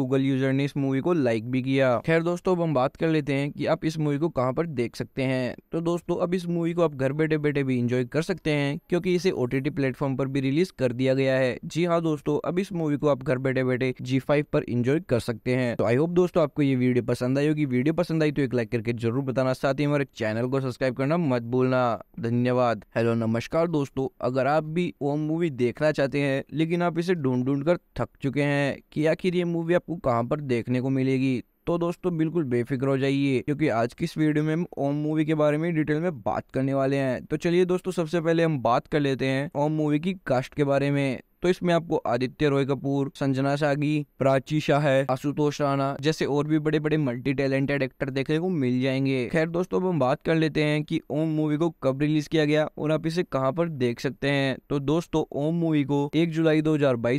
गूगल यूजर ने इस मूवी को लाइक भी किया खैर दोस्तों अब हम बात कर लेते हैं कि आप इस मूवी को कहाँ पर देख सकते हैं तो दोस्तों अब इस मूवी को आप घर बैठे बैठे भी इंजॉय कर सकते हैं क्योंकि इसे ओ टी प्लेटफॉर्म पर भी रिलीज कर दिया गया है जी हाँ दोस्तों अब इस मूवी को आप घर बैठे बैठे जी फाइव पर इंजॉय कर सकते हैं तो आई होप दोस्तों आपको ये वीडियो पसंद आई होगी वीडियो पसंद आई तो एक लाइक करके जरूर बताना साथ ही हमारे चैनल को सब्सक्राइब करना मत भूलना धन्यवाद हेलो नमस्कार दोस्तों अगर आप भी वो मूवी देखना चाहते हैं लेकिन आप इसे ढूंढ ढूंढ कर थक चुके हैं कि आखिर ये मूवी आपको कहाँ पर देखने को मिलेगी तो दोस्तों बिल्कुल बेफिक्र हो जाइए क्योंकि आज की इस वीडियो में हम ओम मूवी के बारे में डिटेल में बात करने वाले हैं तो चलिए दोस्तों सबसे पहले हम बात कर लेते हैं ओम मूवी की कास्ट के बारे में तो इसमें आपको आदित्य रॉय कपूर संजना सागी प्राची शाह है आशुतोष राणा जैसे और भी बड़े बड़े मल्टी टैलेंटेड एक्टर देखने को मिल जाएंगे खैर दोस्तों अब हम बात कर लेते हैं कि ओम मूवी को कब रिलीज किया गया और आप इसे कहाँ पर देख सकते हैं तो दोस्तों ओम मूवी को एक जुलाई दो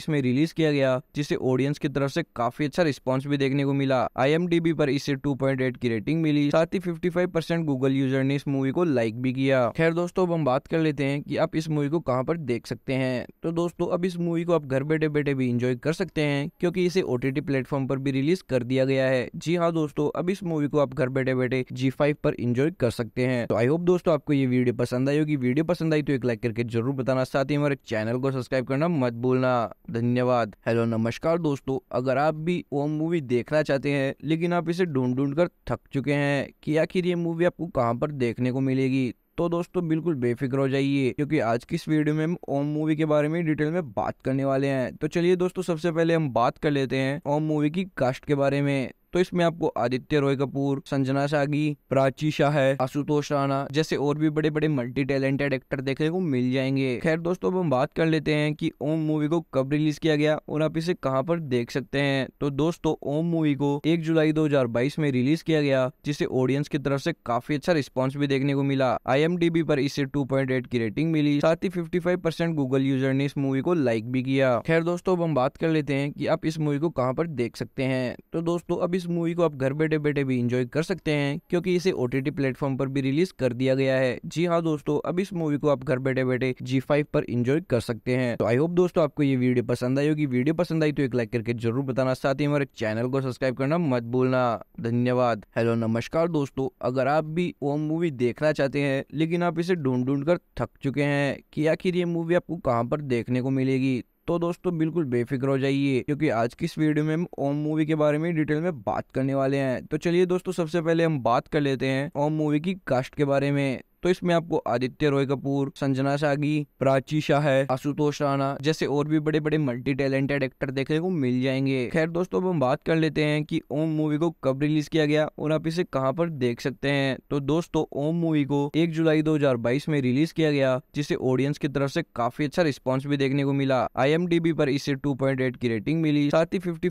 में रिलीज किया गया जिसे ऑडियंस की तरफ से काफी अच्छा रिस्पॉन्स भी देखने को मिला आई पर इसे टू की रेटिंग मिली साथ ही फिफ्टी गूगल यूजर ने इस मूवी को लाइक भी किया खैर दोस्तों अब हम बात कर लेते हैं कि आप इस मूवी को कहाँ पर देख सकते हैं तो दोस्तों अब इस मूवी को आप घर बैठे बैठे भी इंजॉय कर सकते हैं क्योंकि इसे ओ टी प्लेटफॉर्म पर भी रिलीज कर दिया गया है जी हाँ दोस्तों अब इस मूवी को आप घर बैठे बैठे जी फाइव पर इंजॉय कर सकते हैं तो आई होप दोस्तों आपको ये वीडियो पसंद आई होगी वीडियो पसंद आई तो एक लाइक करके जरूर बताना साथ ही हमारे चैनल को सब्सक्राइब करना मत भूलना धन्यवाद हेलो नमस्कार दोस्तों अगर आप भी वो मूवी देखना चाहते हैं लेकिन आप इसे ढूंढ ढूंढ कर थक चुके हैं कि आखिर ये मूवी आपको कहाँ पर देखने को मिलेगी तो दोस्तों बिल्कुल बेफिक्र हो जाइए क्योंकि आज की इस वीडियो में हम ओम मूवी के बारे में डिटेल में बात करने वाले हैं तो चलिए दोस्तों सबसे पहले हम बात कर लेते हैं ओम मूवी की कास्ट के बारे में तो इसमें आपको आदित्य रॉय कपूर संजना सागी प्राची शाह है आशुतोष राणा जैसे और भी बड़े बड़े मल्टी टैलेंटेड एक्टर देखने को मिल जाएंगे खैर दोस्तों अब हम बात कर लेते हैं कि ओम मूवी को कब रिलीज किया गया और आप इसे कहाँ पर देख सकते हैं तो दोस्तों ओम मूवी को एक जुलाई दो में रिलीज किया गया जिसे ऑडियंस की तरफ से काफी अच्छा रिस्पॉन्स भी देखने को मिला आई पर इसे टू की रेटिंग मिली साथ ही फिफ्टी परसेंट गूगल यूजर ने इस मूवी को लाइक भी किया खैर दोस्तों अब हम बात कर लेते हैं कि आप इस मूवी को कहाँ पर देख सकते हैं तो दोस्तों अब इस मूवी को आप घर बैठे बैठे भी इंजॉय कर सकते हैं क्योंकि इसे ओ टी प्लेटफॉर्म पर भी रिलीज कर दिया गया है जी हाँ दोस्तों अब इस मूवी को आप घर बैठे बैठे जी फाइव पर इंजॉय कर सकते हैं तो आई होप दोस्तों आपको ये वीडियो पसंद आई होगी वीडियो पसंद आई तो एक लाइक करके जरूर बताना साथ ही हमारे चैनल को सब्सक्राइब करना मत भूलना धन्यवाद हेलो नमस्कार दोस्तों अगर आप भी वो मूवी देखना चाहते हैं लेकिन आप इसे ढूंढ ढूंढ कर थक चुके हैं कि आखिर ये मूवी आपको कहाँ पर देखने को मिलेगी तो दोस्तों बिल्कुल बेफिक्र हो जाइए क्योंकि आज की इस वीडियो में हम ओम मूवी के बारे में डिटेल में बात करने वाले हैं तो चलिए दोस्तों सबसे पहले हम बात कर लेते हैं ओम मूवी की कास्ट के बारे में तो इसमें आपको आदित्य रॉय कपूर संजना सागी प्राची शाह है आशुतोष राणा जैसे और भी बड़े बड़े मल्टी टैलेंटेड एक्टर देखने को मिल जाएंगे खैर दोस्तों अब हम बात कर लेते हैं कि ओम मूवी को कब रिलीज किया गया और आप इसे कहाँ पर देख सकते हैं तो दोस्तों ओम मूवी को एक जुलाई दो में रिलीज किया गया जिसे ऑडियंस की तरफ से काफी अच्छा रिस्पॉन्स भी देखने को मिला आई पर इसे टू की रेटिंग मिली साथ ही फिफ्टी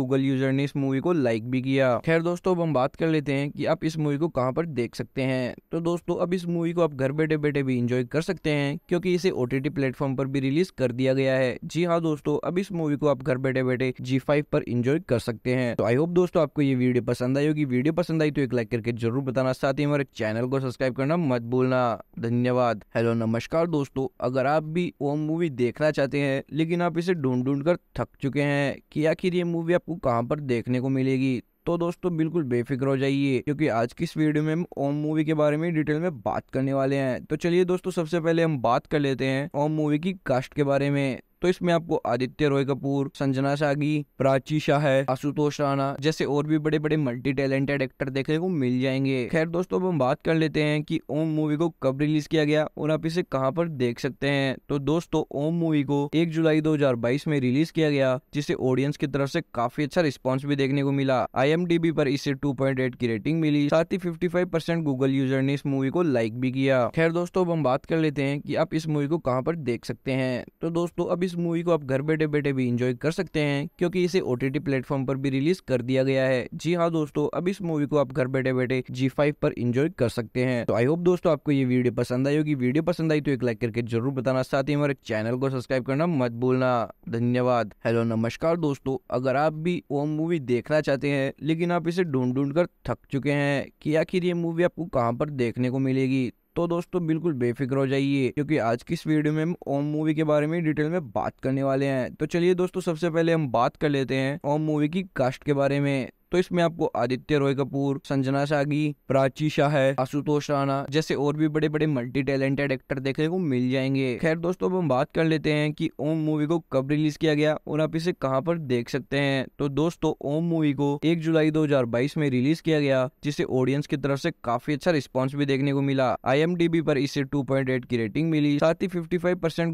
गूगल यूजर ने इस मूवी को लाइक भी किया खैर दोस्तों अब हम बात कर लेते हैं कि आप इस मूवी को कहाँ पर देख सकते हैं तो दोस्तों अब इस मूवी को आप घर बैठे बैठे भी इंजॉय कर सकते हैं क्योंकि इसे ओ टी प्लेटफॉर्म पर भी रिलीज कर दिया गया है जी हाँ दोस्तों अब इस मूवी को आप घर बैठे बैठे जी फाइव पर इंजॉय कर सकते हैं तो आई होप दोस्तों आपको ये वीडियो पसंद आई होगी वीडियो पसंद आई तो एक लाइक करके जरूर बताना साथ ही हमारे चैनल को सब्सक्राइब करना मत भूलना धन्यवाद हेलो नमस्कार दोस्तों अगर आप भी वो मूवी देखना चाहते हैं लेकिन आप इसे ढूंढ ढूंढ कर थक चुके हैं कि आखिर ये मूवी आपको कहाँ पर देखने को मिलेगी तो दोस्तों बिल्कुल बेफिक्र हो जाइए क्योंकि आज की इस वीडियो में हम ओम मूवी के बारे में डिटेल में बात करने वाले हैं तो चलिए दोस्तों सबसे पहले हम बात कर लेते हैं ओम मूवी की कास्ट के बारे में तो इसमें आपको आदित्य रॉय कपूर संजना सागी प्राची शाह है आशुतोष राणा जैसे और भी बड़े बड़े मल्टी टैलेंटेड एक्टर देखने को मिल जाएंगे खैर दोस्तों अब हम बात कर लेते हैं कि ओम मूवी को कब रिलीज किया गया और आप इसे कहाँ पर देख सकते हैं तो दोस्तों ओम मूवी को एक जुलाई दो में रिलीज किया गया जिसे ऑडियंस की तरफ से काफी अच्छा रिस्पॉन्स भी देखने को मिला आई पर इसे टू की रेटिंग मिली साथ ही फिफ्टी गूगल यूजर ने इस मूवी को लाइक भी किया खैर दोस्तों अब हम बात कर लेते हैं कि आप इस मूवी को कहाँ पर देख सकते हैं तो दोस्तों अब इस इस मूवी को आप घर बैठे बैठे भी इंजॉय कर सकते हैं क्योंकि इसे ओ टी प्लेटफॉर्म पर भी रिलीज कर दिया गया है जी हाँ दोस्तों अब इस मूवी को आप घर बैठे बैठे जी फाइव पर इंजॉय कर सकते हैं तो आई होप दोस्तों आपको ये वीडियो पसंद आई होगी वीडियो पसंद आई तो एक लाइक करके जरूर बताना साथ ही हमारे चैनल को सब्सक्राइब करना मत भूलना धन्यवाद हेलो नमस्कार दोस्तों अगर आप भी वो मूवी देखना चाहते हैं लेकिन आप इसे ढूंढ ढूंढ कर थक चुके हैं कि आखिर ये मूवी आपको कहाँ पर देखने को मिलेगी तो दोस्तों बिल्कुल बेफिक्र हो जाइए क्योंकि आज की इस वीडियो में हम ओम मूवी के बारे में डिटेल में बात करने वाले हैं तो चलिए दोस्तों सबसे पहले हम बात कर लेते हैं ओम मूवी की कास्ट के बारे में तो इसमें आपको आदित्य रॉय कपूर संजना सागी प्राची शाह है आशुतोष राणा जैसे और भी बड़े बड़े मल्टी टैलेंटेड एक्टर देखने को मिल जाएंगे खैर दोस्तों अब हम बात कर लेते हैं कि ओम मूवी को कब रिलीज किया गया और आप इसे कहाँ पर देख सकते हैं तो दोस्तों ओम मूवी को एक जुलाई दो में रिलीज किया गया जिसे ऑडियंस की तरफ से काफी अच्छा रिस्पॉन्स भी देखने को मिला आई पर इसे टू की रेटिंग मिली साथ ही फिफ्टी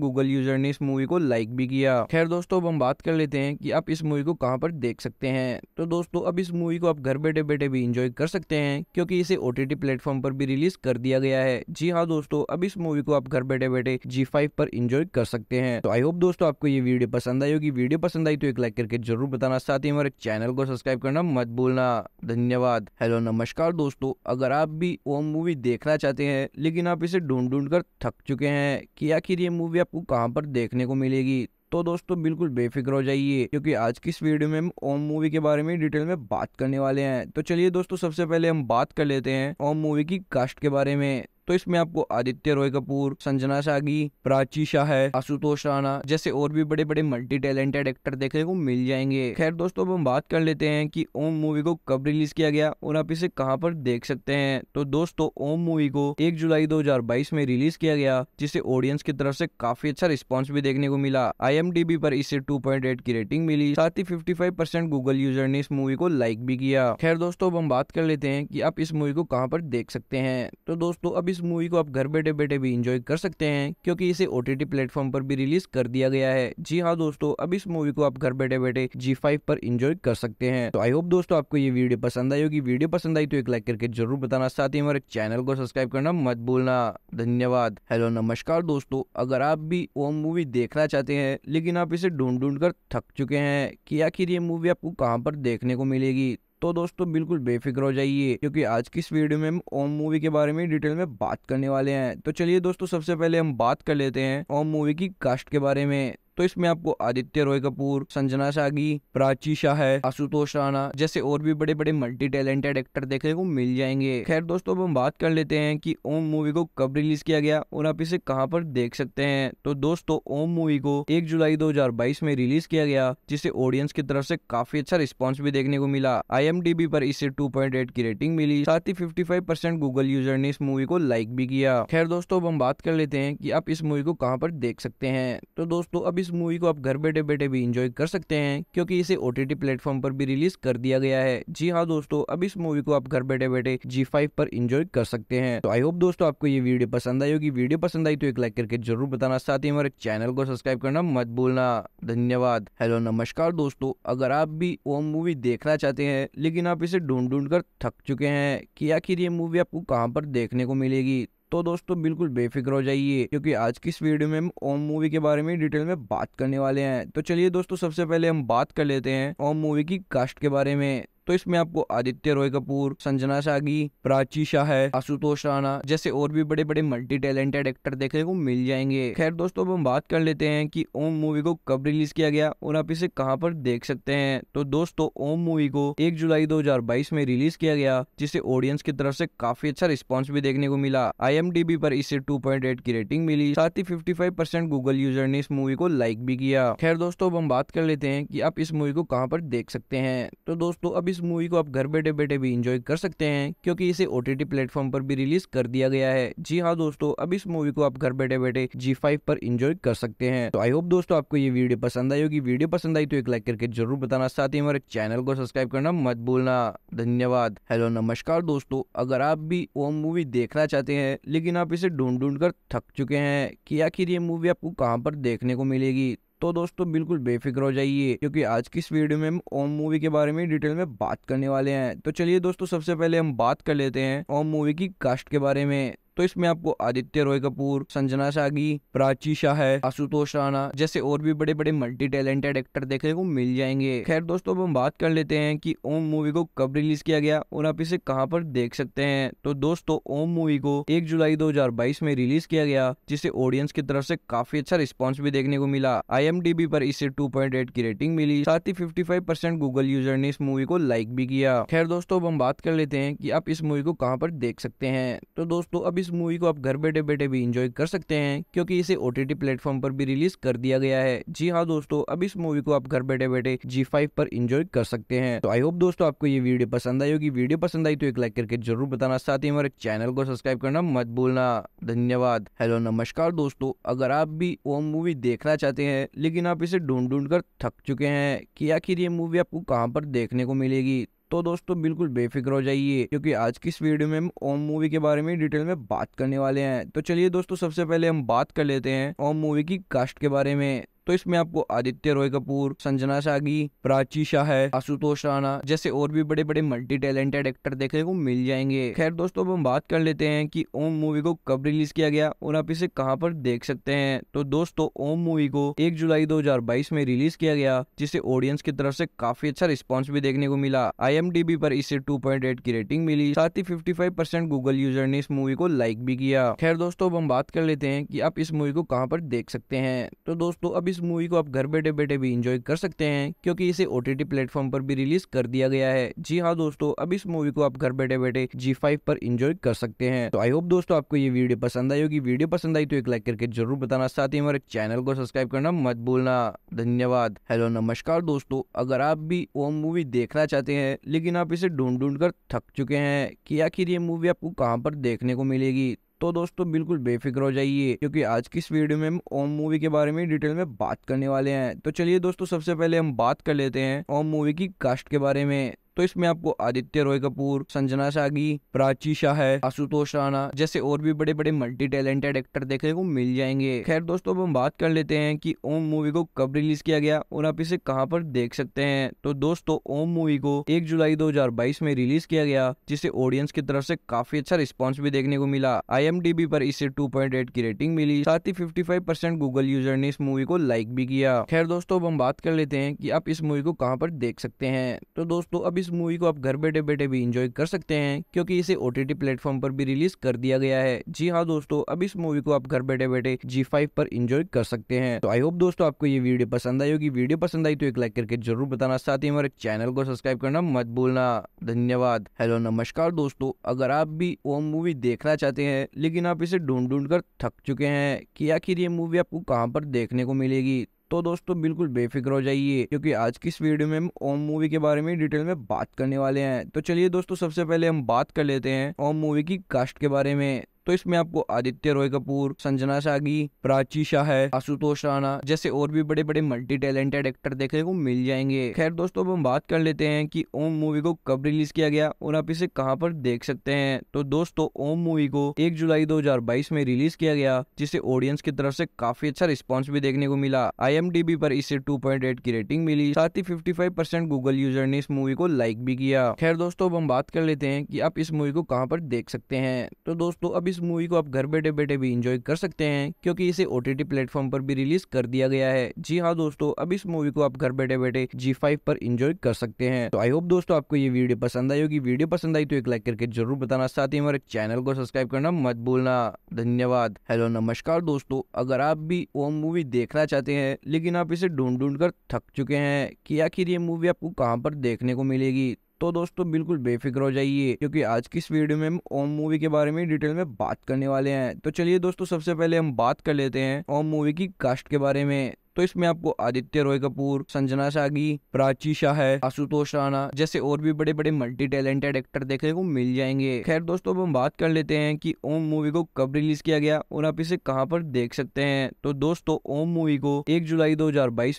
गूगल यूजर ने इस मूवी को लाइक भी किया खैर दोस्तों अब हम बात कर लेते हैं कि आप इस मूवी को कहाँ पर देख सकते हैं तो दोस्तों अब इस इस मूवी को आप घर बैठे बैठे भी इंजॉय कर सकते हैं क्योंकि इसे ओ टी प्लेटफॉर्म पर भी रिलीज कर दिया गया है जी हाँ दोस्तों अब इस मूवी को आप घर बैठे बैठे जी फाइव पर इंजॉय कर सकते हैं तो आई होप दोस्तों आपको ये वीडियो पसंद आई होगी वीडियो पसंद आई तो एक लाइक करके जरूर बताना साथ ही हमारे चैनल को सब्सक्राइब करना मत भूलना धन्यवाद हेलो नमस्कार दोस्तों अगर आप भी वो मूवी देखना चाहते हैं लेकिन आप इसे ढूंढ ढूंढ कर थक चुके हैं कि आखिर ये मूवी आपको कहाँ पर देखने को मिलेगी तो दोस्तों बिल्कुल बेफिक्र हो जाइए क्योंकि आज की इस वीडियो में हम ओम मूवी के बारे में डिटेल में बात करने वाले हैं तो चलिए दोस्तों सबसे पहले हम बात कर लेते हैं ओम मूवी की कास्ट के बारे में तो इसमें आपको आदित्य रॉय कपूर संजना सागी प्राची शाह है आशुतोष राणा जैसे और भी बड़े बड़े मल्टी टैलेंटेड एक्टर देखने को मिल जाएंगे खैर दोस्तों अब हम बात कर लेते हैं कि ओम मूवी को कब रिलीज किया गया और आप इसे कहाँ पर देख सकते हैं तो दोस्तों ओम मूवी को एक जुलाई दो में रिलीज किया गया जिसे ऑडियंस की तरफ से काफी अच्छा रिस्पॉन्स भी देखने को मिला आई पर इसे टू की रेटिंग मिली साथ ही फिफ्टी गूगल यूजर ने इस मूवी को लाइक भी किया खैर दोस्तों अब हम बात कर लेते हैं कि आप इस मूवी को कहाँ पर देख सकते हैं तो दोस्तों अब इस इस मूवी को आप घर बैठे बैठे भी इंजॉय कर सकते हैं क्योंकि इसे ओ टी प्लेटफॉर्म पर भी रिलीज कर दिया गया है जी हाँ दोस्तों अब इस मूवी को आप घर बैठे बैठे जी फाइव पर इंजॉय कर सकते हैं तो आई होप दोस्तों आपको ये वीडियो पसंद आई होगी वीडियो पसंद आई तो एक लाइक करके जरूर बताना साथ ही हमारे चैनल को सब्सक्राइब करना मत भूलना धन्यवाद हेलो नमस्कार दोस्तों अगर आप भी वो मूवी देखना चाहते हैं लेकिन आप इसे ढूंढ ढूंढ कर थक चुके हैं कि आखिर ये मूवी आपको कहाँ पर देखने को मिलेगी तो दोस्तों बिल्कुल बेफिक्र हो जाइए क्योंकि आज की इस वीडियो में हम ओम मूवी के बारे में डिटेल में बात करने वाले हैं तो चलिए दोस्तों सबसे पहले हम बात कर लेते हैं ओम मूवी की कास्ट के बारे में तो इसमें आपको आदित्य रॉय कपूर संजना सागी प्राची शाह है आशुतोष राणा जैसे और भी बड़े बड़े मल्टी टैलेंटेड एक्टर देखने को मिल जाएंगे खैर दोस्तों अब हम बात कर लेते हैं कि ओम मूवी को कब रिलीज किया गया और आप इसे कहाँ पर देख सकते हैं तो दोस्तों ओम मूवी को एक जुलाई दो में रिलीज किया गया जिसे ऑडियंस की तरफ से काफी अच्छा रिस्पॉन्स भी देखने को मिला आई पर इसे टू की रेटिंग मिली साथ ही फिफ्टी गूगल यूजर ने इस मूवी को लाइक भी किया खैर दोस्तों अब हम बात कर लेते हैं कि आप इस मूवी को कहाँ पर देख सकते हैं तो दोस्तों अब इस इस मूवी को आप घर बैठे बैठे भी इंजॉय कर सकते हैं क्योंकि इसे ओ टी प्लेटफॉर्म पर भी रिलीज कर दिया गया है जी हाँ दोस्तों अब इस मूवी को आप घर बैठे बैठे जी फाइव पर इंजॉय कर सकते हैं तो आई होप दोस्तों आपको ये वीडियो पसंद आई होगी वीडियो पसंद आई तो एक लाइक करके जरूर बताना साथ ही हमारे चैनल को सब्सक्राइब करना मत भूलना धन्यवाद हेलो नमस्कार दोस्तों अगर आप भी वो मूवी देखना चाहते हैं लेकिन आप इसे ढूंढ ढूंढ कर थक चुके हैं कि आखिर ये मूवी आपको कहाँ पर देखने को मिलेगी तो दोस्तों बिल्कुल बेफिक्र हो जाइए क्योंकि आज की इस वीडियो में हम ओम मूवी के बारे में डिटेल में बात करने वाले हैं तो चलिए दोस्तों सबसे पहले हम बात कर लेते हैं ओम मूवी की कास्ट के बारे में तो इसमें आपको आदित्य रॉय कपूर संजना सागी प्राची शाह है आशुतोष राणा जैसे और भी बड़े बड़े मल्टी टैलेंटेड एक्टर देखने को मिल जाएंगे खैर दोस्तों अब हम बात कर लेते हैं कि ओम मूवी को कब रिलीज किया गया और आप इसे कहाँ पर देख सकते हैं तो दोस्तों ओम मूवी को एक जुलाई दो में रिलीज किया गया जिसे ऑडियंस की तरफ से काफी अच्छा रिस्पॉन्स भी देखने को मिला आई पर इसे टू की रेटिंग मिली साथ ही फिफ्टी गूगल यूजर ने इस मूवी को लाइक भी किया खैर दोस्तों अब हम बात कर लेते हैं कि आप इस मूवी को कहाँ पर देख सकते हैं तो दोस्तों अब इस इस मूवी को आप घर बैठे बैठे भी इंजॉय कर सकते हैं क्योंकि इसे ओ टी प्लेटफॉर्म पर भी रिलीज कर दिया गया है जी हाँ दोस्तों अब इस मूवी को आप घर बैठे बैठे जी फाइव पर इंजॉय कर सकते हैं तो आई होप दोस्तों आपको ये वीडियो पसंद आई होगी वीडियो पसंद आई तो एक लाइक करके जरूर बताना साथ ही हमारे चैनल को सब्सक्राइब करना मत भूलना धन्यवाद हेलो नमस्कार दोस्तों अगर आप भी वो मूवी देखना चाहते हैं लेकिन आप इसे ढूंढ ढूंढ कर थक चुके हैं कि आखिर ये मूवी आपको कहाँ पर देखने को मिलेगी तो दोस्तों बिल्कुल बेफिक्र हो जाइए क्योंकि आज की इस वीडियो में हम ओम मूवी के बारे में डिटेल में बात करने वाले हैं तो चलिए दोस्तों सबसे पहले हम बात कर लेते हैं ओम मूवी की कास्ट के बारे में तो इसमें आपको आदित्य रॉय कपूर संजना सागी प्राची शाह है आशुतोष राणा जैसे और भी बड़े बड़े मल्टी टैलेंटेड एक्टर देखने को मिल जाएंगे खैर दोस्तों अब हम बात कर लेते हैं कि ओम मूवी को कब रिलीज किया गया और आप इसे कहाँ पर देख सकते हैं तो दोस्तों ओम मूवी को एक जुलाई दो में रिलीज किया गया जिसे ऑडियंस की तरफ से काफी अच्छा रिस्पॉन्स भी देखने को मिला आई पर इसे टू की रेटिंग मिली साथ ही फिफ्टी गूगल यूजर ने इस मूवी को लाइक भी किया खैर दोस्तों अब हम बात कर लेते हैं कि आप इस मूवी को कहाँ पर देख सकते हैं तो दोस्तों अब इस इस मूवी को आप घर बैठे बैठे भी इंजॉय कर सकते हैं क्योंकि इसे ओ टी प्लेटफॉर्म पर भी रिलीज कर दिया गया है जी हाँ दोस्तों अब इस मूवी को आप घर बैठे बैठे जी फाइव पर इंजॉय कर सकते हैं तो आई होप दोस्तों आपको ये वीडियो पसंद आई होगी वीडियो पसंद आई तो एक लाइक करके जरूर बताना साथ ही हमारे चैनल को सब्सक्राइब करना मत भूलना धन्यवाद हेलो नमस्कार दोस्तों अगर आप भी वो मूवी देखना चाहते हैं लेकिन आप इसे ढूंढ ढूंढ कर थक चुके हैं कि आखिर ये मूवी आपको कहाँ पर देखने को मिलेगी तो दोस्तों बिल्कुल बेफिक्र हो जाइए क्योंकि आज की इस वीडियो में हम ओम मूवी के बारे में डिटेल में बात करने वाले हैं तो चलिए दोस्तों सबसे पहले हम बात कर लेते हैं ओम मूवी की कास्ट के बारे में तो इसमें आपको आदित्य रॉय कपूर संजना सागी प्राची शाह है आशुतोष राणा जैसे और भी बड़े बड़े मल्टी टैलेंटेड एक्टर देखने को मिल जाएंगे खैर दोस्तों अब हम बात कर लेते हैं कि ओम मूवी को कब रिलीज किया गया और आप इसे कहाँ पर देख सकते हैं तो दोस्तों ओम मूवी को एक जुलाई दो में रिलीज किया गया जिसे ऑडियंस की तरफ से काफी अच्छा रिस्पॉन्स भी देखने को मिला आई पर इसे टू की रेटिंग मिली साथ ही फिफ्टी परसेंट गूगल यूजर ने इस मूवी को लाइक भी किया खैर दोस्तों अब हम बात कर लेते हैं कि आप इस मूवी को कहाँ पर देख सकते हैं तो दोस्तों अब इस इस मूवी को आप घर बैठे बैठे भी इंजॉय कर सकते हैं क्योंकि इसे ओ टी प्लेटफॉर्म पर भी रिलीज कर दिया गया है जी हाँ दोस्तों अब इस मूवी को आप घर बैठे बैठे जी फाइव पर इंजॉय कर सकते हैं तो आई होप दोस्तों आपको ये वीडियो पसंद आई होगी वीडियो पसंद आई तो एक लाइक करके जरूर बताना साथ ही हमारे चैनल को सब्सक्राइब करना मत भूलना धन्यवाद हेलो नमस्कार दोस्तों अगर आप भी वो मूवी देखना चाहते हैं लेकिन आप इसे ढूंढ ढूंढ कर थक चुके हैं कि आखिर ये मूवी आपको कहाँ पर देखने को मिलेगी तो दोस्तों बिल्कुल बेफिक्र हो जाइए क्योंकि आज की इस वीडियो में हम ओम मूवी के बारे में डिटेल में बात करने वाले हैं तो चलिए दोस्तों सबसे पहले हम बात कर लेते हैं ओम मूवी की कास्ट के बारे में तो इसमें आपको आदित्य रॉय कपूर संजना सागी प्राची शाह है आशुतोष राणा जैसे और भी बड़े बड़े मल्टी टैलेंटेड एक्टर देखने को मिल जाएंगे खैर दोस्तों अब हम बात कर लेते हैं कि ओम मूवी को कब रिलीज किया गया और आप इसे कहाँ पर देख सकते हैं तो दोस्तों ओम मूवी को एक जुलाई दो में रिलीज किया गया जिसे ऑडियंस की तरफ से काफी अच्छा रिस्पॉन्स भी देखने को मिला आई पर इसे टू की रेटिंग मिली साथ ही फिफ्टी परसेंट गूगल यूजर ने इस मूवी को लाइक भी किया खैर दोस्तों अब हम बात कर लेते हैं कि आप इस मूवी को कहाँ पर देख सकते हैं तो दोस्तों अब इस इस मूवी को आप घर बैठे बैठे भी इंजॉय कर सकते हैं क्योंकि इसे ओ टी प्लेटफॉर्म पर भी रिलीज कर दिया गया है जी हाँ दोस्तों अब इस मूवी को आप घर बैठे बैठे जी फाइव पर इंजॉय कर सकते हैं तो आई होप दोस्तों आपको ये वीडियो पसंद आई होगी वीडियो पसंद आई तो एक लाइक करके जरूर बताना साथ ही हमारे चैनल को सब्सक्राइब करना मत भूलना धन्यवाद हेलो नमस्कार दोस्तों अगर आप भी वो मूवी देखना चाहते हैं लेकिन आप इसे ढूंढ ढूंढ कर थक चुके हैं कि आखिर ये मूवी आपको कहाँ पर देखने को मिलेगी तो दोस्तों बिल्कुल बेफिक्र हो जाइए क्योंकि आज की इस वीडियो में हम ओम मूवी के बारे में डिटेल में बात करने वाले हैं तो चलिए दोस्तों सबसे पहले हम बात कर लेते हैं ओम मूवी की कास्ट के बारे में तो इसमें आपको आदित्य रॉय कपूर संजना सागी प्राची शाह है आशुतोष राणा जैसे और भी बड़े बड़े मल्टी टैलेंटेड एक्टर देखने को मिल जाएंगे खैर दोस्तों अब हम बात कर लेते हैं कि ओम मूवी को कब रिलीज किया गया और आप इसे कहाँ पर देख सकते हैं तो दोस्तों ओम मूवी को एक जुलाई दो में रिलीज किया गया जिसे ऑडियंस की तरफ से काफी अच्छा रिस्पॉन्स भी देखने को मिला आई पर इसे टू की रेटिंग मिली साथ ही फिफ्टी परसेंट गूगल यूजर ने इस मूवी को लाइक भी किया खैर दोस्तों अब हम बात कर लेते हैं कि आप इस मूवी को कहाँ पर देख सकते हैं तो दोस्तों अब इस इस मूवी को आप घर बैठे बैठे भी इंजॉय कर सकते हैं क्योंकि इसे ओ टी प्लेटफॉर्म पर भी रिलीज कर दिया गया है जी हाँ दोस्तों अब इस मूवी को आप घर बैठे बैठे जी फाइव पर इंजॉय कर सकते हैं तो आई होप दोस्तों आपको ये वीडियो पसंद आई होगी वीडियो पसंद आई तो एक लाइक करके जरूर बताना साथ ही हमारे चैनल को सब्सक्राइब करना मत भूलना धन्यवाद हेलो नमस्कार दोस्तों अगर आप भी वो मूवी देखना चाहते हैं लेकिन आप इसे ढूंढ ढूंढ कर थक चुके हैं कि आखिर ये मूवी आपको कहाँ पर देखने को मिलेगी तो दोस्तों बिल्कुल बेफिक्र हो जाइए क्योंकि आज की इस वीडियो में हम ओम मूवी के बारे में डिटेल में बात करने वाले हैं तो चलिए दोस्तों सबसे पहले हम बात कर लेते हैं ओम मूवी की कास्ट के बारे में तो इसमें आपको आदित्य रॉय कपूर संजना सागी प्राची शाह है आशुतोष राणा जैसे और भी बड़े बड़े मल्टी टैलेंटेड एक्टर देखने को मिल जाएंगे खैर दोस्तों अब हम बात कर लेते हैं कि ओम मूवी को कब रिलीज किया गया और आप इसे कहाँ पर देख सकते हैं तो दोस्तों ओम मूवी को एक जुलाई दो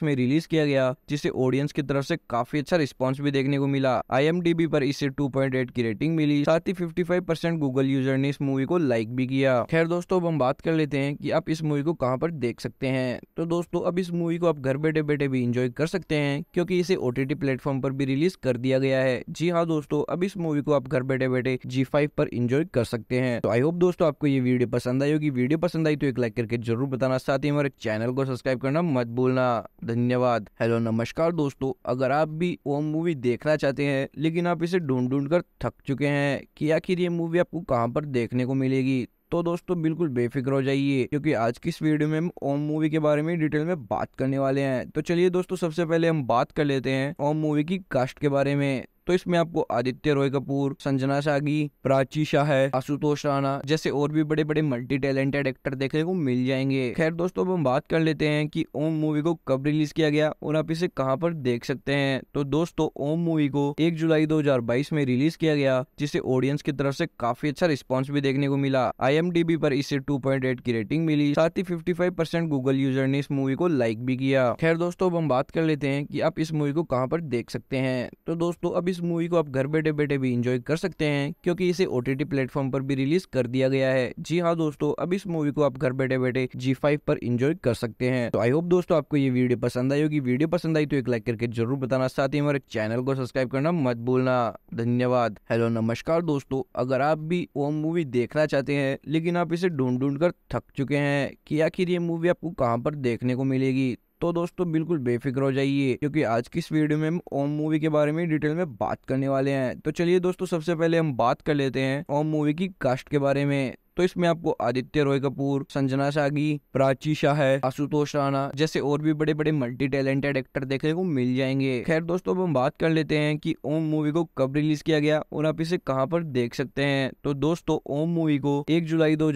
में रिलीज किया गया जिसे ऑडियंस की तरफ से काफी अच्छा रिस्पॉन्स भी देखने को मिला आई पर इसे टू की रेटिंग मिली साथ ही फिफ्टी परसेंट गूगल यूजर ने इस मूवी को लाइक भी किया खैर दोस्तों अब हम बात कर लेते हैं कि आप इस मूवी को कहाँ पर देख सकते हैं तो दोस्तों अब इस इस मूवी को आप घर बैठे बैठे भी इंजॉय कर सकते हैं क्योंकि इसे ओ टी प्लेटफॉर्म पर भी रिलीज कर दिया गया है जी हाँ दोस्तों अब इस मूवी को आप घर बैठे बैठे जी फाइव पर इंजॉय कर सकते हैं तो आई होप दोस्तों आपको ये वीडियो पसंद आई होगी वीडियो पसंद आई तो एक लाइक करके जरूर बताना साथ ही हमारे चैनल को सब्सक्राइब करना मत भूलना धन्यवाद हेलो नमस्कार दोस्तों अगर आप भी वो मूवी देखना चाहते हैं लेकिन आप इसे ढूंढ ढूंढ कर थक चुके हैं कि आखिर ये मूवी आपको कहाँ पर देखने को मिलेगी तो दोस्तों बिल्कुल बेफिक्र हो जाइए क्योंकि आज की इस वीडियो में हम ओम मूवी के बारे में डिटेल में बात करने वाले हैं तो चलिए दोस्तों सबसे पहले हम बात कर लेते हैं ओम मूवी की कास्ट के बारे में तो इसमें आपको आदित्य रॉय कपूर संजना सागी प्राची शाह है आशुतोष राणा जैसे और भी बड़े बड़े मल्टी टैलेंटेड एक्टर देखने को मिल जाएंगे खैर दोस्तों अब हम बात कर लेते हैं कि ओम मूवी को कब रिलीज किया गया और आप इसे कहाँ पर देख सकते हैं तो दोस्तों ओम मूवी को एक जुलाई दो में रिलीज किया गया जिसे ऑडियंस की तरफ से काफी अच्छा रिस्पॉन्स भी देखने को मिला आई पर इसे टू की रेटिंग मिली साथ ही फिफ्टी परसेंट गूगल यूजर ने इस मूवी को लाइक भी किया खैर दोस्तों अब हम बात कर लेते हैं कि आप इस मूवी को कहाँ पर देख सकते हैं तो दोस्तों अब इस इस मूवी को आप घर बैठे बैठे भी इंजॉय कर सकते हैं क्योंकि इसे ओ टी प्लेटफॉर्म पर भी रिलीज कर दिया गया है जी हाँ दोस्तों अब इस मूवी को आप घर बैठे बैठे जी फाइव पर इंजॉय कर सकते हैं तो आई होप दोस्तों आपको ये वीडियो पसंद आई होगी वीडियो पसंद आई तो एक लाइक करके जरूर बताना साथ ही हमारे चैनल को सब्सक्राइब करना मत भूलना धन्यवाद हेलो नमस्कार दोस्तों अगर आप भी वो मूवी देखना चाहते हैं लेकिन आप इसे ढूंढ ढूंढ कर थक चुके हैं कि आखिर ये मूवी आपको कहाँ पर देखने को मिलेगी तो दोस्तों बिल्कुल बेफिक्र हो जाइए क्योंकि आज की इस वीडियो में हम ओम मूवी के बारे में डिटेल में बात करने वाले हैं तो चलिए दोस्तों सबसे पहले हम बात कर लेते हैं ओम मूवी की कास्ट के बारे में तो इसमें आपको आदित्य रॉय कपूर संजना सागी प्राची शाह है आशुतोष राणा जैसे और भी बड़े बड़े मल्टी टैलेंटेड एक्टर देखने को मिल जाएंगे खैर दोस्तों अब हम बात कर लेते हैं कि ओम मूवी को कब रिलीज किया गया और आप इसे कहाँ पर देख सकते हैं तो दोस्तों ओम मूवी को एक जुलाई दो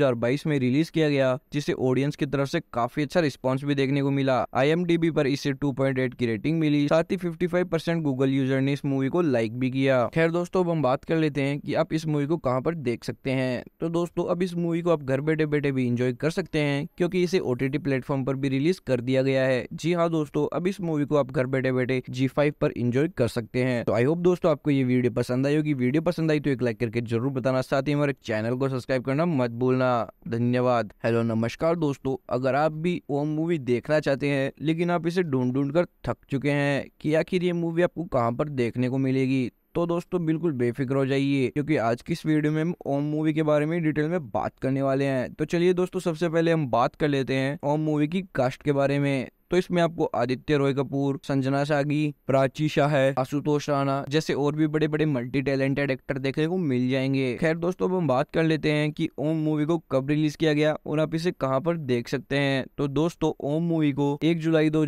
में रिलीज किया गया जिसे ऑडियंस की तरफ से काफी अच्छा रिस्पॉन्स भी देखने को मिला आई पर इसे टू की रेटिंग मिली साथ ही फिफ्टी परसेंट गूगल यूजर ने इस मूवी को लाइक भी किया खैर दोस्तों अब हम बात कर लेते हैं कि आप इस मूवी को कहाँ पर देख सकते हैं तो दोस्तों अब इस इस मूवी को आप घर बैठे बैठे भी इंजॉय कर सकते हैं क्योंकि इसे ओ टी प्लेटफॉर्म पर भी रिलीज कर दिया गया है जी हाँ दोस्तों अब इस मूवी को आप घर बैठे बैठे जी फाइव पर इंजॉय कर सकते हैं तो आई होप दोस्तों आपको ये वीडियो पसंद आई होगी वीडियो पसंद आई तो एक लाइक करके जरूर बताना साथ ही हमारे चैनल को सब्सक्राइब करना मत भूलना धन्यवाद हेलो नमस्कार दोस्तों अगर आप भी वो मूवी देखना चाहते हैं लेकिन आप इसे ढूंढ ढूंढ कर थक चुके हैं कि आखिर ये मूवी आपको कहाँ पर देखने को मिलेगी तो दोस्तों बिल्कुल बेफिक्र हो जाइए क्योंकि आज की इस वीडियो में हम ओम मूवी के बारे में डिटेल में बात करने वाले हैं तो चलिए दोस्तों सबसे पहले हम बात कर लेते हैं ओम मूवी की कास्ट के बारे में तो इसमें आपको आदित्य रॉय कपूर संजना सागी प्राची शाह है आशुतोष राणा जैसे और भी बड़े बड़े मल्टी टैलेंटेड एक्टर देखने को मिल जाएंगे खैर दोस्तों अब हम बात कर लेते हैं कि ओम मूवी को कब रिलीज किया गया और आप इसे कहाँ पर देख सकते हैं तो दोस्तों ओम मूवी को एक जुलाई दो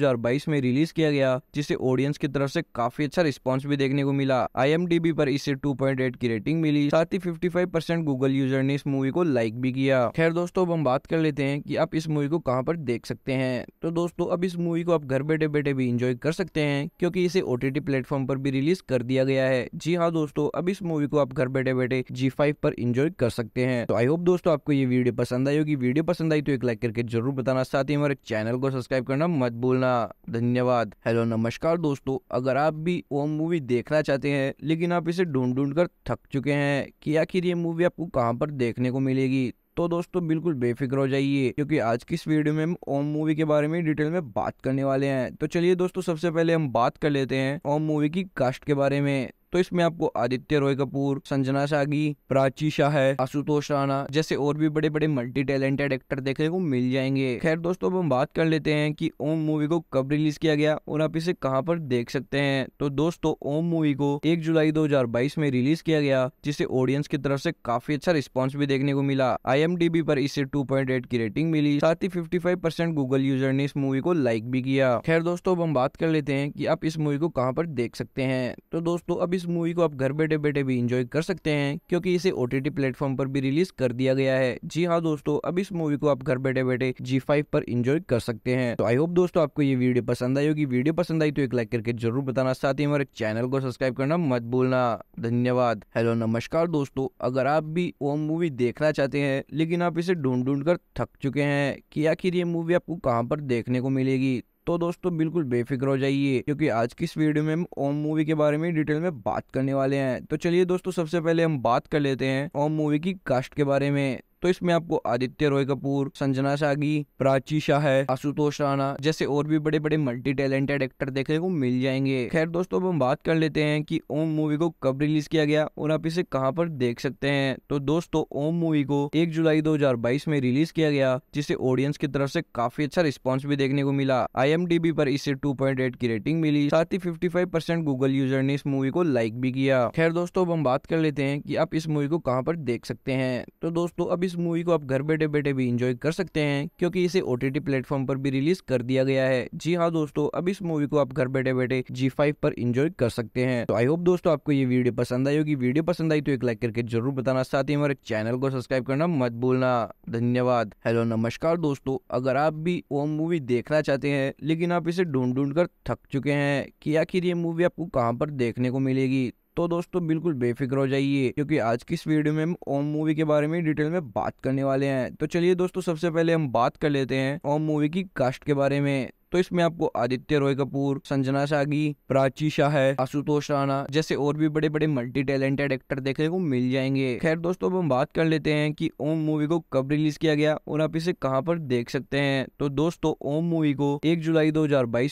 में रिलीज किया गया जिसे ऑडियंस की तरफ से काफी अच्छा रिस्पॉन्स भी देखने को मिला आई पर इसे टू की रेटिंग मिली साथ ही फिफ्टी परसेंट गूगल यूजर ने इस मूवी को लाइक भी किया खैर दोस्तों अब हम बात कर लेते हैं कि आप इस मूवी को कहाँ पर देख सकते हैं तो दोस्तों अब इस इस मूवी को आप घर बैठे बैठे भी इंजॉय कर सकते हैं क्योंकि इसे ओ टी प्लेटफॉर्म पर भी रिलीज कर दिया गया है जी हाँ दोस्तों अब इस मूवी को आप घर बैठे बैठे जी फाइव पर इंजॉय कर सकते हैं तो आई होप दोस्तों आपको ये वीडियो पसंद आई होगी वीडियो पसंद आई तो एक लाइक करके जरूर बताना साथ ही हमारे चैनल को सब्सक्राइब करना मत भूलना धन्यवाद हेलो नमस्कार दोस्तों अगर आप भी वो मूवी देखना चाहते हैं लेकिन आप इसे ढूंढ ढूंढ कर थक चुके हैं कि आखिर ये मूवी आपको कहाँ पर देखने को मिलेगी तो दोस्तों बिल्कुल बेफिक्र हो जाइए क्योंकि आज की इस वीडियो में हम ओम मूवी के बारे में डिटेल में बात करने वाले हैं तो चलिए दोस्तों सबसे पहले हम बात कर लेते हैं ओम मूवी की कास्ट के बारे में तो इसमें आपको आदित्य रॉय कपूर संजना सागी प्राची शाह है आशुतोष राणा जैसे और भी बड़े बड़े मल्टी टैलेंटेड एक्टर देखने को मिल जाएंगे खैर दोस्तों अब हम बात कर लेते हैं कि ओम मूवी को कब रिलीज किया गया और आप इसे कहाँ पर देख सकते हैं तो दोस्तों ओम मूवी को एक जुलाई दो में रिलीज किया गया जिसे ऑडियंस की तरफ से काफी अच्छा रिस्पॉन्स भी देखने को मिला आई पर इसे टू की रेटिंग मिली साथ ही फिफ्टी परसेंट गूगल यूजर ने इस मूवी को लाइक भी किया खैर दोस्तों अब हम बात कर लेते हैं कि आप इस मूवी को कहाँ पर देख सकते हैं तो दोस्तों अब इस इस मूवी को आप घर बैठे बैठे भी इंजॉय कर सकते हैं क्योंकि इसे ओ टी प्लेटफॉर्म पर भी रिलीज कर दिया गया है जी हाँ दोस्तों अब इस मूवी को आप घर बैठे बैठे जी फाइव पर इंजॉय कर सकते हैं तो आई होप दोस्तों आपको ये वीडियो पसंद आई होगी वीडियो पसंद आई तो एक लाइक करके जरूर बताना साथ ही हमारे चैनल को सब्सक्राइब करना मत भूलना धन्यवाद हेलो नमस्कार दोस्तों अगर आप भी वो मूवी देखना चाहते हैं लेकिन आप इसे ढूंढ ढूंढ कर थक चुके हैं कि आखिर ये मूवी आपको कहाँ पर देखने को मिलेगी तो दोस्तों बिल्कुल बेफिक्र हो जाइए क्योंकि आज की इस वीडियो में हम ओम मूवी के बारे में डिटेल में बात करने वाले हैं तो चलिए दोस्तों सबसे पहले हम बात कर लेते हैं ओम मूवी की कास्ट के बारे में तो इसमें आपको आदित्य रॉय कपूर संजना सागी प्राची शाह है आशुतोष राणा जैसे और भी बड़े बड़े मल्टी टैलेंटेड एक्टर देखने को मिल जाएंगे खैर दोस्तों अब हम बात कर लेते हैं कि ओम मूवी को कब रिलीज किया गया और आप इसे कहाँ पर देख सकते हैं तो दोस्तों ओम मूवी को एक जुलाई दो में रिलीज किया गया जिसे ऑडियंस की तरफ से काफी अच्छा रिस्पॉन्स भी देखने को मिला आई पर इसे टू की रेटिंग मिली साथ ही फिफ्टी परसेंट गूगल यूजर ने इस मूवी को लाइक भी किया खैर दोस्तों अब हम बात कर लेते हैं कि आप इस मूवी को कहाँ पर देख सकते हैं तो दोस्तों अब इस इस मूवी को आप घर बैठे बैठे भी इंजॉय कर सकते हैं क्योंकि इसे ओ टी प्लेटफॉर्म पर भी रिलीज कर दिया गया है जी हाँ दोस्तों अब इस मूवी को आप घर बैठे बैठे जी फाइव पर इंजॉय कर सकते हैं तो आई होप दोस्तों आपको ये वीडियो पसंद आई होगी वीडियो पसंद आई तो एक लाइक करके जरूर बताना साथ ही हमारे चैनल को सब्सक्राइब करना मत भूलना धन्यवाद हेलो नमस्कार दोस्तों अगर आप भी वो मूवी देखना चाहते हैं लेकिन आप इसे ढूंढ ढूंढ कर थक चुके हैं कि आखिर ये मूवी आपको कहाँ पर देखने को मिलेगी तो दोस्तों बिल्कुल बेफिक्र हो जाइए क्योंकि आज की इस वीडियो में हम ओम मूवी के बारे में डिटेल में बात करने वाले हैं तो चलिए दोस्तों सबसे पहले हम बात कर लेते हैं ओम मूवी की कास्ट के बारे में तो इसमें आपको आदित्य रॉय कपूर संजना सागी प्राची शाह है आशुतोष राणा जैसे और भी बड़े बड़े मल्टी टैलेंटेड एक्टर देखने को मिल जाएंगे खैर दोस्तों अब हम बात कर लेते हैं कि ओम मूवी को कब रिलीज किया गया और आप इसे कहाँ पर देख सकते हैं तो दोस्तों ओम मूवी को एक जुलाई दो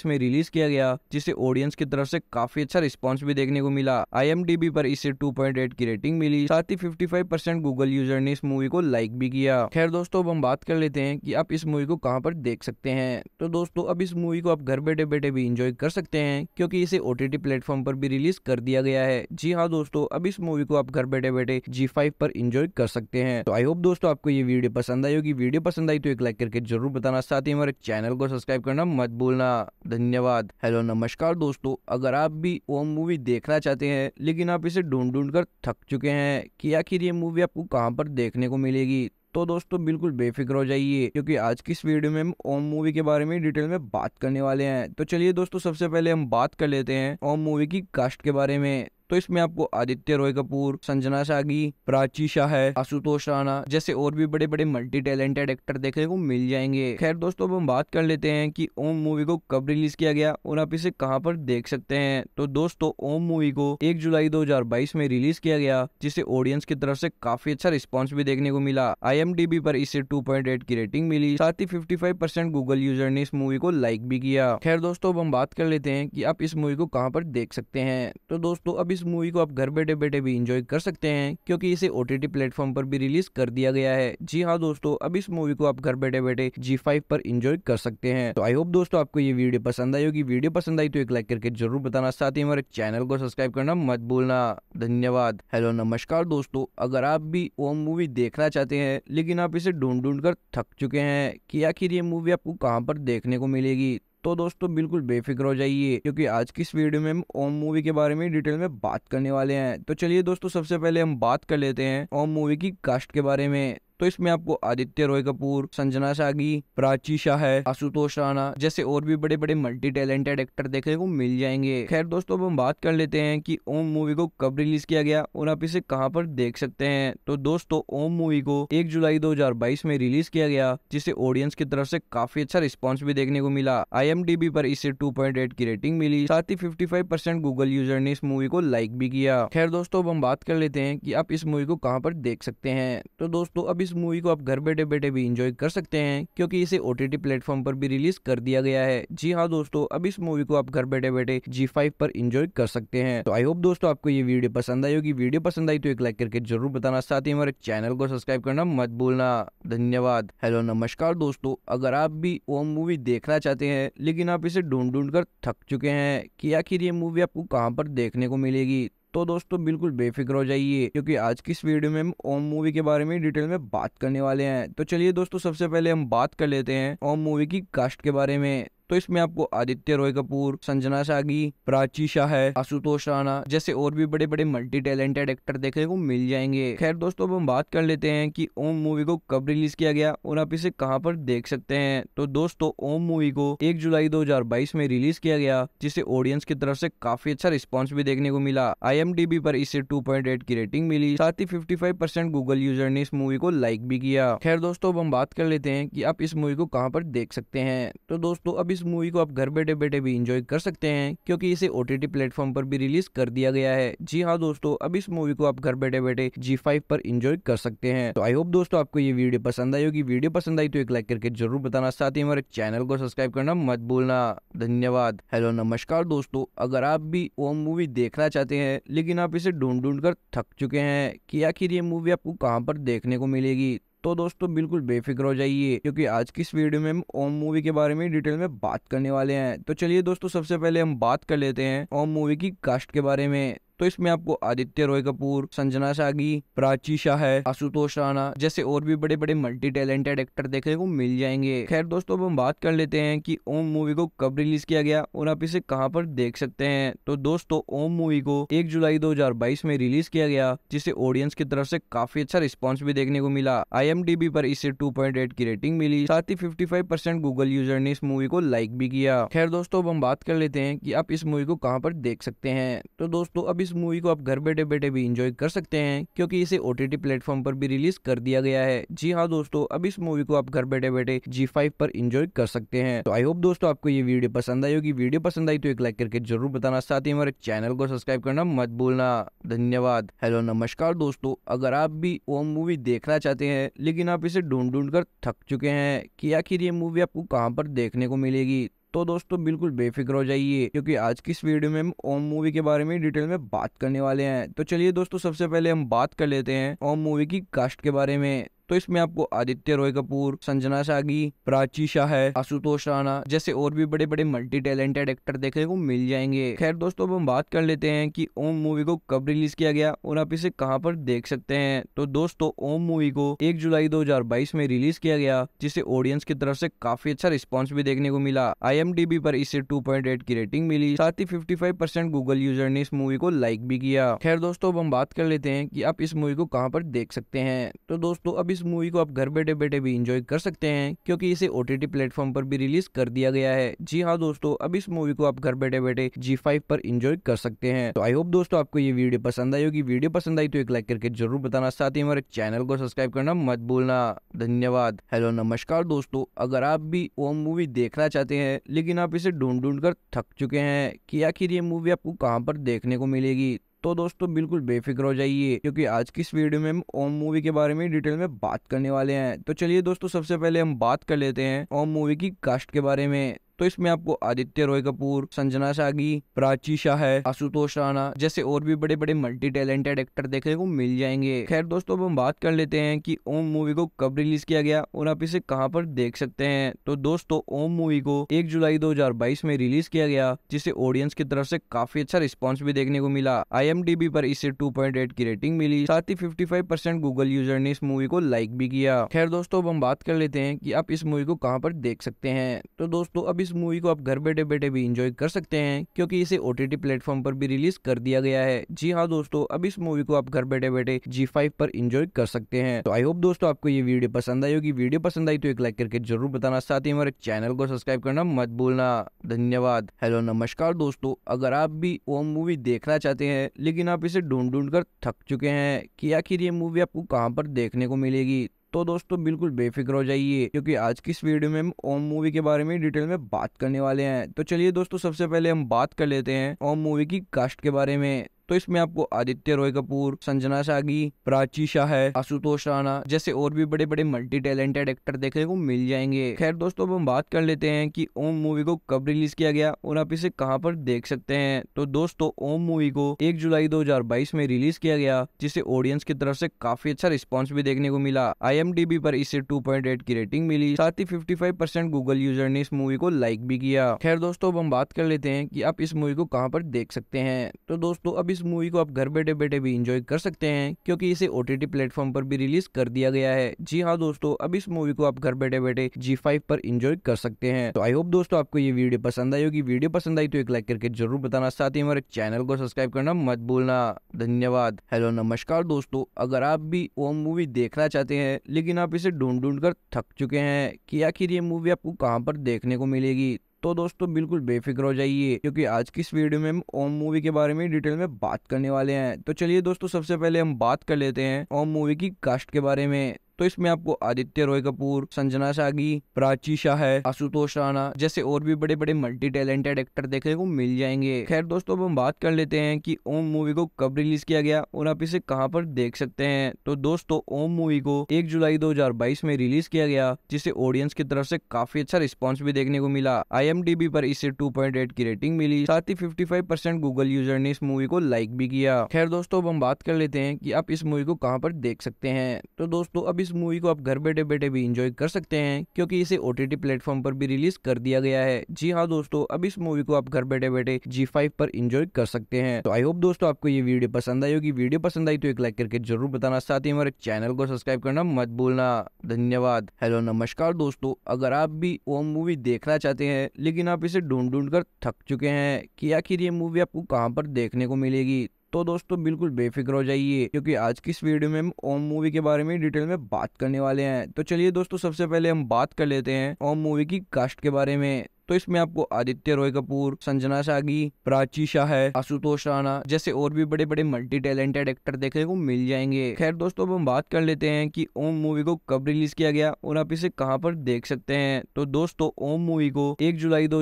में रिलीज किया गया जिसे ऑडियंस की तरफ से काफी अच्छा रिस्पॉन्स भी देखने को मिला आई पर इसे टू की रेटिंग मिली साथ ही फिफ्टी परसेंट गूगल यूजर ने इस मूवी को लाइक भी किया खैर दोस्तों अब हम बात कर लेते हैं कि आप इस मूवी को कहाँ पर देख सकते हैं तो दोस्तों अब इस इस मूवी को आप घर बैठे बैठे भी इंजॉय कर सकते हैं क्योंकि इसे ओ टी प्लेटफॉर्म पर भी रिलीज कर दिया गया है जी हाँ दोस्तों अब इस मूवी को आप घर बैठे बैठे जी फाइव पर इंजॉय कर सकते हैं तो आई होप दोस्तों आपको ये वीडियो पसंद आई होगी वीडियो पसंद आई तो एक लाइक करके जरूर बताना साथ ही हमारे चैनल को सब्सक्राइब करना मत भूलना धन्यवाद हेलो नमस्कार दोस्तों अगर आप भी वो मूवी देखना चाहते हैं लेकिन आप इसे ढूंढ ढूंढ कर थक चुके हैं कि आखिर ये मूवी आपको कहाँ पर देखने को मिलेगी तो दोस्तों बिल्कुल बेफिक्र हो जाइए क्योंकि आज की इस वीडियो में हम ओम मूवी के बारे में डिटेल में बात करने वाले हैं तो चलिए दोस्तों सबसे पहले हम बात कर लेते हैं ओम मूवी की कास्ट के बारे में तो इसमें आपको आदित्य रॉय कपूर संजना सागी प्राची शाह है आशुतोष राणा जैसे और भी बड़े बड़े मल्टी टैलेंटेड एक्टर देखने को मिल जाएंगे खैर दोस्तों अब हम बात कर लेते हैं कि ओम मूवी को कब रिलीज किया गया और आप इसे कहाँ पर देख सकते हैं तो दोस्तों ओम मूवी को एक जुलाई दो में रिलीज किया गया जिसे ऑडियंस की तरफ से काफी अच्छा रिस्पॉन्स भी देखने को मिला आई पर इसे टू की रेटिंग मिली साथ ही फिफ्टी परसेंट गूगल यूजर ने इस मूवी को लाइक भी किया खैर दोस्तों अब हम बात कर लेते हैं कि आप इस मूवी को कहाँ पर देख सकते हैं तो दोस्तों अब इस इस मूवी को आप घर बैठे बैठे भी इंजॉय कर सकते हैं क्योंकि इसे ओ टी प्लेटफॉर्म पर भी रिलीज कर दिया गया है जी हाँ दोस्तों अब इस मूवी को आप घर बैठे बैठे जी फाइव पर इंजॉय कर सकते हैं तो आई होप दोस्तों आपको ये वीडियो पसंद आई होगी वीडियो पसंद आई तो एक लाइक करके जरूर बताना साथ ही हमारे चैनल को सब्सक्राइब करना मत भूलना धन्यवाद हेलो नमस्कार दोस्तों अगर आप भी वो मूवी देखना चाहते हैं लेकिन आप इसे ढूंढ ढूंढ कर थक चुके हैं कि आखिर ये मूवी आपको कहाँ पर देखने को मिलेगी तो दोस्तों बिल्कुल बेफिक्र हो जाइए क्योंकि आज की इस वीडियो में हम ओम मूवी के बारे में डिटेल में बात करने वाले हैं तो चलिए दोस्तों सबसे पहले हम बात कर लेते हैं ओम मूवी की कास्ट के बारे में तो इसमें आपको आदित्य रॉय कपूर संजना सागी प्राची शाह है आशुतोष राणा जैसे और भी बड़े बड़े मल्टी टैलेंटेड एक्टर देखने को मिल जाएंगे खैर दोस्तों अब हम बात कर लेते हैं कि ओम मूवी को कब रिलीज किया गया और आप इसे कहाँ पर देख सकते हैं तो दोस्तों ओम मूवी को एक जुलाई दो में रिलीज किया गया जिसे ऑडियंस की तरफ से काफी अच्छा रिस्पॉन्स भी देखने को मिला आई पर इसे टू की रेटिंग मिली साथ ही फिफ्टी परसेंट गूगल यूजर ने इस मूवी को लाइक भी किया खैर दोस्तों अब हम बात कर लेते हैं कि आप इस मूवी को कहाँ पर देख सकते हैं तो दोस्तों अब इस इस मूवी को आप घर बैठे बैठे भी इंजॉय कर सकते हैं क्योंकि इसे ओ टी प्लेटफॉर्म पर भी रिलीज कर दिया गया है जी हाँ दोस्तों अब इस मूवी को आप घर बैठे बैठे जी फाइव पर इंजॉय कर सकते हैं तो आई होप दोस्तों आपको ये वीडियो पसंद आई होगी वीडियो पसंद आई तो एक लाइक करके जरूर बताना साथ ही हमारे चैनल को सब्सक्राइब करना मत भूलना धन्यवाद हेलो नमस्कार दोस्तों अगर आप भी वो मूवी देखना चाहते हैं लेकिन आप इसे ढूंढ ढूंढ कर थक चुके हैं कि आखिर ये मूवी आपको कहाँ पर देखने को मिलेगी तो दोस्तों बिल्कुल बेफिक्र हो जाइए क्योंकि आज की इस वीडियो में हम ओम मूवी के बारे में डिटेल में बात करने वाले हैं तो चलिए दोस्तों सबसे पहले हम बात कर लेते हैं ओम मूवी की कास्ट के बारे में तो इसमें आपको आदित्य रॉय कपूर संजना सागी प्राची शाह है आशुतोष राणा जैसे और भी बड़े बड़े मल्टी टैलेंटेड एक्टर देखने को मिल जाएंगे खैर दोस्तों अब हम बात कर लेते हैं कि ओम मूवी को कब रिलीज किया गया और आप इसे कहाँ पर देख सकते हैं तो दोस्तों ओम मूवी को एक जुलाई दो में रिलीज किया गया जिसे ऑडियंस की तरफ से काफी अच्छा रिस्पॉन्स भी देखने को मिला आई पर इसे टू की रेटिंग मिली साथ ही फिफ्टी परसेंट गूगल यूजर ने इस मूवी को लाइक भी किया खैर दोस्तों अब हम बात कर लेते हैं कि आप इस मूवी को कहाँ पर देख सकते हैं तो दोस्तों अब इस इस मूवी को आप घर बैठे बैठे भी इंजॉय कर सकते हैं क्योंकि इसे ओ टी प्लेटफॉर्म पर भी रिलीज कर दिया गया है जी हाँ दोस्तों अब इस मूवी को आप घर बैठे बैठे जी फाइव पर इंजॉय कर सकते हैं तो आई होप दोस्तों आपको ये वीडियो पसंद आई होगी वीडियो पसंद आई तो एक लाइक करके जरूर बताना साथ ही हमारे चैनल को सब्सक्राइब करना मत भूलना धन्यवाद हेलो नमस्कार दोस्तों अगर आप भी वो मूवी देखना चाहते हैं लेकिन आप इसे ढूंढ ढूंढ कर थक चुके हैं कि आखिर ये मूवी आपको कहाँ पर देखने को मिलेगी तो दोस्तों बिल्कुल बेफिक्र हो जाइए क्योंकि आज की इस वीडियो में हम ओम मूवी के बारे में डिटेल में बात करने वाले हैं तो चलिए दोस्तों सबसे पहले हम बात कर लेते हैं ओम मूवी की कास्ट के बारे में तो इसमें आपको आदित्य रॉय कपूर संजना सागी प्राची शाह है आशुतोष राणा जैसे और भी बड़े बड़े मल्टी टैलेंटेड एक्टर देखने को मिल जाएंगे खैर दोस्तों अब हम बात कर लेते हैं कि ओम मूवी को कब रिलीज किया गया और आप इसे कहाँ पर देख सकते हैं तो दोस्तों ओम मूवी को एक जुलाई दो में रिलीज किया गया जिसे ऑडियंस की तरफ से काफी अच्छा रिस्पॉन्स भी देखने को मिला आई पर इसे टू की रेटिंग मिली साथ ही फिफ्टी परसेंट गूगल यूजर ने इस मूवी को लाइक भी किया खैर दोस्तों अब हम बात कर लेते हैं कि आप इस मूवी को कहाँ पर देख सकते हैं तो दोस्तों अब इस इस मूवी को आप घर बैठे बैठे भी इंजॉय कर सकते हैं क्योंकि इसे ओ टी प्लेटफॉर्म पर भी रिलीज कर दिया गया है जी हाँ दोस्तों अब इस मूवी को आप घर बैठे बैठे जी फाइव पर इंजॉय कर सकते हैं तो आई होप दोस्तों आपको ये वीडियो पसंद आई होगी वीडियो पसंद आई तो एक लाइक करके जरूर बताना साथ ही हमारे चैनल को सब्सक्राइब करना मत भूलना धन्यवाद हेलो नमस्कार दोस्तों अगर आप भी वो मूवी देखना चाहते हैं लेकिन आप इसे ढूंढ ढूंढ कर थक चुके हैं कि आखिर ये मूवी आपको कहाँ पर देखने को मिलेगी तो दोस्तों बिल्कुल बेफिक्र हो जाइए क्योंकि आज की इस वीडियो में हम ओम मूवी के बारे में डिटेल में बात करने वाले हैं तो चलिए दोस्तों सबसे पहले हम बात कर लेते हैं ओम मूवी की कास्ट के बारे में तो इसमें आपको आदित्य रॉय कपूर संजना सागी प्राची शाह है आशुतोष राणा जैसे और भी बड़े बड़े मल्टी टैलेंटेड एक्टर देखने को मिल जाएंगे खैर दोस्तों अब हम बात कर लेते हैं कि ओम मूवी को कब रिलीज किया गया और आप इसे कहाँ पर देख सकते हैं तो दोस्तों ओम मूवी को एक जुलाई दो में रिलीज किया गया जिसे ऑडियंस की तरफ से काफी अच्छा रिस्पॉन्स भी देखने को मिला आई पर इसे टू की रेटिंग मिली साथ ही फिफ्टी परसेंट गूगल यूजर ने इस मूवी को लाइक भी किया खैर दोस्तों अब हम बात कर लेते हैं कि आप इस मूवी को कहाँ पर देख सकते हैं तो दोस्तों अब इस इस मूवी को आप घर बैठे बैठे भी इंजॉय कर सकते हैं क्योंकि इसे ओ टी प्लेटफॉर्म पर भी रिलीज कर दिया गया है जी हाँ दोस्तों अब इस मूवी को आप घर बैठे बैठे जी फाइव पर इंजॉय कर सकते हैं तो आई होप दोस्तों आपको ये वीडियो पसंद आई होगी वीडियो पसंद आई तो एक लाइक करके जरूर बताना साथ ही हमारे चैनल को सब्सक्राइब करना मत भूलना धन्यवाद हेलो नमस्कार दोस्तों अगर आप भी वो मूवी देखना चाहते हैं लेकिन आप इसे ढूंढ ढूंढ कर थक चुके हैं कि आखिर ये मूवी आपको कहाँ पर देखने को मिलेगी तो दोस्तों बिल्कुल बेफिक्र हो जाइए क्योंकि आज की इस वीडियो में हम ओम मूवी के बारे में डिटेल में बात करने वाले हैं तो चलिए दोस्तों सबसे पहले हम बात कर लेते हैं ओम मूवी की कास्ट के बारे में तो इसमें आपको आदित्य रॉय कपूर संजना सागी प्राची शाह है आशुतोष राणा जैसे और भी बड़े बड़े मल्टी टैलेंटेड एक्टर देखने को मिल जाएंगे खैर दोस्तों अब हम बात कर लेते हैं कि ओम मूवी को कब रिलीज किया गया और आप इसे कहाँ पर देख सकते हैं तो दोस्तों ओम मूवी को एक जुलाई दो में रिलीज किया गया जिसे ऑडियंस की तरफ से काफी अच्छा रिस्पॉन्स भी देखने को मिला आई पर इसे टू की रेटिंग मिली साथ ही फिफ्टी परसेंट गूगल यूजर ने इस मूवी को लाइक भी किया खैर दोस्तों अब हम बात कर लेते हैं कि आप इस मूवी को कहाँ पर देख सकते हैं तो दोस्तों अब इस इस मूवी को आप घर बैठे बैठे भी इंजॉय कर सकते हैं क्योंकि इसे ओ टी प्लेटफॉर्म पर भी रिलीज कर दिया गया है जी हाँ दोस्तों अब इस मूवी को आप घर बैठे बैठे जी फाइव पर इंजॉय कर सकते हैं तो आई होप दोस्तों आपको ये वीडियो पसंद आई होगी वीडियो पसंद आई तो एक लाइक करके जरूर बताना साथ ही हमारे चैनल को सब्सक्राइब करना मत भूलना धन्यवाद हेलो नमस्कार दोस्तों अगर आप भी वो मूवी देखना चाहते हैं लेकिन आप इसे ढूंढ ढूंढ कर थक चुके हैं कि आखिर ये मूवी आपको कहाँ पर देखने को मिलेगी तो दोस्तों बिल्कुल बेफिक्र हो जाइए क्योंकि आज की इस वीडियो में हम ओम मूवी के बारे में डिटेल में बात करने वाले हैं तो चलिए दोस्तों सबसे पहले हम बात कर लेते हैं ओम मूवी की कास्ट के बारे में तो इसमें आपको आदित्य रॉय कपूर संजना सागी प्राची शाह है आशुतोष राणा जैसे और भी बड़े बड़े मल्टी टैलेंटेड एक्टर देखने को मिल जाएंगे खैर दोस्तों अब हम बात कर लेते हैं कि ओम मूवी को कब रिलीज किया गया और आप इसे कहाँ पर देख सकते हैं तो दोस्तों ओम मूवी को एक जुलाई दो में रिलीज किया गया जिसे ऑडियंस की तरफ से काफी अच्छा रिस्पॉन्स भी देखने को मिला आई पर इसे टू की रेटिंग मिली साथ ही फिफ्टी परसेंट गूगल यूजर ने इस मूवी को लाइक भी किया खैर दोस्तों अब हम बात कर लेते हैं कि आप इस मूवी को कहाँ पर देख सकते हैं तो दोस्तों अब इस इस मूवी को आप घर बैठे बैठे भी इंजॉय कर सकते हैं क्योंकि इसे ओ टी प्लेटफॉर्म पर भी रिलीज कर दिया गया है जी हाँ दोस्तों अब इस मूवी को आप घर बैठे बैठे जी फाइव पर इंजॉय कर सकते हैं तो आई होप दोस्तों आपको ये वीडियो पसंद आई होगी वीडियो पसंद आई तो एक लाइक करके जरूर बताना साथ ही हमारे चैनल को सब्सक्राइब करना मत भूलना धन्यवाद हेलो नमस्कार दोस्तों अगर आप भी वो मूवी देखना चाहते हैं लेकिन आप इसे ढूंढ ढूंढ कर थक चुके हैं कि आखिर ये मूवी आपको कहाँ पर देखने को मिलेगी तो दोस्तों बिल्कुल बेफिक्र हो जाइए क्योंकि आज की इस वीडियो में हम ओम मूवी के बारे में डिटेल में बात करने वाले हैं तो चलिए दोस्तों सबसे पहले हम बात कर लेते हैं ओम मूवी की कास्ट के बारे में तो इसमें आपको आदित्य रॉय कपूर संजना सागी प्राची शाह है आशुतोष राणा जैसे और भी बड़े बड़े मल्टी टैलेंटेड एक्टर देखने को मिल जाएंगे खैर दोस्तों अब हम बात कर लेते हैं कि ओम मूवी को कब रिलीज किया गया और आप इसे कहां पर देख सकते हैं तो दोस्तों ओम मूवी को एक जुलाई 2022 में रिलीज किया गया जिसे ऑडियंस की तरफ से काफी अच्छा रिस्पॉन्स भी देखने को मिला आई पर इसे टू की रेटिंग मिली साथ ही फिफ्टी परसेंट गूगल यूजर ने इस मूवी को लाइक भी किया खैर दोस्तों अब हम बात कर लेते हैं की आप इस मूवी को कहाँ पर देख सकते हैं तो दोस्तों अभी इस मूवी को आप घर बैठे बैठे भी इंजॉय कर सकते हैं क्योंकि इसे ओ टी प्लेटफॉर्म पर भी रिलीज कर दिया गया है जी हाँ दोस्तों अब इस मूवी को आप घर बैठे बैठे जी फाइव पर इंजॉय कर सकते हैं तो आई होप दोस्तों आपको ये वीडियो पसंद आई होगी वीडियो पसंद आई तो एक लाइक करके जरूर बताना साथ ही हमारे चैनल को सब्सक्राइब करना मत भूलना धन्यवाद हेलो नमस्कार दोस्तों अगर आप भी वो मूवी देखना चाहते हैं लेकिन आप इसे ढूंढ ढूंढ कर थक चुके हैं कि आखिर ये मूवी आपको कहाँ पर देखने को मिलेगी तो दोस्तों बिल्कुल बेफिक्र हो जाइए क्योंकि आज की इस वीडियो में हम ओम मूवी के बारे में डिटेल में बात करने वाले हैं तो चलिए दोस्तों सबसे पहले हम बात कर लेते हैं ओम मूवी की कास्ट के बारे में तो इसमें आपको आदित्य रॉय कपूर संजना सागी प्राची शाह है आशुतोष राणा जैसे और भी बड़े बड़े मल्टी टैलेंटेड एक्टर देखने को मिल जाएंगे खैर दोस्तों अब हम बात कर लेते हैं कि ओम मूवी को कब रिलीज किया गया और आप इसे कहाँ पर देख सकते हैं तो दोस्तों ओम मूवी को एक जुलाई दो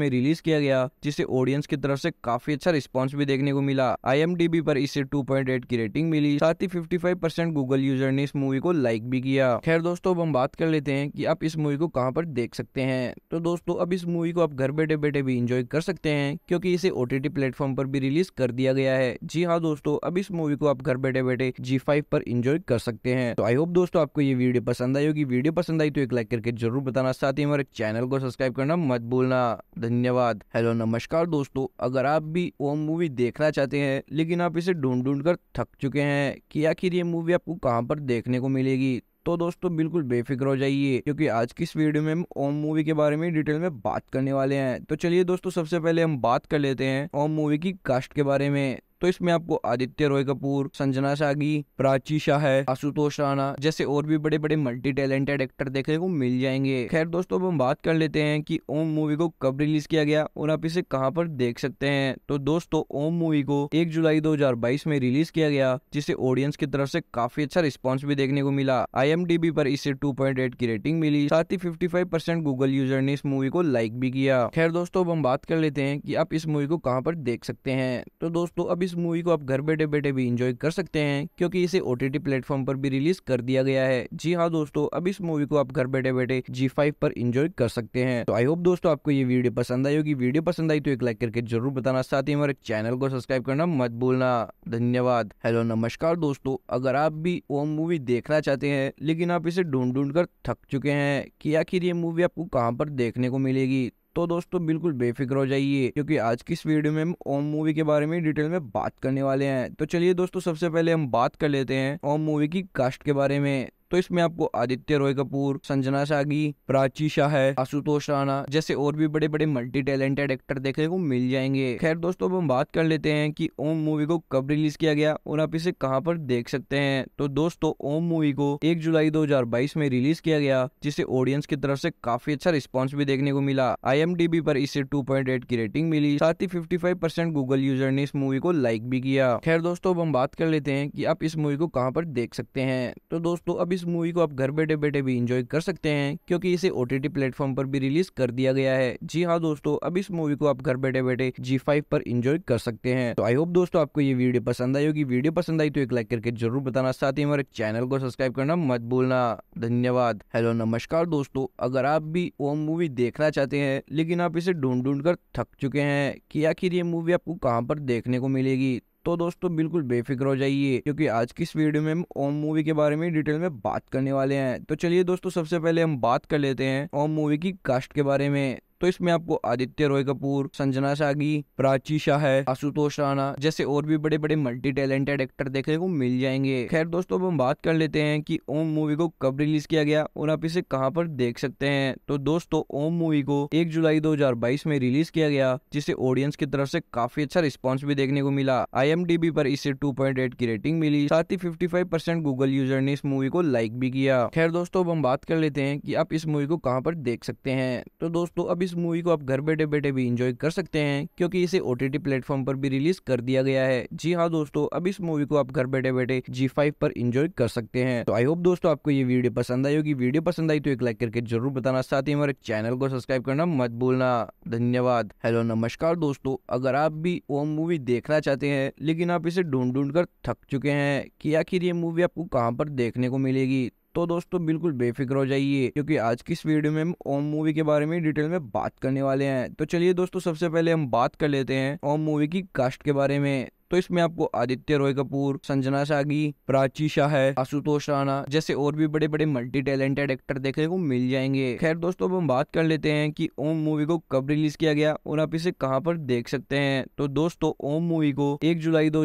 में रिलीज किया गया जिसे ऑडियंस की तरफ से काफी अच्छा रिस्पॉन्स भी देखने को मिला आई पर इसे टू की रेटिंग मिली साथ ही फिफ्टी परसेंट गूगल यूजर ने इस मूवी को लाइक भी किया खैर दोस्तों अब हम बात कर लेते हैं कि आप इस मूवी को कहाँ पर देख सकते हैं तो दोस्तों अब इस इस मूवी को आप घर बैठे बैठे भी इंजॉय कर सकते हैं क्योंकि इसे ओ टी प्लेटफॉर्म पर भी रिलीज कर दिया गया है जी हाँ दोस्तों अब इस मूवी को आप घर बैठे बैठे जी पर इंजॉय कर सकते हैं तो आई होप दोस्तों आपको ये वीडियो पसंद आई होगी वीडियो पसंद आई तो एक लाइक करके जरूर बताना साथ ही हमारे चैनल को सब्सक्राइब करना मत भूलना धन्यवाद हेलो नमस्कार दोस्तों अगर आप भी वो मूवी देखना चाहते हैं लेकिन आप इसे ढूंढ ढूंढ कर थक चुके हैं कि आखिर ये मूवी आपको कहाँ पर देखने को मिलेगी तो दोस्तों बिल्कुल बेफिक्र हो जाइए क्योंकि आज की इस वीडियो में हम ओम मूवी के बारे में डिटेल में बात करने वाले हैं तो चलिए दोस्तों सबसे पहले हम बात कर लेते हैं ओम मूवी की कास्ट के बारे में तो इसमें आपको आदित्य रॉय कपूर संजना सागी प्राची शाह है आशुतोष राणा जैसे और भी बड़े बड़े मल्टी टैलेंटेड एक्टर देखने को मिल जाएंगे खैर दोस्तों अब हम बात कर लेते हैं कि ओम मूवी को कब रिलीज किया गया और आप इसे कहाँ पर देख सकते हैं तो दोस्तों ओम मूवी को एक जुलाई दो में रिलीज किया गया जिसे ऑडियंस की तरफ से काफी अच्छा रिस्पॉन्स भी देखने को मिला आई पर इसे टू की रेटिंग मिली साथ ही फिफ्टी परसेंट गूगल यूजर ने इस मूवी को लाइक भी किया खैर दोस्तों अब हम बात कर लेते हैं कि आप इस मूवी को कहाँ पर देख सकते हैं तो दोस्तों अब इस इस मूवी को आप घर बैठे बैठे भी इंजॉय कर सकते हैं क्योंकि इसे ओ टी प्लेटफॉर्म पर भी रिलीज कर दिया गया है जी हाँ दोस्तों अब इस मूवी को आप घर बैठे बैठे जी फाइव पर इंजॉय कर सकते हैं तो आई होप दोस्तों आपको ये वीडियो पसंद आई होगी वीडियो पसंद आई तो एक लाइक करके जरूर बताना साथ ही हमारे चैनल को सब्सक्राइब करना मत भूलना धन्यवाद हेलो नमस्कार दोस्तों अगर आप भी वो मूवी देखना चाहते हैं लेकिन आप इसे ढूंढ ढूंढ कर थक चुके हैं कि आखिर ये मूवी आपको कहाँ पर देखने को मिलेगी तो दोस्तों बिल्कुल बेफिक्र हो जाइए क्योंकि आज की इस वीडियो में हम ओम मूवी के बारे में डिटेल में बात करने वाले हैं तो चलिए दोस्तों सबसे पहले हम बात कर लेते हैं ओम मूवी की कास्ट के बारे में तो इसमें आपको आदित्य रॉय कपूर संजना सागी प्राची शाह है आशुतोष राणा जैसे और भी बड़े बड़े मल्टी टैलेंटेड एक्टर देखने को मिल जाएंगे खैर दोस्तों अब हम बात कर लेते हैं कि ओम मूवी को कब रिलीज किया गया और आप इसे कहाँ पर देख सकते हैं तो दोस्तों ओम मूवी को एक जुलाई दो में रिलीज किया गया जिसे ऑडियंस की तरफ से काफी अच्छा रिस्पॉन्स भी देखने को मिला आई पर इसे टू की रेटिंग मिली साथ ही फिफ्टी परसेंट गूगल यूजर ने इस मूवी को लाइक भी किया खैर दोस्तों अब हम बात कर लेते हैं कि आप इस मूवी को कहाँ पर देख सकते हैं तो दोस्तों अब इस मूवी को आप घर बैठे बैठे भी इंजॉय कर सकते हैं क्योंकि इसे ओ टी प्लेटफॉर्म पर भी रिलीज कर दिया गया है जी हाँ दोस्तों अब इस मूवी को आप घर बैठे बैठे जी फाइव पर इंजॉय कर सकते हैं तो आई होप दोस्तों आपको ये वीडियो पसंद आई होगी वीडियो पसंद आई तो एक लाइक करके जरूर बताना साथ ही हमारे चैनल को सब्सक्राइब करना मत भूलना धन्यवाद हेलो नमस्कार दोस्तों अगर आप भी वो मूवी देखना चाहते हैं लेकिन आप इसे ढूंढ ढूंढ कर थक चुके हैं कि आखिर ये मूवी आपको कहाँ पर देखने को मिलेगी तो दोस्तों बिल्कुल बेफिक्र हो जाइए क्योंकि आज की इस वीडियो में हम ओम मूवी के बारे में डिटेल में बात करने वाले हैं तो चलिए दोस्तों सबसे पहले हम बात कर लेते हैं ओम मूवी की कास्ट के बारे में तो इसमें आपको आदित्य रॉय कपूर संजना सागी प्राची शाह है आशुतोष राणा जैसे और भी बड़े बड़े मल्टी टैलेंटेड एक्टर देखने को मिल जाएंगे खैर दोस्तों अब हम बात कर लेते हैं कि ओम मूवी को कब रिलीज किया गया और आप इसे कहाँ पर देख सकते हैं तो दोस्तों ओम मूवी को एक जुलाई दो में रिलीज किया गया जिसे ऑडियंस की तरफ से काफी अच्छा रिस्पॉन्स भी देखने को मिला आई पर इसे टू की रेटिंग मिली साथ ही फिफ्टी परसेंट गूगल यूजर ने इस मूवी को लाइक भी किया खैर दोस्तों अब हम बात कर लेते हैं कि आप इस मूवी को कहाँ पर देख सकते हैं तो दोस्तों अब इस मूवी को आप घर बैठे बैठे भी इंजॉय कर सकते हैं क्योंकि इसे ओ टी प्लेटफॉर्म पर भी रिलीज कर दिया गया है जी हाँ दोस्तों अब इस मूवी को आप घर बैठे बैठे जी फाइव पर इंजॉय कर सकते हैं तो आई होप दोस्तों आपको ये वीडियो पसंद आई होगी वीडियो पसंद आई तो एक लाइक करके जरूर बताना साथ ही हमारे चैनल को सब्सक्राइब करना मत भूलना धन्यवाद हेलो नमस्कार दोस्तों अगर आप भी वो मूवी देखना चाहते हैं लेकिन आप इसे ढूंढ ढूंढ कर थक चुके हैं कि आखिर ये मूवी आपको कहाँ पर देखने को मिलेगी तो दोस्तों बिल्कुल बेफिक्र हो जाइए क्योंकि आज की इस वीडियो में हम ओम मूवी के बारे में डिटेल में बात करने वाले हैं तो चलिए दोस्तों सबसे पहले हम बात कर लेते हैं ओम मूवी की कास्ट के बारे में तो इसमें आपको आदित्य रॉय कपूर संजना सागी प्राची शाह है आशुतोष राणा जैसे और भी बड़े बड़े मल्टी टैलेंटेड एक्टर देखने को मिल जाएंगे खैर दोस्तों अब हम बात कर लेते हैं कि ओम मूवी को कब रिलीज किया गया और आप इसे कहाँ पर देख सकते हैं तो दोस्तों ओम मूवी को एक जुलाई दो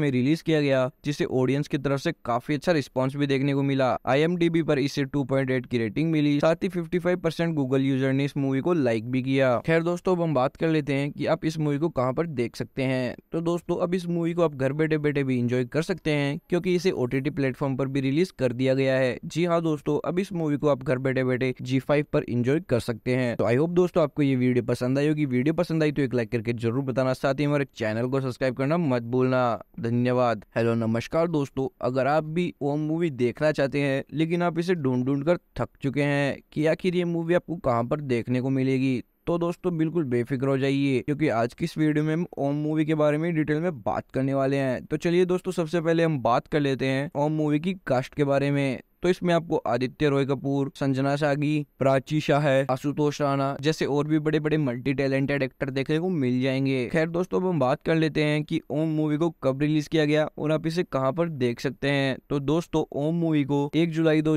में रिलीज किया गया जिसे ऑडियंस की तरफ से काफी अच्छा रिस्पॉन्स भी देखने को मिला आई पर इसे टू की रेटिंग मिली साथ ही फिफ्टी परसेंट गूगल यूजर ने इस मूवी को लाइक भी किया खैर दोस्तों अब हम बात कर लेते हैं कि आप इस मूवी को कहाँ पर देख सकते हैं तो दोस्तों अब इस मूवी को आप घर बैठे बैठे भी इंजॉय कर सकते हैं क्योंकि इसे ओ टी प्लेटफॉर्म पर भी रिलीज कर दिया गया है जी हाँ दोस्तों अब इस मूवी को आप घर बैठे बैठे जी फाइव पर इंजॉय कर सकते हैं तो आई होप दोस्तों आपको ये वीडियो पसंद आई होगी वीडियो पसंद आई तो एक लाइक करके जरूर बताना साथ ही हमारे चैनल को सब्सक्राइब करना मत भूलना धन्यवाद हेलो नमस्कार दोस्तों अगर आप भी वो मूवी देखना चाहते हैं लेकिन आप इसे ढूंढ ढूंढ कर थक चुके हैं कि आखिर ये मूवी आपको कहाँ पर देखने को मिलेगी तो दोस्तों बिल्कुल बेफिक्र हो जाइए क्योंकि आज की इस वीडियो में हम ओम मूवी के बारे में डिटेल में बात करने वाले हैं तो चलिए दोस्तों सबसे पहले हम बात कर लेते हैं ओम मूवी की कास्ट के बारे में तो इसमें आपको आदित्य रॉय कपूर संजना सागी प्राची शाह है आशुतोष राणा जैसे और भी बड़े बड़े मल्टी टैलेंटेड एक्टर देखने को मिल जाएंगे खैर दोस्तों अब हम बात कर लेते हैं कि ओम मूवी को कब रिलीज किया गया और आप इसे कहाँ पर देख सकते हैं तो दोस्तों ओम मूवी को एक जुलाई दो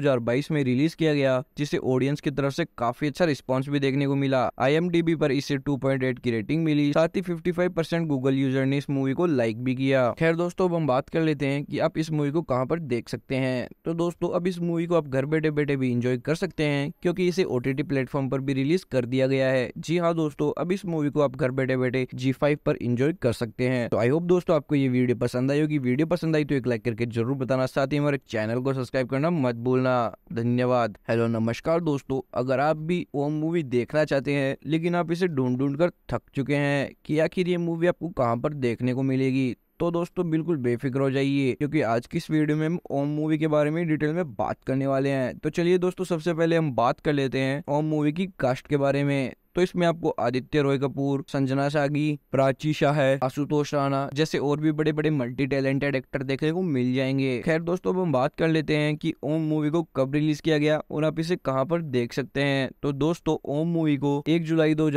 में रिलीज किया गया जिसे ऑडियंस की तरफ से काफी अच्छा रिस्पॉन्स भी देखने को मिला आई पर इसे टू की रेटिंग मिली साथ ही फिफ्टी परसेंट गूगल यूजर ने इस मूवी को लाइक भी किया खैर दोस्तों अब हम बात कर लेते हैं कि आप इस मूवी को कहाँ पर देख सकते हैं तो दोस्तों अब इस मूवी को आप घर बैठे बैठे भी इंजॉय कर सकते हैं क्योंकि इसे ओ टी प्लेटफॉर्म पर भी रिलीज कर दिया गया है जी हाँ दोस्तों अब इस मूवी को आप घर बैठे बैठे जी फाइव पर इंजॉय कर सकते हैं तो आई होप दोस्तों आपको ये वीडियो पसंद आई होगी वीडियो पसंद आई तो एक लाइक करके जरूर बताना साथ ही हमारे चैनल को सब्सक्राइब करना मत भूलना धन्यवाद हेलो नमस्कार दोस्तों अगर आप भी वो मूवी देखना चाहते हैं लेकिन आप इसे ढूंढ ढूंढ कर थक चुके हैं कि आखिर ये मूवी आपको कहाँ पर देखने को मिलेगी तो दोस्तों बिल्कुल बेफिक्र हो जाइए क्योंकि आज की इस वीडियो में हम ओम मूवी के बारे में डिटेल में बात करने वाले हैं तो चलिए दोस्तों सबसे पहले हम बात कर लेते हैं ओम मूवी की कास्ट के बारे में तो इसमें आपको आदित्य रॉय कपूर संजना सागी प्राची शाह है आशुतोष राणा जैसे और भी बड़े बड़े मल्टी टैलेंटेड एक्टर देखने को मिल जाएंगे खैर दोस्तों अब हम बात कर लेते हैं कि ओम मूवी को कब रिलीज किया गया और आप इसे कहाँ पर देख सकते हैं तो दोस्तों ओम मूवी को एक जुलाई दो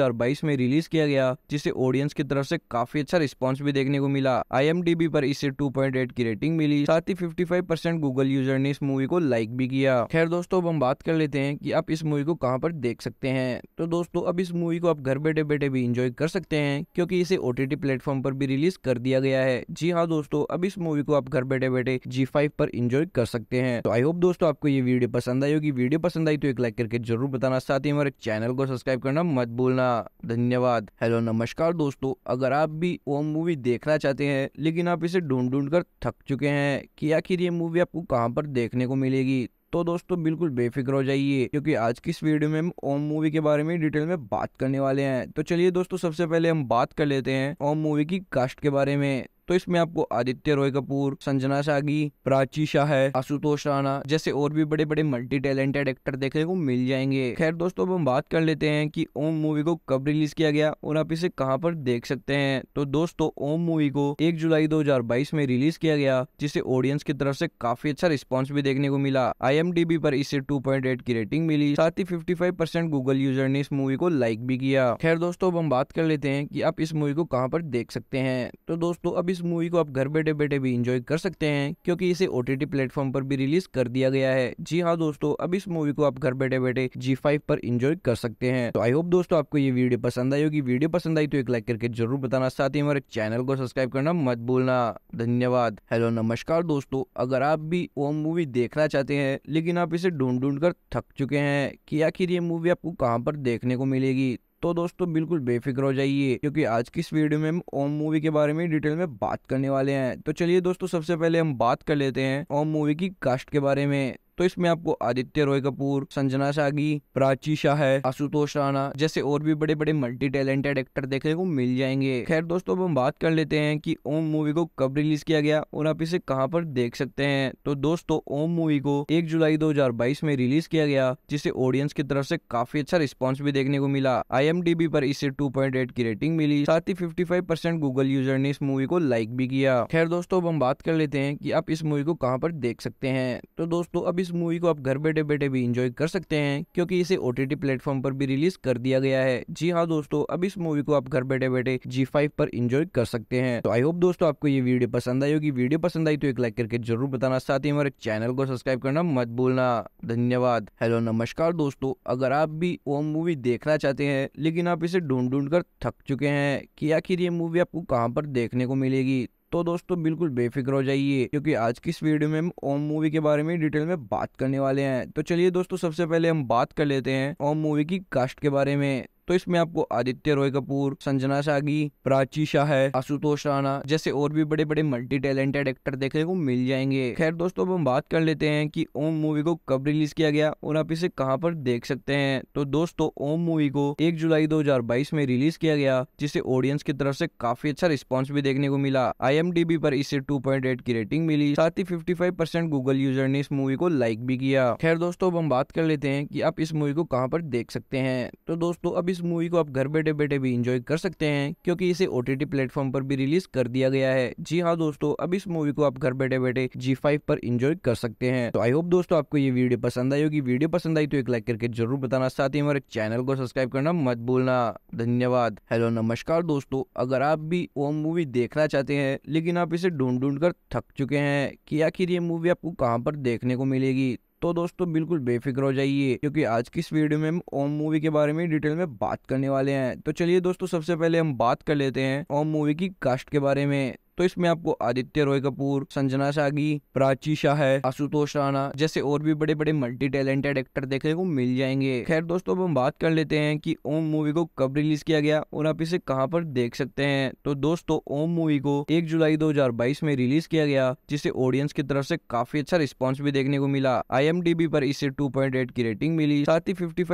में रिलीज किया गया जिसे ऑडियंस की तरफ से काफी अच्छा रिस्पॉन्स भी देखने को मिला आई पर इसे टू की रेटिंग मिली साथ ही फिफ्टी परसेंट गूगल यूजर ने इस मूवी को लाइक भी किया खैर दोस्तों अब हम बात कर लेते हैं कि आप इस मूवी को कहाँ पर देख सकते हैं तो दोस्तों अब इस मूवी को आप घर बैठे बैठे भी इंजॉय कर सकते हैं क्योंकि इसे ओ टी प्लेटफॉर्म पर भी रिलीज कर दिया गया है जी हाँ दोस्तों अब इस मूवी को आप घर बैठे बैठे जी फाइव पर इंजॉय कर सकते हैं तो आई होप दोस्तों आपको ये वीडियो पसंद आई होगी वीडियो पसंद आई तो एक लाइक करके जरूर बताना साथ ही हमारे चैनल को सब्सक्राइब करना मत भूलना धन्यवाद हेलो नमस्कार दोस्तों अगर आप भी वो मूवी देखना चाहते हैं लेकिन आप इसे ढूंढ ढूंढ कर थक चुके हैं कि आखिर ये मूवी आपको कहाँ पर देखने को मिलेगी तो दोस्तों बिल्कुल बेफिक्र हो जाइए क्योंकि आज की इस वीडियो में हम ओम मूवी के बारे में डिटेल में बात करने वाले हैं तो चलिए दोस्तों सबसे पहले हम बात कर लेते हैं ओम मूवी की कास्ट के बारे में तो इसमें आपको आदित्य रॉय कपूर संजना सागी प्राची शाह है आशुतोष राणा जैसे और भी बड़े बड़े मल्टी टैलेंटेड एक्टर देखने को मिल जाएंगे खैर दोस्तों अब हम बात कर लेते हैं कि ओम मूवी को कब रिलीज किया गया और आप इसे कहां पर देख सकते हैं तो दोस्तों ओम मूवी को 1 जुलाई 2022 में रिलीज किया गया जिसे ऑडियंस की तरफ से काफी अच्छा रिस्पॉन्स भी देखने को मिला आई पर इसे टू की रेटिंग मिली साथ ही फिफ्टी परसेंट गूगल यूजर ने इस मूवी को लाइक भी किया खैर दोस्तों अब हम बात कर लेते हैं की आप इस मूवी को कहाँ पर देख सकते हैं तो दोस्तों अभी इस मूवी को आप घर बैठे बैठे भी इंजॉय कर सकते हैं क्योंकि इसे ओ टी प्लेटफॉर्म पर भी रिलीज कर दिया गया है जी हाँ दोस्तों अब इस मूवी को आप घर बैठे बैठे जी फाइव पर इंजॉय कर सकते हैं तो आई होप दोस्तों आपको ये वीडियो पसंद आई होगी वीडियो पसंद आई तो एक लाइक करके जरूर बताना साथ ही हमारे चैनल को सब्सक्राइब करना मत भूलना धन्यवाद हेलो नमस्कार दोस्तों अगर आप भी वो मूवी देखना चाहते हैं लेकिन आप इसे ढूंढ ढूंढ कर थक चुके हैं कि आखिर ये मूवी आपको कहाँ पर देखने को मिलेगी तो दोस्तों बिल्कुल बेफिक्र हो जाइए क्योंकि आज की इस वीडियो में हम ओम मूवी के बारे में डिटेल में बात करने वाले हैं तो चलिए दोस्तों सबसे पहले हम बात कर लेते हैं ओम मूवी की कास्ट के बारे में तो इसमें आपको आदित्य रॉय कपूर संजना सागी प्राची शाह है आशुतोष राणा जैसे और भी बड़े बड़े मल्टी टैलेंटेड एक्टर देखने को मिल जाएंगे खैर दोस्तों अब हम बात कर लेते हैं कि ओम मूवी को कब रिलीज किया गया और आप इसे कहां पर देख सकते हैं तो दोस्तों ओम मूवी को 1 जुलाई 2022 में रिलीज किया गया जिसे ऑडियंस की तरफ से काफी अच्छा रिस्पॉन्स भी देखने को मिला आई पर इसे टू की रेटिंग मिली साथ ही फिफ्टी परसेंट गूगल यूजर ने इस मूवी को लाइक भी किया खैर दोस्तों अब हम बात कर लेते हैं की आप इस मूवी को कहाँ पर देख सकते हैं तो दोस्तों अभी इस मूवी को आप घर बैठे बैठे भी इंजॉय कर सकते हैं क्योंकि इसे ओ टी प्लेटफॉर्म पर भी रिलीज कर दिया गया है जी हाँ दोस्तों अब इस मूवी को आप घर बैठे बैठे जी फाइव पर इंजॉय कर सकते हैं तो आई होप दोस्तों आपको ये वीडियो पसंद आई होगी वीडियो पसंद आई तो एक लाइक करके जरूर बताना साथ ही हमारे चैनल को सब्सक्राइब करना मत भूलना धन्यवाद हेलो नमस्कार दोस्तों अगर आप भी वो मूवी देखना चाहते हैं लेकिन आप इसे ढूंढ ढूंढ कर थक चुके हैं कि आखिर ये मूवी आपको कहाँ पर देखने को मिलेगी तो दोस्तों बिल्कुल बेफिक्र हो जाइए क्योंकि आज की इस वीडियो में हम ओम मूवी के बारे में डिटेल में बात करने वाले हैं तो चलिए दोस्तों सबसे पहले हम बात कर लेते हैं ओम मूवी की कास्ट के बारे में तो इसमें आपको आदित्य रॉय कपूर संजना सागी प्राची शाह है आशुतोष राणा जैसे और भी बड़े बड़े मल्टी टैलेंटेड एक्टर देखने को मिल जाएंगे खैर दोस्तों अब हम बात कर लेते हैं कि ओम मूवी को कब रिलीज किया गया और आप इसे कहां पर देख सकते हैं तो दोस्तों ओम मूवी को 1 जुलाई 2022 में रिलीज किया गया जिसे ऑडियंस की तरफ से काफी अच्छा रिस्पॉन्स भी देखने को मिला आई पर इसे टू की रेटिंग मिली साथ ही फिफ्टी गूगल यूजर ने इस मूवी को लाइक भी किया खैर दोस्तों अब हम बात कर लेते हैं की आप इस मूवी को कहाँ पर देख सकते हैं तो दोस्तों अभी इस मूवी को आप घर बैठे बैठे भी इंजॉय कर सकते हैं क्योंकि इसे ओ टी प्लेटफॉर्म पर भी रिलीज कर दिया गया है जी हाँ दोस्तों अब इस मूवी को आप घर बैठे बैठे जी फाइव पर इंजॉय कर सकते हैं तो आई होप दोस्तों आपको ये वीडियो पसंद आई होगी वीडियो पसंद आई तो एक लाइक करके जरूर बताना साथ ही हमारे चैनल को सब्सक्राइब करना मत भूलना धन्यवाद हेलो नमस्कार दोस्तों अगर आप भी वो मूवी देखना चाहते हैं लेकिन आप इसे ढूंढ ढूंढ कर थक चुके हैं कि आखिर ये मूवी आपको कहाँ पर देखने को मिलेगी तो दोस्तों बिल्कुल बेफिक्र हो जाइए क्योंकि आज की इस वीडियो में हम ओम मूवी के बारे में डिटेल में बात करने वाले हैं तो चलिए दोस्तों सबसे पहले हम बात कर लेते हैं ओम मूवी की कास्ट के बारे में तो इसमें आपको आदित्य रॉय कपूर संजना सागी प्राची शाह है आशुतोष राणा जैसे और भी बड़े बड़े मल्टी टैलेंटेड एक्टर देखने को मिल जाएंगे खैर दोस्तों अब हम बात कर लेते हैं कि ओम मूवी को कब रिलीज किया गया और आप इसे कहां पर देख सकते हैं तो दोस्तों ओम मूवी को 1 जुलाई 2022 में रिलीज किया गया जिसे ऑडियंस की तरफ से काफी अच्छा रिस्पॉन्स भी देखने को मिला आई पर इसे टू की रेटिंग मिली साथ ही फिफ्टी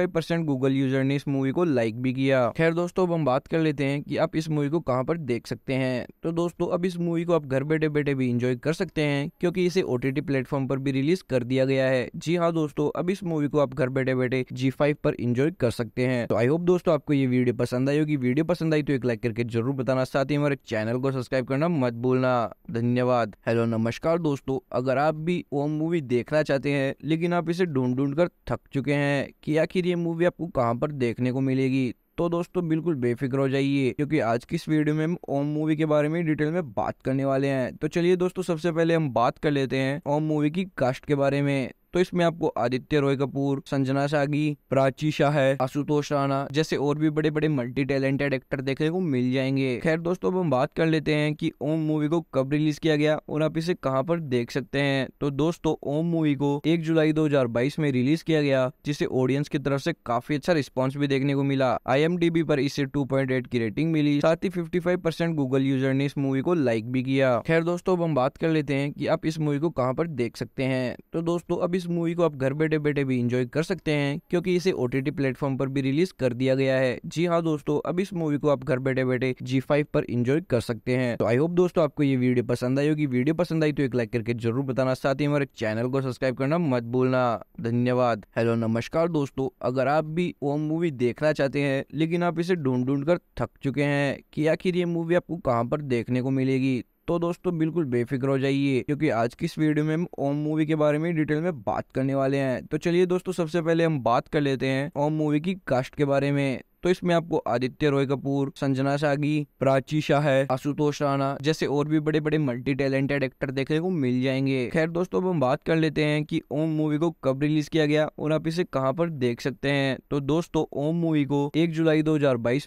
गूगल यूजर ने इस मूवी को लाइक भी किया खैर दोस्तों अब हम बात कर लेते हैं की आप इस मूवी को कहाँ पर देख सकते हैं तो दोस्तों अभी इस मूवी को आप घर बैठे बैठे भी इंजॉय कर सकते हैं क्योंकि इसे ओ टी प्लेटफॉर्म पर भी रिलीज कर दिया गया है जी हाँ दोस्तों अब इस मूवी को आप घर बैठे बैठे जी फाइव पर इंजॉय कर सकते हैं तो आई होप दोस्तों आपको ये वीडियो पसंद आई होगी वीडियो पसंद आई तो एक लाइक करके जरूर बताना साथ ही हमारे चैनल को सब्सक्राइब करना मत भूलना धन्यवाद हेलो नमस्कार दोस्तों अगर आप भी वो मूवी देखना चाहते हैं लेकिन आप इसे ढूंढ ढूंढ कर थक चुके हैं कि आखिर ये मूवी आपको कहाँ पर देखने को मिलेगी तो दोस्तों बिल्कुल बेफिक्र हो जाइए क्योंकि आज की इस वीडियो में हम ओम मूवी के बारे में डिटेल में बात करने वाले हैं तो चलिए दोस्तों सबसे पहले हम बात कर लेते हैं ओम मूवी की कास्ट के बारे में तो इसमें आपको आदित्य रॉय कपूर संजना सागी प्राची शाह है आशुतोष राणा जैसे और भी बड़े बड़े मल्टी टैलेंटेड एक्टर देखने को मिल जाएंगे खैर दोस्तों अब हम बात कर लेते हैं कि ओम मूवी को कब रिलीज किया गया और आप इसे कहां पर देख सकते हैं तो दोस्तों ओम मूवी को एक जुलाई 2022 में रिलीज किया गया जिसे ऑडियंस की तरफ से काफी अच्छा रिस्पॉन्स भी देखने को मिला आई पर इसे टू की रेटिंग मिली साथ ही फिफ्टी परसेंट गूगल यूजर ने इस मूवी को लाइक भी किया खैर दोस्तों अब हम बात कर लेते हैं की आप इस मूवी को कहाँ पर देख सकते हैं तो दोस्तों अभी इस मूवी को आप घर बैठे बैठे भी इंजॉय कर सकते हैं क्योंकि इसे ओ टी प्लेटफॉर्म पर भी रिलीज कर दिया गया है जी हाँ दोस्तों अब इस मूवी को आप घर बैठे बैठे जी फाइव पर इंजॉय कर सकते हैं तो आई होप दोस्तों आपको ये वीडियो पसंद आई होगी वीडियो पसंद आई तो एक लाइक करके जरूर बताना साथ ही हमारे चैनल को सब्सक्राइब करना मत भूलना धन्यवाद हेलो नमस्कार दोस्तों अगर आप भी वो मूवी देखना चाहते हैं लेकिन आप इसे ढूंढ ढूंढ कर थक चुके हैं कि आखिर ये मूवी आपको कहाँ पर देखने को मिलेगी तो दोस्तों बिल्कुल बेफिक्र हो जाइए क्योंकि आज की इस वीडियो में हम ओम मूवी के बारे में डिटेल में बात करने वाले हैं तो चलिए दोस्तों सबसे पहले हम बात कर लेते हैं ओम मूवी की कास्ट के बारे में तो इसमें आपको आदित्य रॉय कपूर संजना सागी प्राची शाह है आशुतोष राणा जैसे और भी बड़े बड़े मल्टी टैलेंटेड एक्टर देखने को मिल जाएंगे खैर दोस्तों अब हम बात कर लेते हैं कि ओम मूवी को कब रिलीज किया गया और आप इसे कहाँ पर देख सकते हैं तो दोस्तों ओम मूवी को एक जुलाई दो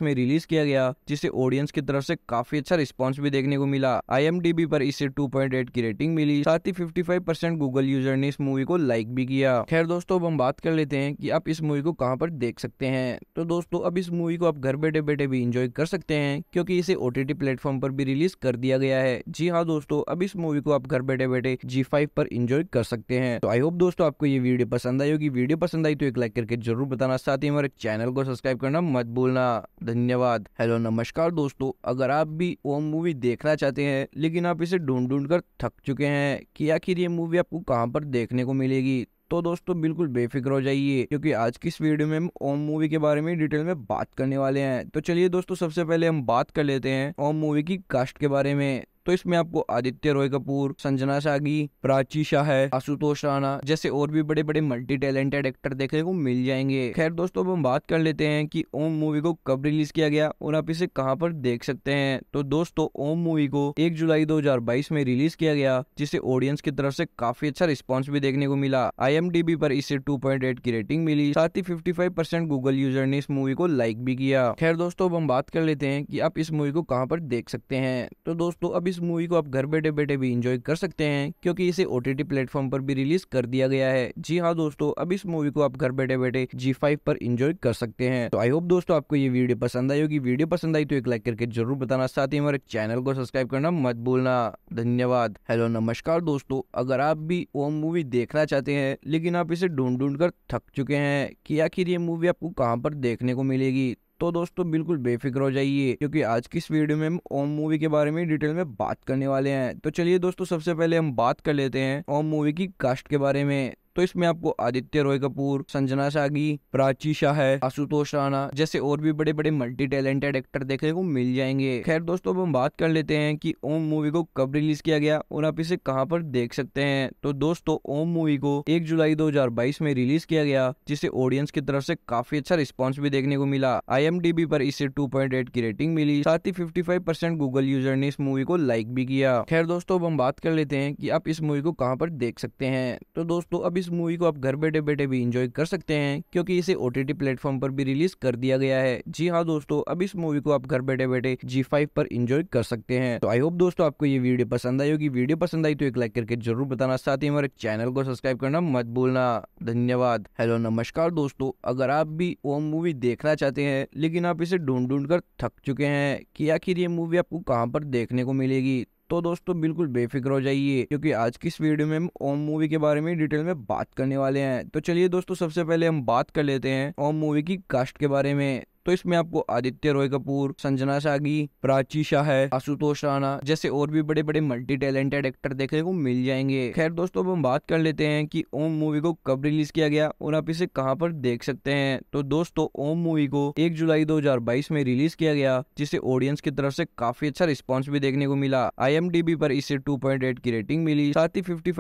में रिलीज किया गया जिसे ऑडियंस की तरफ से काफी अच्छा रिस्पॉन्स भी देखने को मिला आई पर इसे टू की रेटिंग मिली साथ ही फिफ्टी गूगल यूजर ने इस मूवी को लाइक भी किया खैर दोस्तों अब हम बात कर लेते हैं की आप इस मूवी को कहाँ पर देख सकते हैं तो दोस्तों अभी इस मूवी को आप घर बैठे बैठे भी इंजॉय कर सकते हैं क्योंकि इसे ओ टी प्लेटफॉर्म पर भी रिलीज कर दिया गया है जी हाँ दोस्तों अब इस मूवी को आप घर बैठे बैठे जी फाइव पर इंजॉय कर सकते हैं तो आई होप दोस्तों आपको ये वीडियो पसंद आई होगी वीडियो पसंद आई तो एक लाइक करके जरूर बताना साथ ही हमारे चैनल को सब्सक्राइब करना मत भूलना धन्यवाद हेलो नमस्कार दोस्तों अगर आप भी वो मूवी देखना चाहते हैं लेकिन आप इसे ढूंढ ढूंढ कर थक चुके हैं कि आखिर ये मूवी आपको कहाँ पर देखने को मिलेगी तो दोस्तों बिल्कुल बेफिक्र हो जाइए क्योंकि आज की इस वीडियो में हम ओम मूवी के बारे में डिटेल में बात करने वाले हैं तो चलिए दोस्तों सबसे पहले हम बात कर लेते हैं ओम मूवी की कास्ट के बारे में तो इसमें आपको आदित्य रॉय कपूर संजना सागी प्राची शाह है आशुतोष राणा जैसे और भी बड़े बड़े मल्टी टैलेंटेड एक्टर देखने को मिल जाएंगे खैर दोस्तों अब हम बात कर लेते हैं कि ओम मूवी को कब रिलीज किया गया और आप इसे कहाँ पर देख सकते हैं तो दोस्तों ओम मूवी को एक जुलाई दो में रिलीज किया गया जिसे ऑडियंस की तरफ से काफी अच्छा रिस्पॉन्स भी देखने को मिला आई पर इसे टू की रेटिंग मिली साथ ही फिफ्टी गूगल यूजर ने इस मूवी को लाइक भी किया खैर दोस्तों अब हम बात कर लेते हैं कि आप इस मूवी को कहाँ पर देख सकते हैं तो दोस्तों अब इस मूवी को आप घर बैठे बैठे भी इंजॉय कर सकते हैं क्योंकि इसे ओ टी प्लेटफॉर्म पर भी रिलीज कर दिया गया है जी हाँ दोस्तों अब इस मूवी को आप घर बैठे बैठे जी पर इंजॉय कर सकते हैं तो आई होप दोस्तों आपको ये वीडियो पसंद आई होगी वीडियो पसंद आई तो एक लाइक करके जरूर बताना साथ ही हमारे चैनल को सब्सक्राइब करना मत भूलना धन्यवाद हेलो नमस्कार दोस्तों अगर आप भी वो मूवी देखना चाहते हैं लेकिन आप इसे ढूंढ ढूंढ कर थक चुके हैं कि आखिर ये मूवी आपको कहाँ पर देखने को मिलेगी तो दोस्तों बिल्कुल बेफिक्र हो जाइए क्योंकि आज की इस वीडियो में हम ओम मूवी के बारे में डिटेल में बात करने वाले हैं तो चलिए दोस्तों सबसे पहले हम बात कर लेते हैं ओम मूवी की कास्ट के बारे में तो इसमें आपको आदित्य रॉय कपूर संजना सागी प्राची शाह है आशुतोष राणा जैसे और भी बड़े बड़े मल्टी टैलेंटेड एक्टर देखने को मिल जाएंगे खैर दोस्तों अब हम बात कर लेते हैं कि ओम मूवी को कब रिलीज किया गया और आप इसे कहाँ पर देख सकते हैं तो दोस्तों ओम मूवी को एक जुलाई दो में रिलीज किया गया जिसे ऑडियंस की तरफ से काफी अच्छा रिस्पॉन्स भी देखने को मिला आई पर इसे टू की रेटिंग मिली साथ ही फिफ्टी गूगल यूजर ने इस मूवी को लाइक भी किया खैर दोस्तों अब हम बात कर लेते हैं कि आप इस मूवी को कहाँ पर देख सकते हैं तो दोस्तों अब इस मूवी को आप घर बैठे बैठे भी इंजॉय कर सकते हैं क्योंकि इसे ओ टी प्लेटफॉर्म पर भी रिलीज कर दिया गया है जी हाँ दोस्तों अब इस मूवी को आप घर बैठे बैठे जी पर इंजॉय कर सकते हैं तो आई होप दोस्तों आपको ये वीडियो पसंद आई होगी वीडियो पसंद आई तो एक लाइक करके जरूर बताना साथ ही हमारे चैनल को सब्सक्राइब करना मत भूलना धन्यवाद हेलो नमस्कार दोस्तों अगर आप भी वो मूवी देखना चाहते हैं लेकिन आप इसे ढूंढ ढूंढ कर थक चुके हैं कि आखिर ये मूवी आपको कहाँ पर देखने को मिलेगी तो दोस्तों बिल्कुल बेफिक्र हो जाइए क्योंकि आज की इस वीडियो में हम ओम मूवी के बारे में डिटेल में बात करने वाले हैं तो चलिए दोस्तों सबसे पहले हम बात कर लेते हैं ओम मूवी की कास्ट के बारे में तो इसमें आपको आदित्य रॉय कपूर संजना सागी प्राची शाह है आशुतोष राणा जैसे और भी बड़े बड़े मल्टी टैलेंटेड एक्टर देखने को मिल जाएंगे खैर दोस्तों अब हम बात कर लेते हैं कि ओम मूवी को कब रिलीज किया गया और आप इसे कहाँ पर देख सकते हैं तो दोस्तों ओम मूवी को एक जुलाई दो में रिलीज किया गया जिसे ऑडियंस की तरफ से काफी अच्छा रिस्पॉन्स भी देखने को मिला आई पर इसे टू की रेटिंग मिली साथ ही फिफ्टी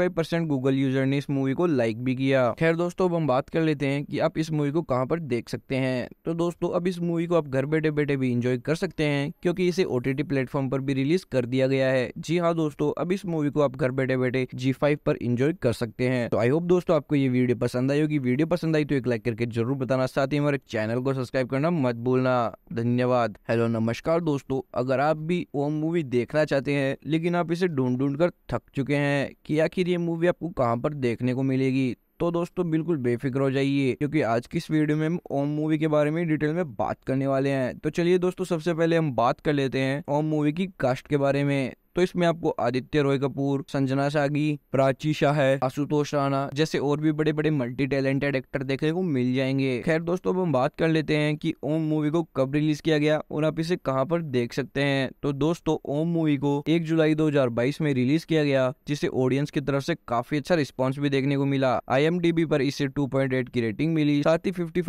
गूगल यूजर ने इस मूवी को लाइक भी किया खैर दोस्तों अब हम बात कर लेते हैं कि आप इस मूवी को कहाँ पर देख सकते हैं तो दोस्तों अब इस मूवी को आप घर बैठे बैठे भी इंजॉय कर सकते हैं क्योंकि इसे ओ टी प्लेटफॉर्म पर भी रिलीज कर दिया गया है जी हाँ दोस्तों अब इस मूवी को आप घर बैठे बैठे जी फाइव पर इंजॉय कर सकते हैं तो आई होप दोस्तों आपको ये वीडियो पसंद आई होगी वीडियो पसंद आई तो एक लाइक करके जरूर बताना साथ ही हमारे चैनल को सब्सक्राइब करना मत भूलना धन्यवाद हेलो नमस्कार दोस्तों अगर आप भी वो मूवी देखना चाहते हैं लेकिन आप इसे ढूंढ ढूंढ कर थक चुके हैं कि आखिर ये मूवी आपको कहाँ पर देखने को मिलेगी तो दोस्तों बिल्कुल बेफिक्र हो जाइए क्योंकि आज की इस वीडियो में हम ओम मूवी के बारे में डिटेल में बात करने वाले हैं तो चलिए दोस्तों सबसे पहले हम बात कर लेते हैं ओम मूवी की कास्ट के बारे में तो इसमें आपको आदित्य रॉय कपूर संजना सागी प्राची शाह है आशुतोष राणा जैसे और भी बड़े बड़े मल्टी टैलेंटेड एक्टर देखने को मिल जाएंगे खैर दोस्तों अब हम बात कर लेते हैं कि ओम मूवी को कब रिलीज किया गया और आप इसे कहां पर देख सकते हैं तो दोस्तों ओम मूवी को एक जुलाई दो में रिलीज किया गया जिसे ऑडियंस की तरफ से काफी अच्छा रिस्पॉन्स भी देखने को मिला आई पर इसे टू की रेटिंग मिली साथ ही फिफ्टी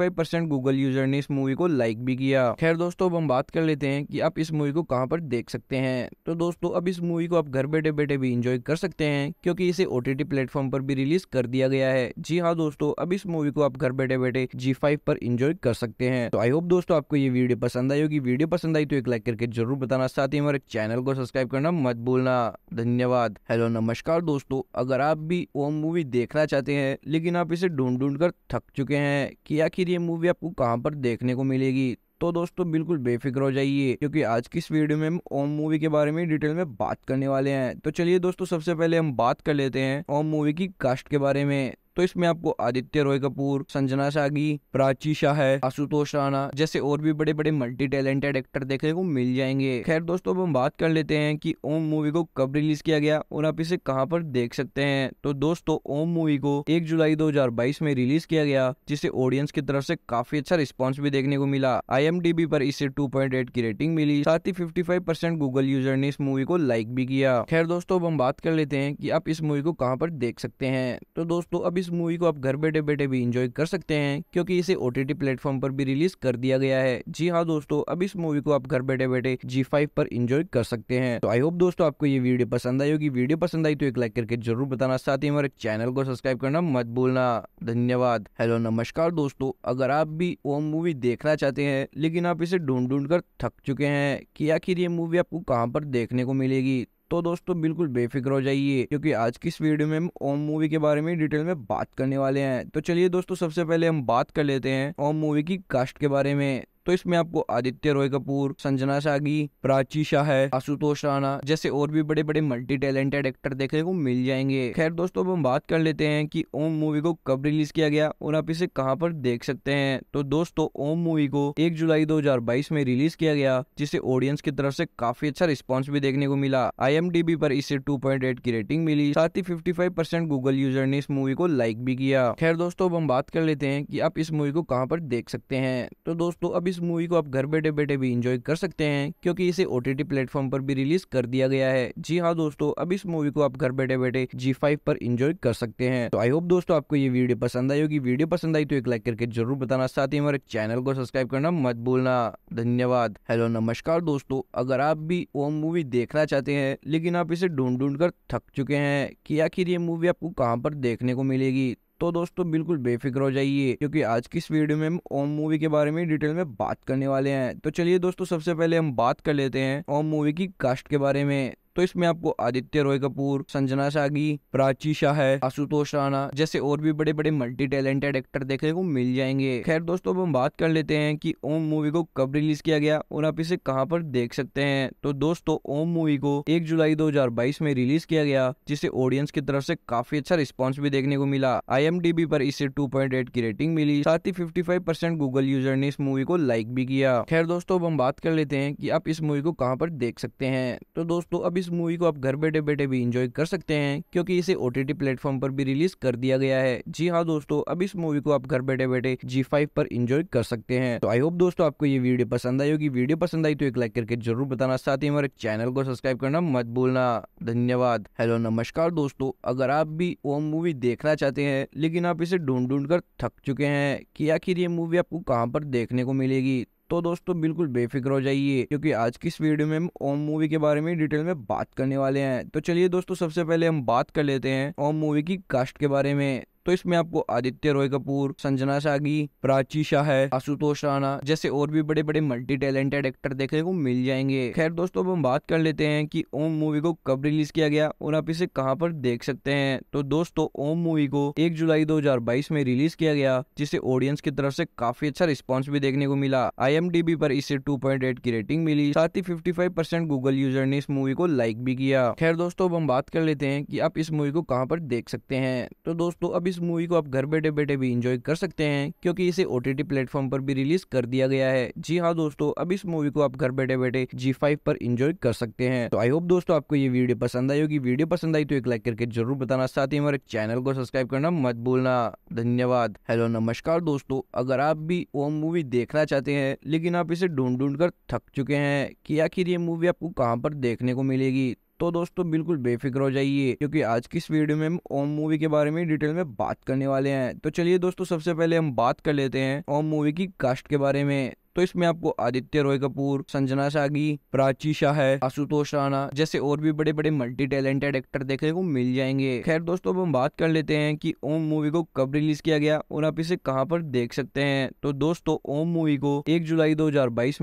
गूगल यूजर ने इस मूवी को लाइक भी किया खैर दोस्तों अब हम बात कर लेते हैं की आप इस मूवी को कहाँ पर देख सकते हैं तो दोस्तों अब इस मूवी को आप घर बैठे बैठे भी इंजॉय कर सकते हैं क्योंकि इसे ओ टी प्लेटफॉर्म पर भी रिलीज कर दिया गया है जी हाँ दोस्तों अब इस मूवी को आप घर बैठे बैठे जी फाइव पर इंजॉय कर सकते हैं तो आई होप दोस्तों आपको ये वीडियो पसंद आई होगी वीडियो पसंद आई तो एक लाइक करके जरूर बताना साथ ही हमारे चैनल को सब्सक्राइब करना मत भूलना धन्यवाद हेलो नमस्कार दोस्तों अगर आप भी वो मूवी देखना चाहते हैं लेकिन आप इसे ढूंढ ढूंढ कर थक चुके हैं कि आखिर ये मूवी आपको कहाँ पर देखने को मिलेगी तो दोस्तों बिल्कुल बेफिक्र हो जाइए क्योंकि आज की इस वीडियो में हम ओम मूवी के बारे में डिटेल में बात करने वाले हैं तो चलिए दोस्तों सबसे पहले हम बात कर लेते हैं ओम मूवी की कास्ट के बारे में तो इसमें आपको आदित्य रॉय कपूर संजना सागी प्राची शाह है आशुतोष राणा जैसे और भी बड़े बड़े मल्टी टैलेंटेड एक्टर देखने को मिल जाएंगे खैर दोस्तों अब हम बात कर लेते हैं कि ओम मूवी को कब रिलीज किया गया और आप इसे कहां पर देख सकते हैं तो दोस्तों ओम मूवी को एक जुलाई दो में रिलीज किया गया जिसे ऑडियंस की तरफ से काफी अच्छा रिस्पॉन्स भी देखने को मिला आई पर इसे टू की रेटिंग मिली साथ ही फिफ्टी गूगल यूजर ने इस मूवी को लाइक भी किया खैर दोस्तों अब हम बात कर लेते हैं की आप इस मूवी को कहाँ पर देख सकते हैं तो दोस्तों अभी इस मूवी को आप घर बैठे बैठे भी इंजॉय कर सकते हैं क्योंकि इसे ओ टी प्लेटफॉर्म पर भी रिलीज कर दिया गया है जी हाँ दोस्तों अब इस मूवी को आप घर बैठे बैठे जी फाइव पर इंजॉय कर सकते हैं तो आई होप दोस्तों आपको ये वीडियो पसंद आई होगी वीडियो पसंद आई तो एक लाइक करके जरूर बताना साथ ही हमारे चैनल को सब्सक्राइब करना मत भूलना धन्यवाद हेलो नमस्कार दोस्तों अगर आप भी वो मूवी देखना चाहते हैं लेकिन आप इसे ढूंढ ढूंढ कर थक चुके हैं कि आखिर ये मूवी आपको कहाँ पर देखने को मिलेगी तो दोस्तों बिल्कुल बेफिक्र हो जाइए क्योंकि आज की इस वीडियो में हम ओम मूवी के बारे में डिटेल में बात करने वाले हैं तो चलिए दोस्तों सबसे पहले हम बात कर लेते हैं ओम मूवी की कास्ट के बारे में तो इसमें आपको आदित्य रॉय कपूर संजना सागी प्राची शाह है आशुतोष राणा जैसे और भी बड़े बड़े मल्टी टैलेंटेड एक्टर देखने को मिल जाएंगे खैर दोस्तों अब हम बात कर लेते हैं कि ओम मूवी को कब रिलीज किया गया और आप इसे कहां पर देख सकते हैं तो दोस्तों ओम मूवी को एक जुलाई दो में रिलीज किया गया जिसे ऑडियंस की तरफ से काफी अच्छा रिस्पॉन्स भी देखने को मिला आई पर इसे टू की रेटिंग मिली साथ ही फिफ्टी गूगल यूजर ने इस मूवी को लाइक भी किया खैर दोस्तों अब हम बात कर लेते हैं की आप इस मूवी को कहाँ पर देख सकते हैं तो दोस्तों अभी इस मूवी को आप घर बैठे बैठे भी इंजॉय कर सकते हैं क्योंकि इसे ओ टी प्लेटफॉर्म पर भी रिलीज कर दिया गया है जी हाँ दोस्तों अब इस मूवी को आप घर बैठे बैठे जी पर इंजॉय कर सकते हैं तो आई होप दोस्तों आपको ये वीडियो पसंद आई होगी वीडियो पसंद आई तो एक लाइक करके जरूर बताना साथ ही हमारे चैनल को सब्सक्राइब करना मत भूलना धन्यवाद हेलो नमस्कार दोस्तों अगर आप भी वो मूवी देखना चाहते हैं लेकिन आप इसे ढूंढ ढूंढ कर थक चुके हैं कि आखिर ये मूवी आपको कहाँ पर देखने को मिलेगी तो दोस्तों बिल्कुल बेफिक्र हो जाइए क्योंकि आज की इस वीडियो में हम ओम मूवी के बारे में डिटेल में बात करने वाले हैं तो चलिए दोस्तों सबसे पहले हम बात कर लेते हैं ओम मूवी की कास्ट के बारे में तो इसमें आपको आदित्य रॉय कपूर संजना सागी प्राची शाह है आशुतोष राणा जैसे और भी बड़े बड़े मल्टी टैलेंटेड एक्टर देखने को मिल जाएंगे खैर दोस्तों अब हम बात कर लेते हैं कि ओम मूवी को कब रिलीज किया गया और आप इसे कहां पर देख सकते हैं तो दोस्तों ओम मूवी को एक जुलाई दो में रिलीज किया गया जिसे ऑडियंस की तरफ से काफी अच्छा रिस्पॉन्स भी देखने को मिला आई पर इसे टू की रेटिंग मिली साथ ही फिफ्टी गूगल यूजर ने इस मूवी को लाइक भी किया खैर दोस्तों अब हम बात कर लेते हैं की आप इस मूवी को कहाँ पर देख सकते हैं तो दोस्तों अभी इस मूवी को आप घर बैठे बैठे भी इंजॉय कर सकते हैं क्योंकि इसे ओ टी प्लेटफॉर्म पर भी रिलीज कर दिया गया है जी हाँ दोस्तों अब इस मूवी को आप घर बैठे बैठे जी फाइव पर इंजॉय कर सकते हैं तो आई होप दोस्तों आपको ये वीडियो पसंद आई होगी वीडियो पसंद आई तो एक लाइक करके जरूर बताना साथ ही हमारे चैनल को सब्सक्राइब करना मत भूलना धन्यवाद हेलो नमस्कार दोस्तों अगर आप भी वो मूवी देखना चाहते हैं लेकिन आप इसे ढूंढ ढूंढ कर थक चुके हैं कि आखिर ये मूवी आपको कहाँ पर देखने को मिलेगी तो दोस्तों बिल्कुल बेफिक्र हो जाइए क्योंकि आज की इस वीडियो में हम ओम मूवी के बारे में डिटेल में बात करने वाले हैं तो चलिए दोस्तों सबसे पहले हम बात कर लेते हैं ओम मूवी की कास्ट के बारे में तो इसमें आपको आदित्य रॉय कपूर संजना सागी प्राची शाह है आशुतोष राणा जैसे और भी बड़े बड़े मल्टी टैलेंटेड एक्टर देखने को मिल जाएंगे खैर दोस्तों अब हम बात कर लेते हैं कि ओम मूवी को कब रिलीज किया गया और आप इसे कहाँ पर देख सकते हैं तो दोस्तों ओम मूवी को एक जुलाई दो में रिलीज किया गया जिसे ऑडियंस की तरफ से काफी अच्छा रिस्पॉन्स भी देखने को मिला आई पर इसे टू की रेटिंग मिली साथ ही फिफ्टी गूगल यूजर ने इस मूवी को लाइक भी किया खैर दोस्तों अब हम बात कर लेते हैं कि आप इस मूवी को कहाँ पर देख सकते हैं तो दोस्तों अब इस मूवी को आप घर बैठे बैठे भी इंजॉय कर सकते हैं क्योंकि इसे ओ टी प्लेटफॉर्म पर भी रिलीज कर दिया गया है जी हाँ दोस्तों अब इस मूवी को आप घर बैठे बैठे जी फाइव पर इंजॉय कर सकते हैं तो आई होप दोस्तों आपको ये वीडियो पसंद आई होगी वीडियो पसंद आई तो एक लाइक करके जरूर बताना साथ ही हमारे चैनल को सब्सक्राइब करना मत भूलना धन्यवाद हेलो नमस्कार दोस्तों अगर आप भी वो मूवी देखना चाहते हैं लेकिन आप इसे ढूंढ ढूंढ कर थक चुके हैं कि आखिर ये मूवी आपको कहाँ पर देखने को मिलेगी तो दोस्तों बिल्कुल बेफिक्र हो जाइए क्योंकि आज की इस वीडियो में हम ओम मूवी के बारे में डिटेल में बात करने वाले हैं तो चलिए दोस्तों सबसे पहले हम बात कर लेते हैं ओम मूवी की कास्ट के बारे में तो इसमें आपको आदित्य रॉय कपूर संजना सागी प्राची शाह है आशुतोष राणा जैसे और भी बड़े बड़े मल्टी टैलेंटेड एक्टर देखने को मिल जाएंगे खैर दोस्तों अब हम बात कर लेते हैं कि ओम मूवी को कब रिलीज किया गया और आप इसे कहाँ पर देख सकते हैं तो दोस्तों ओम मूवी को एक जुलाई दो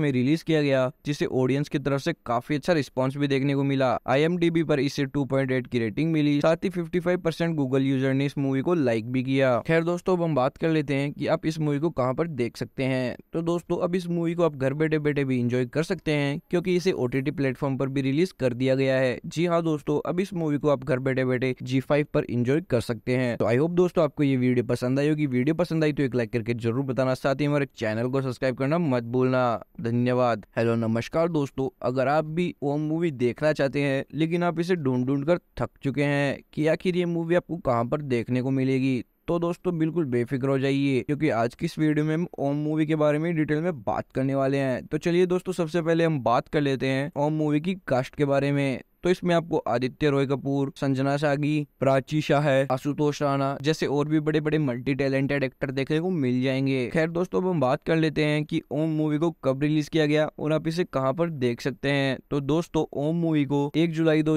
में रिलीज किया गया जिसे ऑडियंस की तरफ से काफी अच्छा रिस्पॉन्स भी देखने को मिला आई पर इसे टू की रेटिंग मिली साथ ही फिफ्टी गूगल यूजर ने इस मूवी को लाइक भी किया खैर दोस्तों अब हम बात कर लेते हैं कि आप इस मूवी को कहाँ पर देख सकते हैं तो दोस्तों अब इस मूवी को आप घर बैठे बैठे भी इंजॉय कर सकते हैं क्योंकि इसे ओ टी प्लेटफॉर्म पर भी रिलीज कर दिया गया है जी हाँ दोस्तों अब इस मूवी को आप घर बैठे बैठे जी फाइव पर इंजॉय कर सकते हैं तो आई होप दोस्तों आपको ये वीडियो पसंद आई होगी वीडियो पसंद आई तो एक लाइक करके जरूर बताना साथ ही हमारे चैनल को सब्सक्राइब करना मत भूलना धन्यवाद हेलो नमस्कार दोस्तों अगर आप भी वो मूवी देखना चाहते हैं लेकिन आप इसे ढूंढ ढूंढ कर थक चुके हैं कि आखिर ये मूवी आपको कहाँ पर देखने को मिलेगी तो दोस्तों बिल्कुल बेफिक्र हो जाइए क्योंकि आज की इस वीडियो में हम ओम मूवी के बारे में डिटेल में बात करने वाले हैं तो चलिए दोस्तों सबसे पहले हम बात कर लेते हैं ओम मूवी की कास्ट के बारे में तो इसमें आपको आदित्य रॉय कपूर संजना सागी प्राची शाह है आशुतोष राणा जैसे और भी बड़े बड़े मल्टी टैलेंटेड एक्टर देखने को मिल जाएंगे खैर दोस्तों अब हम बात कर लेते हैं कि ओम मूवी को कब रिलीज किया गया और आप इसे कहाँ पर देख सकते हैं तो दोस्तों ओम मूवी को एक जुलाई दो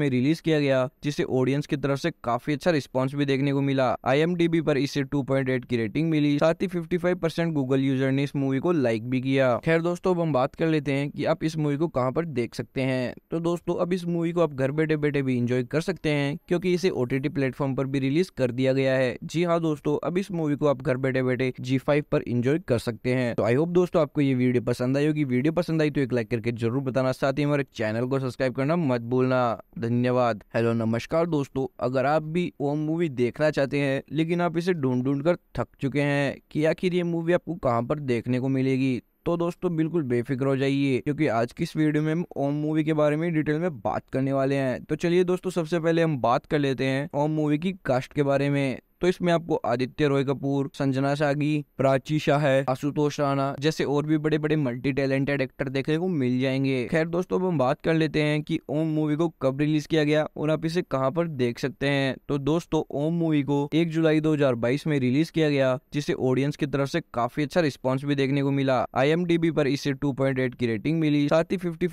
में रिलीज किया गया जिसे ऑडियंस की तरफ से काफी अच्छा रिस्पॉन्स भी देखने को मिला आई पर इसे टू की रेटिंग मिली साथ ही फिफ्टी गूगल यूजर ने इस मूवी को लाइक भी किया खैर दोस्तों अब हम बात कर लेते हैं कि आप इस मूवी को कहाँ पर देख सकते हैं तो दोस्तों अब इस मूवी को आप घर बैठे बैठे भी इंजॉय कर सकते हैं क्योंकि इसे ओ टी प्लेटफॉर्म पर भी रिलीज कर दिया गया है जी हाँ दोस्तों अब इस मूवी को आप घर बैठे बैठे जी फाइव पर इंजॉय कर सकते हैं तो आई होप दोस्तों आपको ये वीडियो पसंद आई होगी वीडियो पसंद आई तो एक लाइक करके जरूर बताना साथ ही हमारे चैनल को सब्सक्राइब करना मत भूलना धन्यवाद हेलो नमस्कार दोस्तों अगर आप भी वो मूवी देखना चाहते हैं लेकिन आप इसे ढूंढ ढूंढ कर थक चुके हैं कि आखिर ये मूवी आपको कहाँ पर देखने को मिलेगी तो दोस्तों बिल्कुल बेफिक्र हो जाइए क्योंकि आज की इस वीडियो में हम ओम मूवी के बारे में डिटेल में बात करने वाले हैं तो चलिए दोस्तों सबसे पहले हम बात कर लेते हैं ओम मूवी की कास्ट के बारे में तो इसमें आपको आदित्य रॉय कपूर संजना सागी प्राची शाह है आशुतोष राणा जैसे और भी बड़े बड़े मल्टी टैलेंटेड एक्टर देखने को मिल जाएंगे खैर दोस्तों अब हम बात कर लेते हैं कि ओम मूवी को कब रिलीज किया गया और आप इसे कहां पर देख सकते हैं तो दोस्तों ओम मूवी को एक जुलाई 2022 में रिलीज किया गया जिसे ऑडियंस की तरफ से काफी अच्छा रिस्पॉन्स भी देखने को मिला आई पर इसे टू की रेटिंग मिली साथ ही फिफ्टी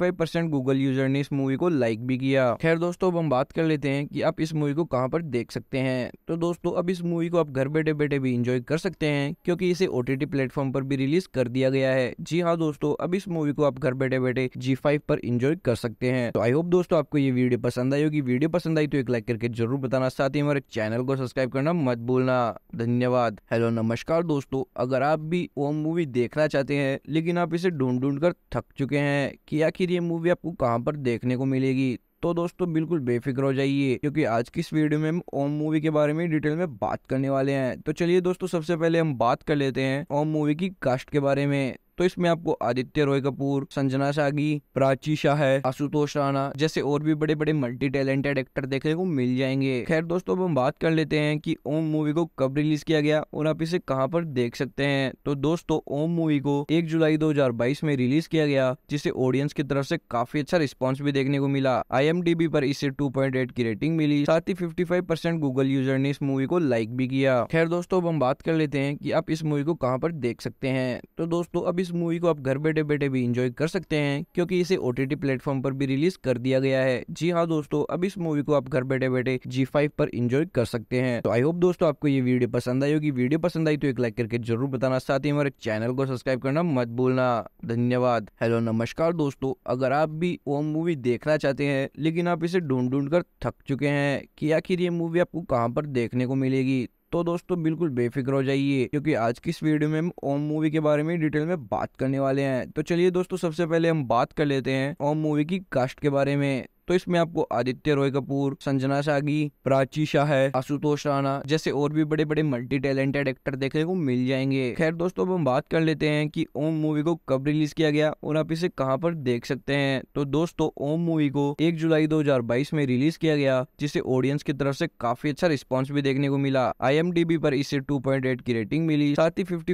गूगल यूजर ने इस मूवी को लाइक भी किया खैर दोस्तों अब हम बात कर लेते हैं की आप इस मूवी को कहाँ पर देख सकते हैं तो दोस्तों अब इस मूवी को आप घर बैठे बैठे भी इंजॉय कर सकते हैं क्योंकि इसे ओ टी प्लेटफॉर्म पर भी रिलीज कर दिया गया है जी हाँ दोस्तों अब इस मूवी को आप घर बैठे बैठे जी फाइव पर इंजॉय कर सकते हैं तो आई होप दोस्तों आपको ये वीडियो पसंद आई होगी वीडियो पसंद आई तो एक लाइक करके जरूर बताना साथ ही हमारे चैनल को सब्सक्राइब करना मत भूलना धन्यवाद हेलो नमस्कार दोस्तों अगर आप भी वो मूवी देखना चाहते हैं लेकिन आप इसे ढूंढ ढूंढ कर थक चुके हैं कि आखिर ये मूवी आपको कहाँ पर देखने को मिलेगी तो दोस्तों बिल्कुल बेफिक्र हो जाइए क्योंकि आज की इस वीडियो में हम ओम मूवी के बारे में डिटेल में बात करने वाले हैं तो चलिए दोस्तों सबसे पहले हम बात कर लेते हैं ओम मूवी की कास्ट के बारे में तो इसमें आपको आदित्य रॉय कपूर संजना सागी प्राची शाह है आशुतोष राणा जैसे और भी बड़े बड़े मल्टी टैलेंटेड एक्टर देखने को मिल जाएंगे खैर दोस्तों अब हम बात कर लेते हैं कि ओम मूवी को कब रिलीज किया गया और आप इसे कहां पर देख सकते हैं तो दोस्तों ओम मूवी को एक जुलाई 2022 में रिलीज किया गया जिसे ऑडियंस की तरफ से काफी अच्छा रिस्पॉन्स भी देखने को मिला आई पर इसे टू की रेटिंग मिली साथ ही फिफ्टी गूगल यूजर ने इस मूवी को लाइक भी किया खैर दोस्तों अब हम बात कर लेते हैं की आप इस मूवी को कहाँ पर देख सकते हैं तो दोस्तों अब इस मूवी को आप घर बैठे बैठे भी इंजॉय कर सकते हैं क्योंकि इसे ओ टी प्लेटफॉर्म पर भी रिलीज कर दिया गया है जी हाँ दोस्तों अब इस मूवी को आप घर बैठे बैठे जी फाइव पर इंजॉय कर सकते हैं तो आई होप दोस्तों आपको ये वीडियो पसंद आई होगी वीडियो पसंद आई तो एक लाइक करके जरूर बताना साथ ही हमारे चैनल को सब्सक्राइब करना मत भूलना धन्यवाद हेलो नमस्कार दोस्तों अगर आप भी वो मूवी देखना चाहते हैं लेकिन आप इसे ढूंढ ढूंढ कर थक चुके हैं कि आखिर ये मूवी आपको कहाँ पर देखने को मिलेगी तो दोस्तों बिल्कुल बेफिक्र हो जाइए क्योंकि आज की इस वीडियो में हम ओम मूवी के बारे में डिटेल में बात करने वाले हैं तो चलिए दोस्तों सबसे पहले हम बात कर लेते हैं ओम मूवी की कास्ट के बारे में तो इसमें आपको आदित्य रॉय कपूर संजना सागी प्राची शाह है आशुतोष राणा जैसे और भी बड़े बड़े मल्टी टैलेंटेड एक्टर देखने को मिल जाएंगे खैर दोस्तों अब हम बात कर लेते हैं कि ओम मूवी को कब रिलीज किया गया और आप इसे कहाँ पर देख सकते हैं तो दोस्तों ओम मूवी को एक जुलाई दो में रिलीज किया गया जिसे ऑडियंस की तरफ से काफी अच्छा रिस्पॉन्स भी देखने को मिला आई पर इसे टू की रेटिंग मिली साथ ही फिफ्टी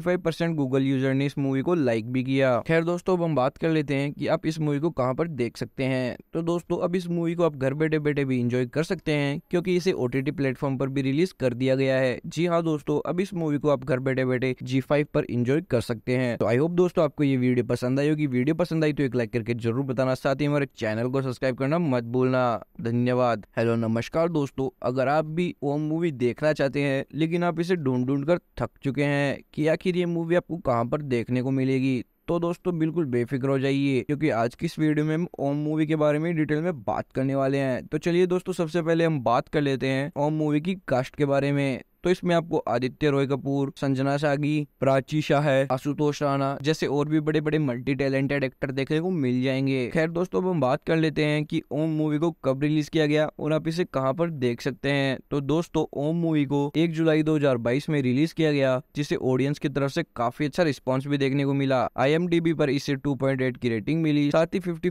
गूगल यूजर ने इस मूवी को लाइक भी किया खैर दोस्तों अब हम बात कर लेते हैं कि आप इस मूवी को कहाँ पर देख सकते हैं तो दोस्तों अब इस मूवी को आप घर बैठे बैठे भी इंजॉय कर सकते हैं क्योंकि इसे ओ टी प्लेटफॉर्म पर भी रिलीज कर दिया गया है जी हाँ दोस्तों अब इस मूवी को आप घर बैठे बैठे जी फाइव पर इंजॉय कर सकते हैं तो आई होप दोस्तों आपको ये वीडियो पसंद आई होगी वीडियो पसंद आई तो एक लाइक करके जरूर बताना साथ ही हमारे चैनल को सब्सक्राइब करना मत भूलना धन्यवाद हेलो नमस्कार दोस्तों अगर आप भी वो मूवी देखना चाहते हैं लेकिन आप इसे ढूंढ ढूंढ कर थक चुके हैं कि आखिर ये मूवी आपको कहाँ पर देखने को मिलेगी तो दोस्तों बिल्कुल बेफिक्र हो जाइए क्योंकि आज की इस वीडियो में हम ओम मूवी के बारे में डिटेल में बात करने वाले हैं तो चलिए दोस्तों सबसे पहले हम बात कर लेते हैं ओम मूवी की कास्ट के बारे में तो इसमें आपको आदित्य रॉय कपूर संजना सागी प्राची शाह है आशुतोष राणा जैसे और भी बड़े बड़े मल्टी टैलेंटेड एक्टर देखने को मिल जाएंगे खैर दोस्तों अब हम बात कर लेते हैं कि ओम मूवी को कब रिलीज किया गया और आप इसे कहाँ पर देख सकते हैं तो दोस्तों ओम मूवी को एक जुलाई दो में रिलीज किया गया जिसे ऑडियंस की तरफ से काफी अच्छा रिस्पॉन्स भी देखने को मिला आई पर इसे टू की रेटिंग मिली साथ ही फिफ्टी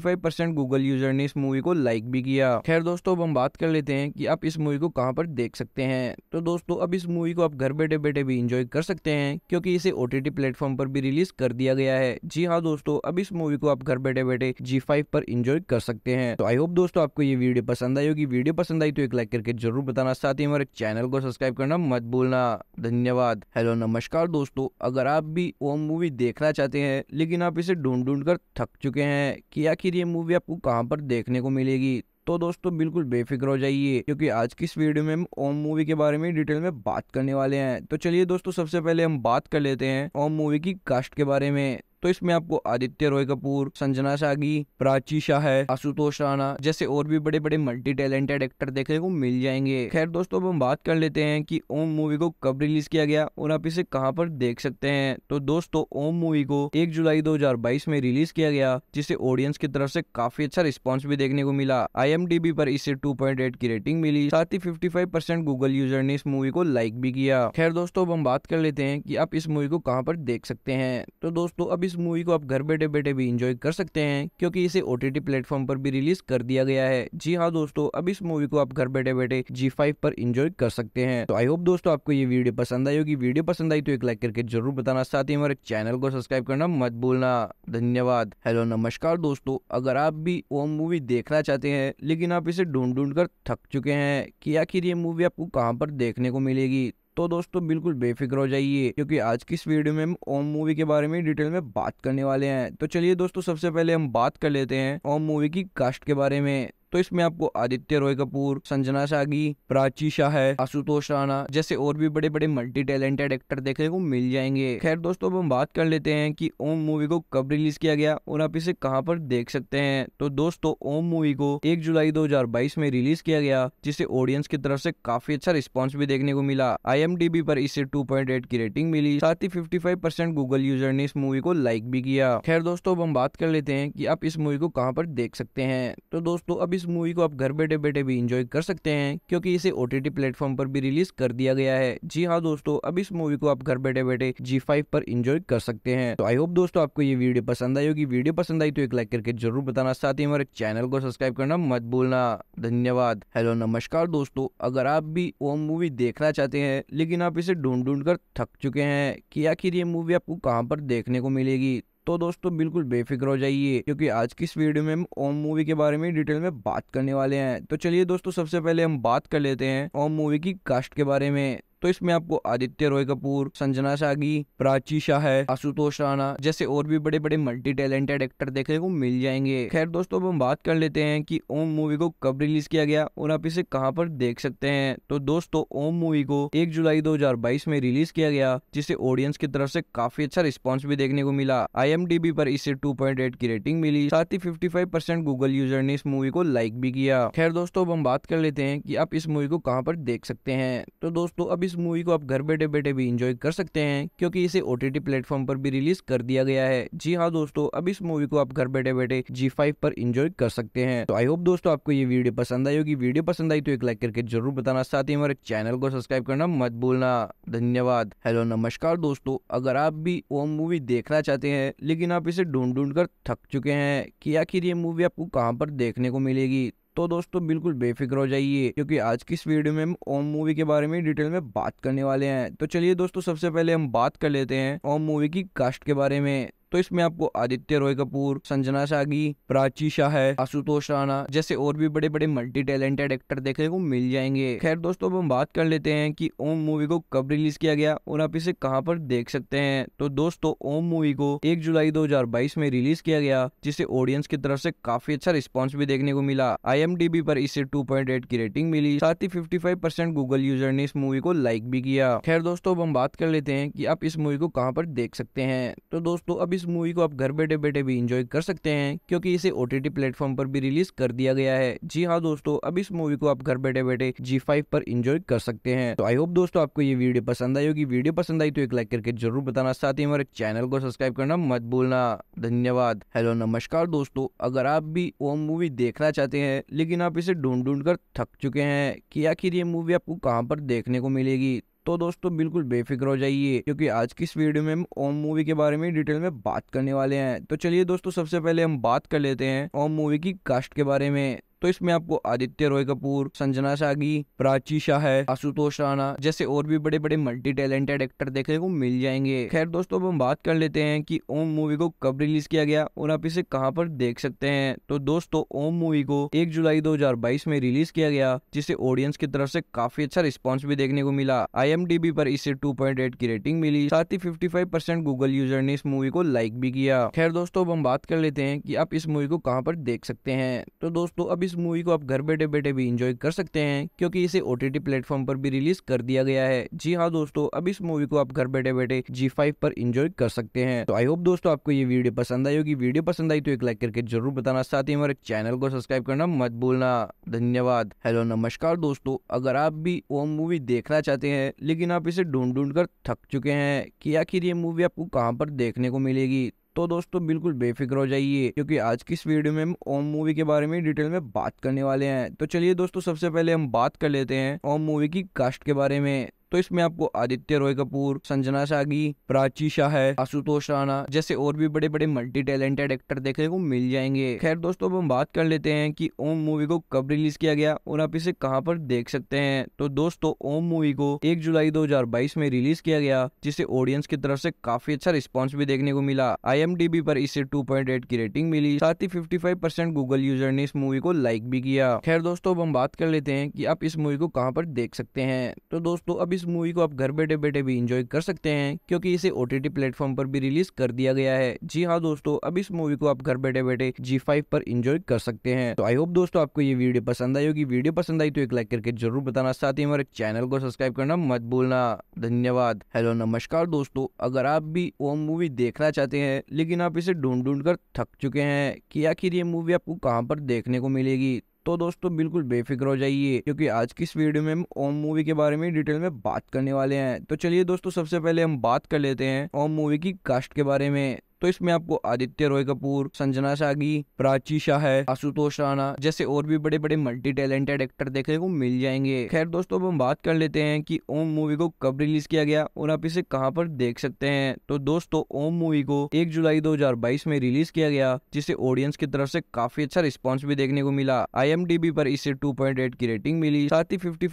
गूगल यूजर ने इस मूवी को लाइक भी किया खैर दोस्तों अब हम बात कर लेते हैं कि आप इस मूवी को कहाँ पर देख सकते हैं तो दोस्तों अब इस मूवी को आप घर बैठे बैठे भी इंजॉय कर सकते हैं क्योंकि इसे ओ टी प्लेटफॉर्म पर भी रिलीज कर दिया गया है जी हाँ दोस्तों अब इस मूवी को आप घर बैठे बैठे जी फाइव पर इंजॉय कर सकते हैं तो आई होप दोस्तों आपको ये वीडियो पसंद आई होगी वीडियो पसंद आई तो एक लाइक करके जरूर बताना साथ ही हमारे चैनल को सब्सक्राइब करना मत भूलना धन्यवाद हेलो नमस्कार दोस्तों अगर आप भी वो मूवी देखना चाहते हैं लेकिन आप इसे ढूंढ ढूंढ कर थक चुके हैं कि आखिर ये मूवी आपको कहाँ पर देखने को मिलेगी तो दोस्तों बिल्कुल बेफिक्र हो जाइए क्योंकि आज की इस वीडियो में हम ओम मूवी के बारे में डिटेल में बात करने वाले हैं तो चलिए दोस्तों सबसे पहले हम बात कर लेते हैं ओम मूवी की कास्ट के बारे में तो इसमें आपको आदित्य रॉय कपूर संजना सागी प्राची शाह है आशुतोष राणा जैसे और भी बड़े बड़े मल्टी टैलेंटेड एक्टर देखने को मिल जाएंगे खैर दोस्तों अब हम बात कर लेते हैं कि ओम मूवी को कब रिलीज किया गया और आप इसे कहाँ पर देख सकते हैं तो दोस्तों ओम मूवी को एक जुलाई दो में रिलीज किया गया जिसे ऑडियंस की तरफ से काफी अच्छा रिस्पॉन्स भी देखने को मिला आई पर इसे टू की रेटिंग मिली साथ ही फिफ्टी गूगल यूजर ने इस मूवी को लाइक भी किया खैर दोस्तों अब हम बात कर लेते हैं कि आप इस मूवी को कहाँ पर देख सकते हैं तो दोस्तों अब इस मूवी को आप घर बैठे बैठे भी इंजॉय कर सकते हैं क्योंकि इसे ओ टी प्लेटफॉर्म पर भी रिलीज कर दिया गया है जी हाँ दोस्तों अब इस मूवी को आप घर बैठे बैठे जी फाइव पर इंजॉय कर सकते हैं तो आई होप दोस्तों आपको ये वीडियो पसंद आई होगी वीडियो पसंद आई तो एक लाइक करके जरूर बताना साथ ही हमारे चैनल को सब्सक्राइब करना मत भूलना धन्यवाद हेलो नमस्कार दोस्तों अगर आप भी वो मूवी देखना चाहते हैं लेकिन आप इसे ढूंढ ढूंढ कर थक चुके हैं कि आखिर ये मूवी आपको कहाँ पर देखने को मिलेगी तो दोस्तों बिल्कुल बेफिक्र हो जाइए क्योंकि आज की इस वीडियो में हम ओम मूवी के बारे में डिटेल में बात करने वाले हैं तो चलिए दोस्तों सबसे पहले हम बात कर लेते हैं ओम मूवी की कास्ट के बारे में तो इसमें आपको आदित्य रॉय कपूर संजना सागी प्राची शाह है आशुतोष राणा जैसे और भी बड़े बड़े मल्टी टैलेंटेड एक्टर देखने को मिल जाएंगे खैर दोस्तों अब हम बात कर लेते हैं कि ओम मूवी को कब रिलीज किया गया और आप इसे कहाँ पर देख सकते हैं तो दोस्तों ओम मूवी को एक जुलाई दो में रिलीज किया गया जिसे ऑडियंस की तरफ से काफी अच्छा रिस्पॉन्स भी देखने को मिला आई पर इसे टू की रेटिंग मिली साथ ही फिफ्टी गूगल यूजर ने इस मूवी को लाइक भी किया खैर दोस्तों अब हम बात कर लेते हैं कि आप इस मूवी को कहाँ पर देख सकते हैं तो दोस्तों अब इस मूवी को आप घर बैठे बैठे भी इंजॉय कर सकते हैं क्योंकि इसे ओ टी प्लेटफॉर्म पर भी रिलीज कर दिया गया है जी हाँ दोस्तों अब इस मूवी को आप घर बैठे बैठे जी फाइव पर इंजॉय कर सकते हैं तो आई होप दोस्तों आपको ये वीडियो पसंद आई होगी वीडियो पसंद आई तो एक लाइक करके जरूर बताना साथ ही हमारे चैनल को सब्सक्राइब करना मत भूलना धन्यवाद हेलो नमस्कार दोस्तों अगर आप भी वो मूवी देखना चाहते हैं लेकिन आप इसे ढूंढ ढूंढ कर थक चुके हैं कि आखिर ये मूवी आपको कहाँ पर देखने को मिलेगी तो दोस्तों बिल्कुल बेफिक्र हो जाइए क्योंकि आज की इस वीडियो में हम ओम मूवी के बारे में डिटेल में बात करने वाले हैं तो चलिए दोस्तों सबसे पहले हम बात कर लेते हैं ओम मूवी की कास्ट के बारे में तो इसमें आपको आदित्य रॉय कपूर संजना सागी प्राची शाह है आशुतोष राणा जैसे और भी बड़े बड़े मल्टी टैलेंटेड एक्टर देखने को मिल जाएंगे खैर दोस्तों अब हम बात कर लेते हैं कि ओम मूवी को कब रिलीज किया गया और आप इसे कहाँ पर देख सकते हैं तो दोस्तों ओम मूवी को एक जुलाई दो में रिलीज किया गया जिसे ऑडियंस की तरफ से काफी अच्छा रिस्पॉन्स भी देखने को मिला आई पर इसे टू की रेटिंग मिली साथ ही फिफ्टी परसेंट गूगल यूजर ने इस मूवी को लाइक भी किया खैर दोस्तों अब हम बात कर लेते हैं कि आप इस मूवी को कहाँ पर देख सकते हैं तो दोस्तों अब इस मूवी को आप घर बैठे बैठे भी इंजॉय कर सकते हैं क्योंकि इसे ओ टी प्लेटफॉर्म पर भी रिलीज कर दिया गया है जी हाँ दोस्तों अब इस मूवी को आप घर बैठे बैठे जी फाइव पर इंजॉय कर सकते हैं तो आई होप दोस्तों आपको ये वीडियो पसंद आई होगी वीडियो पसंद आई तो एक लाइक करके जरूर बताना साथ ही हमारे चैनल को सब्सक्राइब करना मत भूलना धन्यवाद हेलो नमस्कार दोस्तों अगर आप भी वो मूवी देखना चाहते हैं लेकिन आप इसे ढूंढ ढूंढ कर थक चुके हैं कि आखिर ये मूवी आपको कहाँ पर देखने को मिलेगी तो दोस्तों बिल्कुल बेफिक्र हो जाइए क्योंकि आज की इस वीडियो में हम ओम मूवी के बारे में डिटेल में बात करने वाले हैं तो चलिए दोस्तों सबसे पहले हम बात कर लेते हैं ओम मूवी की कास्ट के बारे में तो इसमें आपको आदित्य रॉय कपूर संजना सागी प्राची शाह है आशुतोष राणा जैसे और भी बड़े बड़े मल्टी टैलेंटेड एक्टर देखने को मिल जाएंगे खैर दोस्तों अब हम बात कर लेते हैं कि ओम मूवी को कब रिलीज किया गया और आप इसे कहाँ पर देख सकते हैं तो दोस्तों ओम मूवी को एक जुलाई दो में रिलीज किया गया जिसे ऑडियंस की तरफ से काफी अच्छा रिस्पॉन्स भी देखने को मिला आई पर इसे टू की रेटिंग मिली साथ ही फिफ्टी गूगल यूजर ने इस मूवी को लाइक भी किया खैर दोस्तों अब हम बात कर लेते हैं कि आप इस मूवी को कहाँ पर देख सकते हैं तो दोस्तों अब इस मूवी को आप घर बैठे बैठे भी इंजॉय कर सकते हैं क्योंकि इसे ओ टी प्लेटफॉर्म पर भी रिलीज कर दिया गया है जी हाँ दोस्तों अब इस मूवी को आप घर बैठे बैठे जी फाइव पर इंजॉय कर सकते हैं तो आई होप दोस्तों आपको ये वीडियो पसंद आई होगी वीडियो पसंद आई तो एक लाइक करके जरूर बताना साथ ही हमारे चैनल को सब्सक्राइब करना मत भूलना धन्यवाद हेलो नमस्कार दोस्तों अगर आप भी वो मूवी देखना चाहते हैं लेकिन आप इसे ढूंढ ढूंढ कर थक चुके हैं कि आखिर ये मूवी आपको कहाँ पर देखने को मिलेगी तो दोस्तों बिल्कुल बेफिक्र हो जाइए क्योंकि आज की इस वीडियो में हम ओम मूवी के बारे में डिटेल में बात करने वाले हैं तो चलिए दोस्तों सबसे पहले हम बात कर लेते हैं ओम मूवी की कास्ट के बारे में तो इसमें आपको आदित्य रॉय कपूर संजना सागी प्राची शाह है आशुतोष राणा जैसे और भी बड़े बड़े मल्टी टैलेंटेड एक्टर देखने को मिल जाएंगे खैर दोस्तों अब हम बात कर लेते हैं कि ओम मूवी को कब रिलीज किया गया और आप इसे कहाँ पर देख सकते हैं तो दोस्तों ओम मूवी को एक जुलाई दो में रिलीज किया गया जिसे ऑडियंस की तरफ से काफी अच्छा रिस्पॉन्स भी देखने को मिला आई पर इसे टू की रेटिंग मिली साथ ही फिफ्टी गूगल यूजर ने इस मूवी को लाइक भी किया खैर दोस्तों अब हम बात कर लेते हैं कि आप इस मूवी को कहाँ पर देख सकते हैं तो दोस्तों अब इस इस मूवी को आप घर बैठे बैठे भी इंजॉय कर सकते हैं क्योंकि इसे ओ टी प्लेटफॉर्म पर भी रिलीज कर दिया गया है जी हाँ दोस्तों अब इस मूवी को आप घर बैठे बैठे जी फाइव पर इंजॉय कर सकते हैं तो आई होप दोस्तों आपको ये वीडियो पसंद आई होगी वीडियो पसंद आई तो एक लाइक करके जरूर बताना साथ ही हमारे चैनल को सब्सक्राइब करना मत भूलना धन्यवाद हेलो नमस्कार दोस्तों अगर आप भी वो मूवी देखना चाहते हैं लेकिन आप इसे ढूंढ ढूंढ कर थक चुके हैं कि आखिर ये मूवी आपको कहाँ पर देखने को मिलेगी तो दोस्तों बिल्कुल बेफिक्र हो जाइए क्योंकि आज की इस वीडियो में हम ओम मूवी के बारे में डिटेल में बात करने वाले हैं तो चलिए दोस्तों सबसे पहले हम बात कर लेते हैं ओम मूवी की कास्ट के बारे में तो इसमें आपको आदित्य रॉय कपूर संजना सागी प्राची शाह है आशुतोष राणा जैसे और भी बड़े बड़े मल्टी टैलेंटेड एक्टर देखने को मिल जाएंगे खैर दोस्तों अब हम बात कर लेते हैं कि ओम मूवी को कब रिलीज किया गया और आप इसे कहाँ पर देख सकते हैं तो दोस्तों ओम मूवी को एक जुलाई दो में रिलीज किया गया जिसे ऑडियंस की तरफ से काफी अच्छा रिस्पॉन्स भी देखने को मिला आई पर इसे टू की रेटिंग मिली साथ ही फिफ्टी गूगल यूजर ने इस मूवी को लाइक भी किया खैर दोस्तों अब हम बात कर लेते हैं कि आप इस मूवी को कहाँ पर देख सकते हैं तो दोस्तों अब इस इस मूवी को आप घर बैठे बैठे भी इंजॉय कर सकते हैं क्योंकि इसे ओ टी प्लेटफॉर्म पर भी रिलीज कर दिया गया है जी हाँ दोस्तों अब इस मूवी को आप घर बैठे बैठे जी फाइव पर इंजॉय कर सकते हैं तो आई होप दोस्तों आपको ये वीडियो पसंद आई होगी वीडियो पसंद आई तो एक लाइक करके जरूर बताना साथ ही हमारे चैनल को सब्सक्राइब करना मत भूलना धन्यवाद हेलो नमस्कार दोस्तों अगर आप भी वो मूवी देखना चाहते हैं लेकिन आप इसे ढूंढ ढूंढ कर थक चुके हैं कि आखिर ये मूवी आपको कहाँ पर देखने को मिलेगी तो दोस्तों बिल्कुल बेफिक्र हो जाइए क्योंकि आज की इस वीडियो में हम ओम मूवी के बारे में डिटेल में बात करने वाले हैं तो चलिए दोस्तों सबसे पहले हम बात कर लेते हैं ओम मूवी की कास्ट के बारे में तो इसमें आपको आदित्य रॉय कपूर संजना सागी प्राची शाह है आशुतोष राणा जैसे और भी बड़े बड़े मल्टी टैलेंटेड एक्टर देखने को मिल जाएंगे खैर दोस्तों अब हम बात कर लेते हैं कि ओम मूवी को कब रिलीज किया गया और आप इसे कहाँ पर देख सकते हैं तो दोस्तों ओम मूवी को एक जुलाई दो में रिलीज किया गया जिसे ऑडियंस की तरफ से काफी अच्छा रिस्पॉन्स भी देखने को मिला आई पर इसे टू की रेटिंग मिली साथ ही फिफ्टी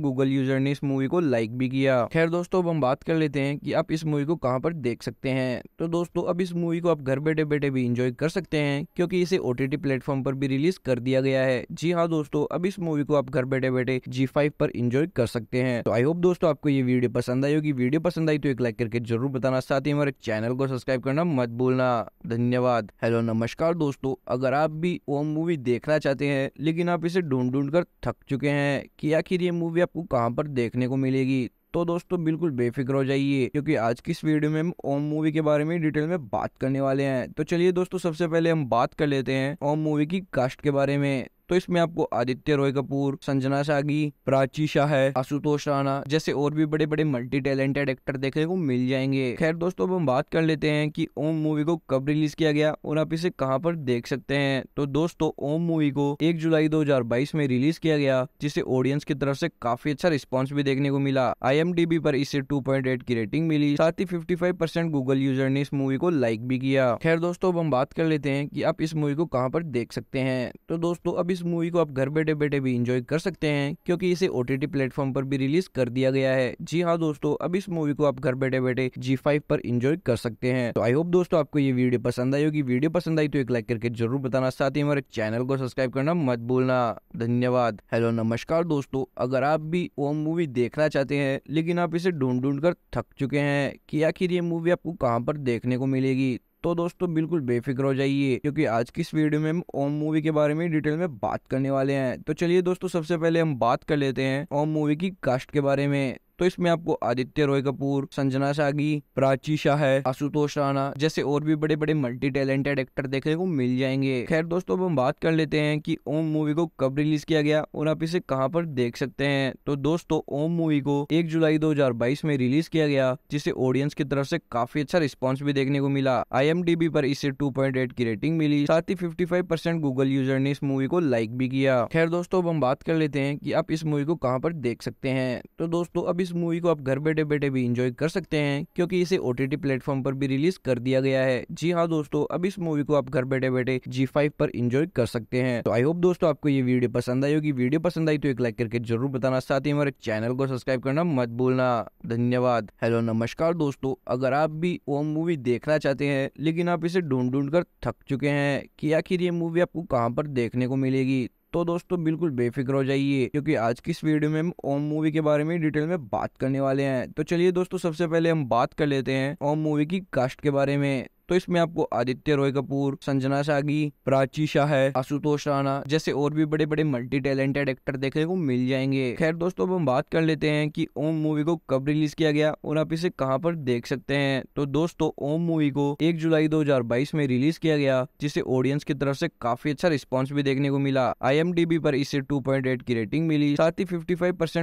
गूगल यूजर ने इस मूवी को लाइक भी किया खैर दोस्तों अब हम बात कर लेते हैं कि आप इस मूवी को कहाँ पर देख सकते हैं तो दोस्तों अब इस इस मूवी को आप घर बैठे बैठे भी इंजॉय कर सकते हैं क्योंकि इसे ओ टी प्लेटफॉर्म पर भी रिलीज कर दिया गया है जी हाँ दोस्तों अब इस मूवी को आप घर बैठे बैठे जी फाइव पर इंजॉय कर सकते हैं तो आई होप दोस्तों आपको ये वीडियो पसंद आई होगी वीडियो पसंद आई तो एक लाइक करके जरूर बताना साथ ही हमारे चैनल को सब्सक्राइब करना मत भूलना धन्यवाद हेलो नमस्कार दोस्तों अगर आप भी वो मूवी देखना चाहते हैं लेकिन आप इसे ढूंढ ढूंढ कर थक चुके हैं कि आखिर ये मूवी आपको कहाँ पर देखने को मिलेगी तो दोस्तों बिल्कुल बेफिक्र हो जाइए क्योंकि आज की इस वीडियो में हम ओम मूवी के बारे में डिटेल में बात करने वाले हैं तो चलिए दोस्तों सबसे पहले हम बात कर लेते हैं ओम मूवी की कास्ट के बारे में तो इसमें आपको आदित्य रॉय कपूर संजना सागी प्राची शाह है आशुतोष राणा जैसे और भी बड़े बड़े मल्टी टैलेंटेड एक्टर देखने को मिल जाएंगे खैर दोस्तों अब हम बात कर लेते हैं कि ओम मूवी को कब रिलीज किया गया और आप इसे कहाँ पर देख सकते हैं तो दोस्तों ओम मूवी को एक जुलाई दो में रिलीज किया गया जिसे ऑडियंस की तरफ से काफी अच्छा रिस्पॉन्स भी देखने को मिला आई पर इसे टू की रेटिंग मिली साथ ही फिफ्टी गूगल यूजर ने इस मूवी को लाइक भी किया खैर दोस्तों अब हम बात कर लेते हैं कि आप इस मूवी को कहाँ पर देख सकते हैं तो दोस्तों अब इस इस मूवी को आप घर बैठे बैठे भी इंजॉय कर सकते हैं क्योंकि इसे ओ टी प्लेटफॉर्म पर भी रिलीज कर दिया गया है जी हाँ दोस्तों अब इस मूवी को आप घर बैठे बैठे जी फाइव पर इंजॉय कर सकते हैं तो आई होप दोस्तों आपको ये वीडियो पसंद आई होगी वीडियो पसंद आई तो एक लाइक करके जरूर बताना साथ ही हमारे चैनल को सब्सक्राइब करना मत भूलना धन्यवाद हेलो नमस्कार दोस्तों अगर आप भी वो मूवी देखना चाहते हैं लेकिन आप इसे ढूंढ ढूंढ कर थक चुके हैं कि आखिर ये मूवी आपको कहाँ पर देखने को मिलेगी तो दोस्तों बिल्कुल बेफिक्र हो जाइए क्योंकि आज की इस वीडियो में हम ओम मूवी के बारे में डिटेल में बात करने वाले हैं तो चलिए दोस्तों सबसे पहले हम बात कर लेते हैं ओम मूवी की कास्ट के बारे में तो इसमें आपको आदित्य रॉय कपूर संजना सागी प्राची शाह है आशुतोष राणा जैसे और भी बड़े बड़े मल्टी टैलेंटेड एक्टर देखने को मिल जाएंगे खैर दोस्तों अब हम बात कर लेते हैं कि ओम मूवी को कब रिलीज किया गया और आप इसे कहाँ पर देख सकते हैं तो दोस्तों ओम मूवी को एक जुलाई दो में रिलीज किया गया जिसे ऑडियंस की तरफ से काफी अच्छा रिस्पॉन्स भी देखने को मिला आई पर इसे टू की रेटिंग मिली साथ ही फिफ्टी गूगल यूजर ने इस मूवी को लाइक भी किया खैर दोस्तों अब हम बात कर लेते हैं कि आप इस मूवी को कहाँ पर देख सकते हैं तो दोस्तों अब इस इस मूवी को आप घर बैठे बैठे भी इंजॉय कर सकते हैं क्योंकि इसे ओ टी प्लेटफॉर्म पर भी रिलीज कर दिया गया है जी हाँ दोस्तों अब इस मूवी को आप घर बैठे बैठे जी फाइव पर इंजॉय कर सकते हैं तो आई होप दोस्तों आपको ये वीडियो पसंद आई होगी वीडियो पसंद आई तो एक लाइक करके जरूर बताना साथ ही हमारे चैनल को सब्सक्राइब करना मत भूलना धन्यवाद हेलो नमस्कार दोस्तों अगर आप भी वो मूवी देखना चाहते हैं लेकिन आप इसे ढूंढ ढूंढ कर थक चुके हैं कि आखिर ये मूवी आपको कहाँ पर देखने को मिलेगी तो दोस्तों बिल्कुल बेफिक्र हो जाइए क्योंकि आज की इस वीडियो में हम ओम मूवी के बारे में डिटेल में बात करने वाले हैं तो चलिए दोस्तों सबसे पहले हम बात कर लेते हैं ओम मूवी की कास्ट के बारे में तो इसमें आपको आदित्य रॉय कपूर संजना सागी प्राची शाह है आशुतोष राणा जैसे और भी बड़े बड़े मल्टी टैलेंटेड एक्टर देखने को मिल जाएंगे खैर दोस्तों अब हम बात कर लेते हैं कि ओम मूवी को कब रिलीज किया गया और आप इसे कहाँ पर देख सकते हैं तो दोस्तों ओम मूवी को एक जुलाई दो में रिलीज किया गया जिसे ऑडियंस की तरफ से काफी अच्छा रिस्पॉन्स भी देखने को मिला आई पर इसे टू की रेटिंग मिली साथ ही फिफ्टी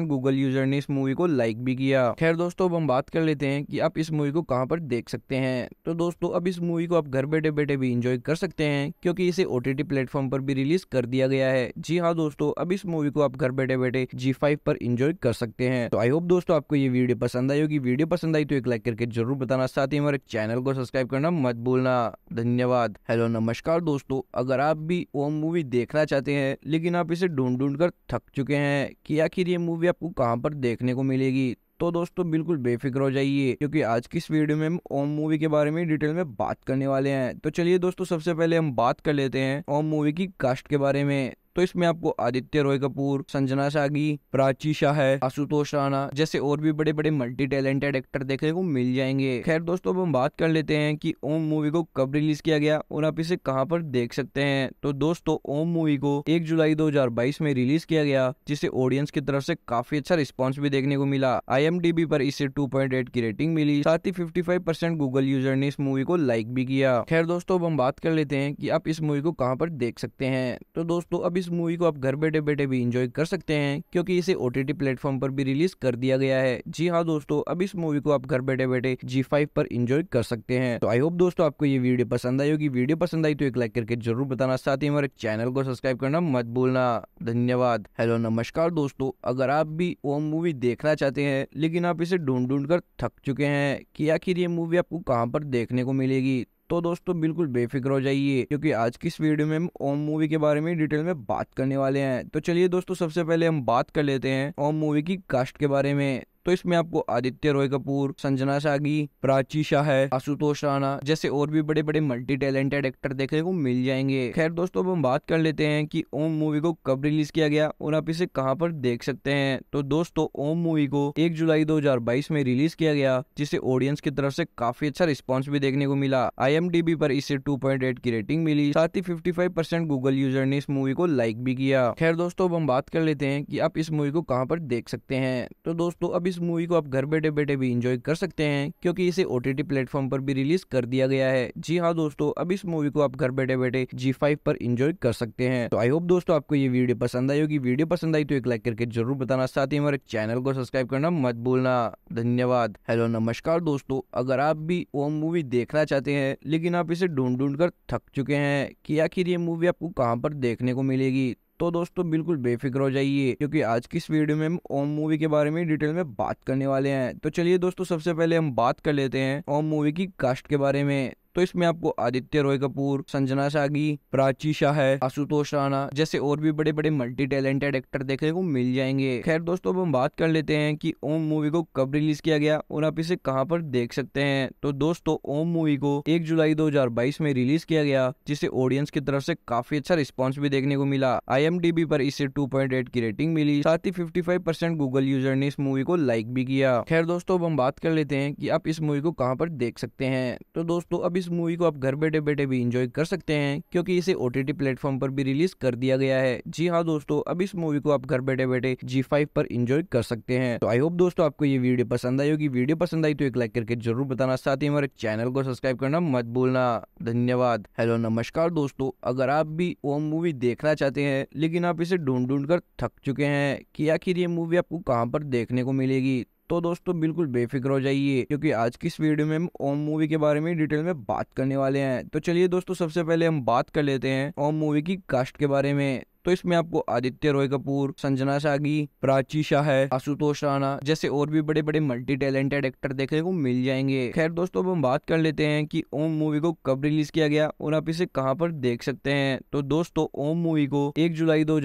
गूगल यूजर ने इस मूवी को लाइक भी किया खैर दोस्तों अब हम बात कर लेते हैं कि आप इस मूवी को कहाँ पर देख सकते हैं तो दोस्तों अब इस इस मूवी को आप घर बैठे बैठे भी इंजॉय कर सकते हैं क्योंकि इसे ओ टी प्लेटफॉर्म पर भी रिलीज कर दिया गया है जी हाँ दोस्तों अब इस मूवी को आप घर बैठे बैठे जी फाइव पर इंजॉय कर सकते हैं तो आई होप दोस्तों आपको ये वीडियो पसंद आई होगी वीडियो पसंद आई तो एक लाइक करके जरूर बताना साथ ही हमारे चैनल को सब्सक्राइब करना मत भूलना धन्यवाद हेलो नमस्कार दोस्तों अगर आप भी वो मूवी देखना चाहते हैं लेकिन आप इसे ढूंढ ढूंढ कर थक चुके हैं कि आखिर ये मूवी आपको कहाँ पर देखने को मिलेगी तो दोस्तों बिल्कुल बेफिक्र हो जाइए क्योंकि आज की इस वीडियो में हम ओम मूवी के बारे में डिटेल में बात करने वाले हैं तो चलिए दोस्तों सबसे पहले हम बात कर लेते हैं ओम मूवी की कास्ट के बारे में तो इसमें आपको आदित्य रॉय कपूर संजना सागी प्राची शाह है आशुतोष राणा जैसे और भी बड़े बड़े मल्टी टैलेंटेड एक्टर देखने को मिल जाएंगे खैर दोस्तों अब हम बात कर लेते हैं कि ओम मूवी को कब रिलीज किया गया और आप इसे कहाँ पर देख सकते हैं तो दोस्तों ओम मूवी को एक जुलाई दो में रिलीज किया गया जिसे ऑडियंस की तरफ से काफी अच्छा रिस्पॉन्स भी देखने को मिला आई पर इसे टू की रेटिंग मिली साथ ही फिफ्टी परसेंट गूगल यूजर ने इस मूवी को लाइक भी किया खैर दोस्तों अब हम बात कर लेते हैं कि आप इस मूवी को कहाँ पर देख सकते हैं तो दोस्तों अब इस इस मूवी को आप घर बैठे बैठे भी इंजॉय कर सकते हैं क्योंकि इसे ओ टी प्लेटफॉर्म पर भी रिलीज कर दिया गया है जी हाँ दोस्तों अब इस मूवी को आप घर बैठे बैठे जी फाइव पर इंजॉय कर सकते हैं तो आई होप दोस्तों आपको ये वीडियो पसंद आई होगी वीडियो पसंद आई तो एक लाइक करके जरूर बताना साथ ही हमारे चैनल को सब्सक्राइब करना मत भूलना धन्यवाद हेलो नमस्कार दोस्तों अगर आप भी वो मूवी देखना चाहते हैं लेकिन आप इसे ढूंढ ढूंढ कर थक चुके हैं कि आखिर ये मूवी आपको कहाँ पर देखने को मिलेगी तो दोस्तों बिल्कुल बेफिक्र हो जाइए क्योंकि आज की इस वीडियो में हम ओम मूवी के बारे में डिटेल में बात करने वाले हैं तो चलिए दोस्तों सबसे पहले हम बात कर लेते हैं ओम मूवी की कास्ट के बारे में तो इसमें आपको आदित्य रॉय कपूर संजना सागी प्राची शाह है आशुतोष राणा जैसे और भी बड़े बड़े मल्टी टैलेंटेड एक्टर देखने को मिल जाएंगे खैर दोस्तों अब हम बात कर लेते हैं कि ओम मूवी को कब रिलीज किया गया और आप इसे कहाँ पर देख सकते हैं तो दोस्तों ओम मूवी को एक जुलाई दो में रिलीज किया गया जिसे ऑडियंस की तरफ से काफी अच्छा रिस्पॉन्स भी देखने को मिला आई पर इसे टू की रेटिंग मिली साथ ही फिफ्टी परसेंट गूगल यूजर ने इस मूवी को लाइक भी किया खैर दोस्तों अब हम बात कर लेते हैं कि आप इस मूवी को कहाँ पर देख सकते हैं तो दोस्तों अब इस इस मूवी को आप घर बैठे बैठे भी इंजॉय कर सकते हैं क्योंकि इसे ओ टी प्लेटफॉर्म पर भी रिलीज कर दिया गया है जी हाँ दोस्तों अब इस मूवी को आप घर बैठे बैठे जी फाइव पर इंजॉय कर सकते हैं तो आई होप दोस्तों आपको ये वीडियो पसंद आई होगी वीडियो पसंद आई तो एक लाइक करके जरूर बताना साथ ही हमारे चैनल को सब्सक्राइब करना मत भूलना धन्यवाद हेलो नमस्कार दोस्तों अगर आप भी वो मूवी देखना चाहते हैं लेकिन आप इसे ढूंढ ढूंढ कर थक चुके हैं कि आखिर ये मूवी आपको कहाँ पर देखने को मिलेगी तो दोस्तों बिल्कुल बेफिक्र हो जाइए क्योंकि आज की इस वीडियो में हम ओम मूवी के बारे में डिटेल में बात करने वाले हैं तो चलिए दोस्तों सबसे पहले हम बात कर लेते हैं ओम मूवी की कास्ट के बारे में तो इसमें आपको आदित्य रॉय कपूर संजना सागी प्राची शाह है आशुतोष राणा जैसे और भी बड़े बड़े मल्टी टैलेंटेड एक्टर देखने को मिल जाएंगे खैर दोस्तों अब हम बात कर लेते हैं कि ओम मूवी को कब रिलीज किया गया और आप इसे कहाँ पर देख सकते हैं तो दोस्तों ओम मूवी को एक जुलाई दो में रिलीज किया गया जिसे ऑडियंस की तरफ से काफी अच्छा रिस्पॉन्स भी देखने को मिला आई पर इसे टू की रेटिंग मिली साथ ही फिफ्टी परसेंट गूगल यूजर ने इस मूवी को लाइक भी किया खैर दोस्तों अब हम बात कर लेते हैं कि आप इस मूवी को कहाँ पर देख सकते हैं तो दोस्तों अब इस इस मूवी को आप घर बैठे बैठे भी इंजॉय कर सकते हैं क्योंकि इसे ओ टी प्लेटफॉर्म पर भी रिलीज कर दिया गया है जी हाँ दोस्तों अब इस मूवी को आप घर बैठे बैठे जी फाइव पर इंजॉय कर सकते हैं तो आई होप दोस्तों आपको ये वीडियो पसंद आई होगी वीडियो पसंद आई तो एक लाइक करके जरूर बताना साथ ही हमारे चैनल को सब्सक्राइब करना मत भूलना धन्यवाद हेलो नमस्कार दोस्तों अगर आप भी वो मूवी देखना चाहते हैं लेकिन आप इसे ढूंढ ढूंढ कर थक चुके हैं कि आखिर ये मूवी आपको कहाँ पर देखने को मिलेगी तो दोस्तों बिल्कुल बेफिक्र हो जाइए क्योंकि आज की इस वीडियो में हम ओम मूवी के बारे में डिटेल में बात करने वाले हैं तो चलिए दोस्तों सबसे पहले हम बात कर लेते हैं ओम मूवी की कास्ट के बारे में तो इसमें आपको आदित्य रॉय कपूर संजना सागी प्राची शाह है आशुतोष राणा जैसे और भी बड़े बड़े मल्टी टैलेंटेड एक्टर देखने को मिल जाएंगे खैर दोस्तों अब हम बात कर लेते हैं कि ओम मूवी को कब रिलीज किया गया और आप इसे कहाँ पर देख सकते हैं तो दोस्तों ओम मूवी को एक जुलाई दो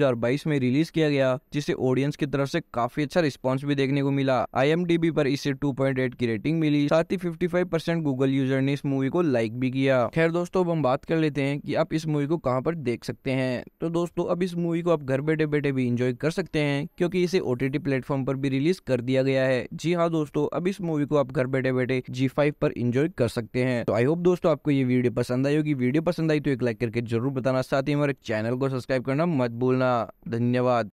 में रिलीज किया गया जिसे ऑडियंस की तरफ से काफी अच्छा रिस्पॉन्स भी देखने को मिला आई पर इसे टू की रेटिंग मिली साथ ही फिफ्टी परसेंट गूगल यूजर ने इस मूवी को लाइक भी किया खैर दोस्तों अब हम बात कर लेते हैं कि आप इस मूवी को कहाँ पर देख सकते हैं तो दोस्तों अब इस इस मूवी को आप घर बैठे बैठे भी इंजॉय कर सकते हैं क्योंकि इसे ओ टी प्लेटफॉर्म पर भी रिलीज कर दिया गया है जी हाँ दोस्तों अब इस मूवी को आप घर बैठे बैठे जी फाइव पर इंजॉय कर सकते हैं तो आई होप दोस्तों आपको ये वीडियो पसंद आई होगी वीडियो पसंद आई तो एक लाइक करके जरूर बताना साथ ही हमारे चैनल को सब्सक्राइब करना मत भूलना धन्यवाद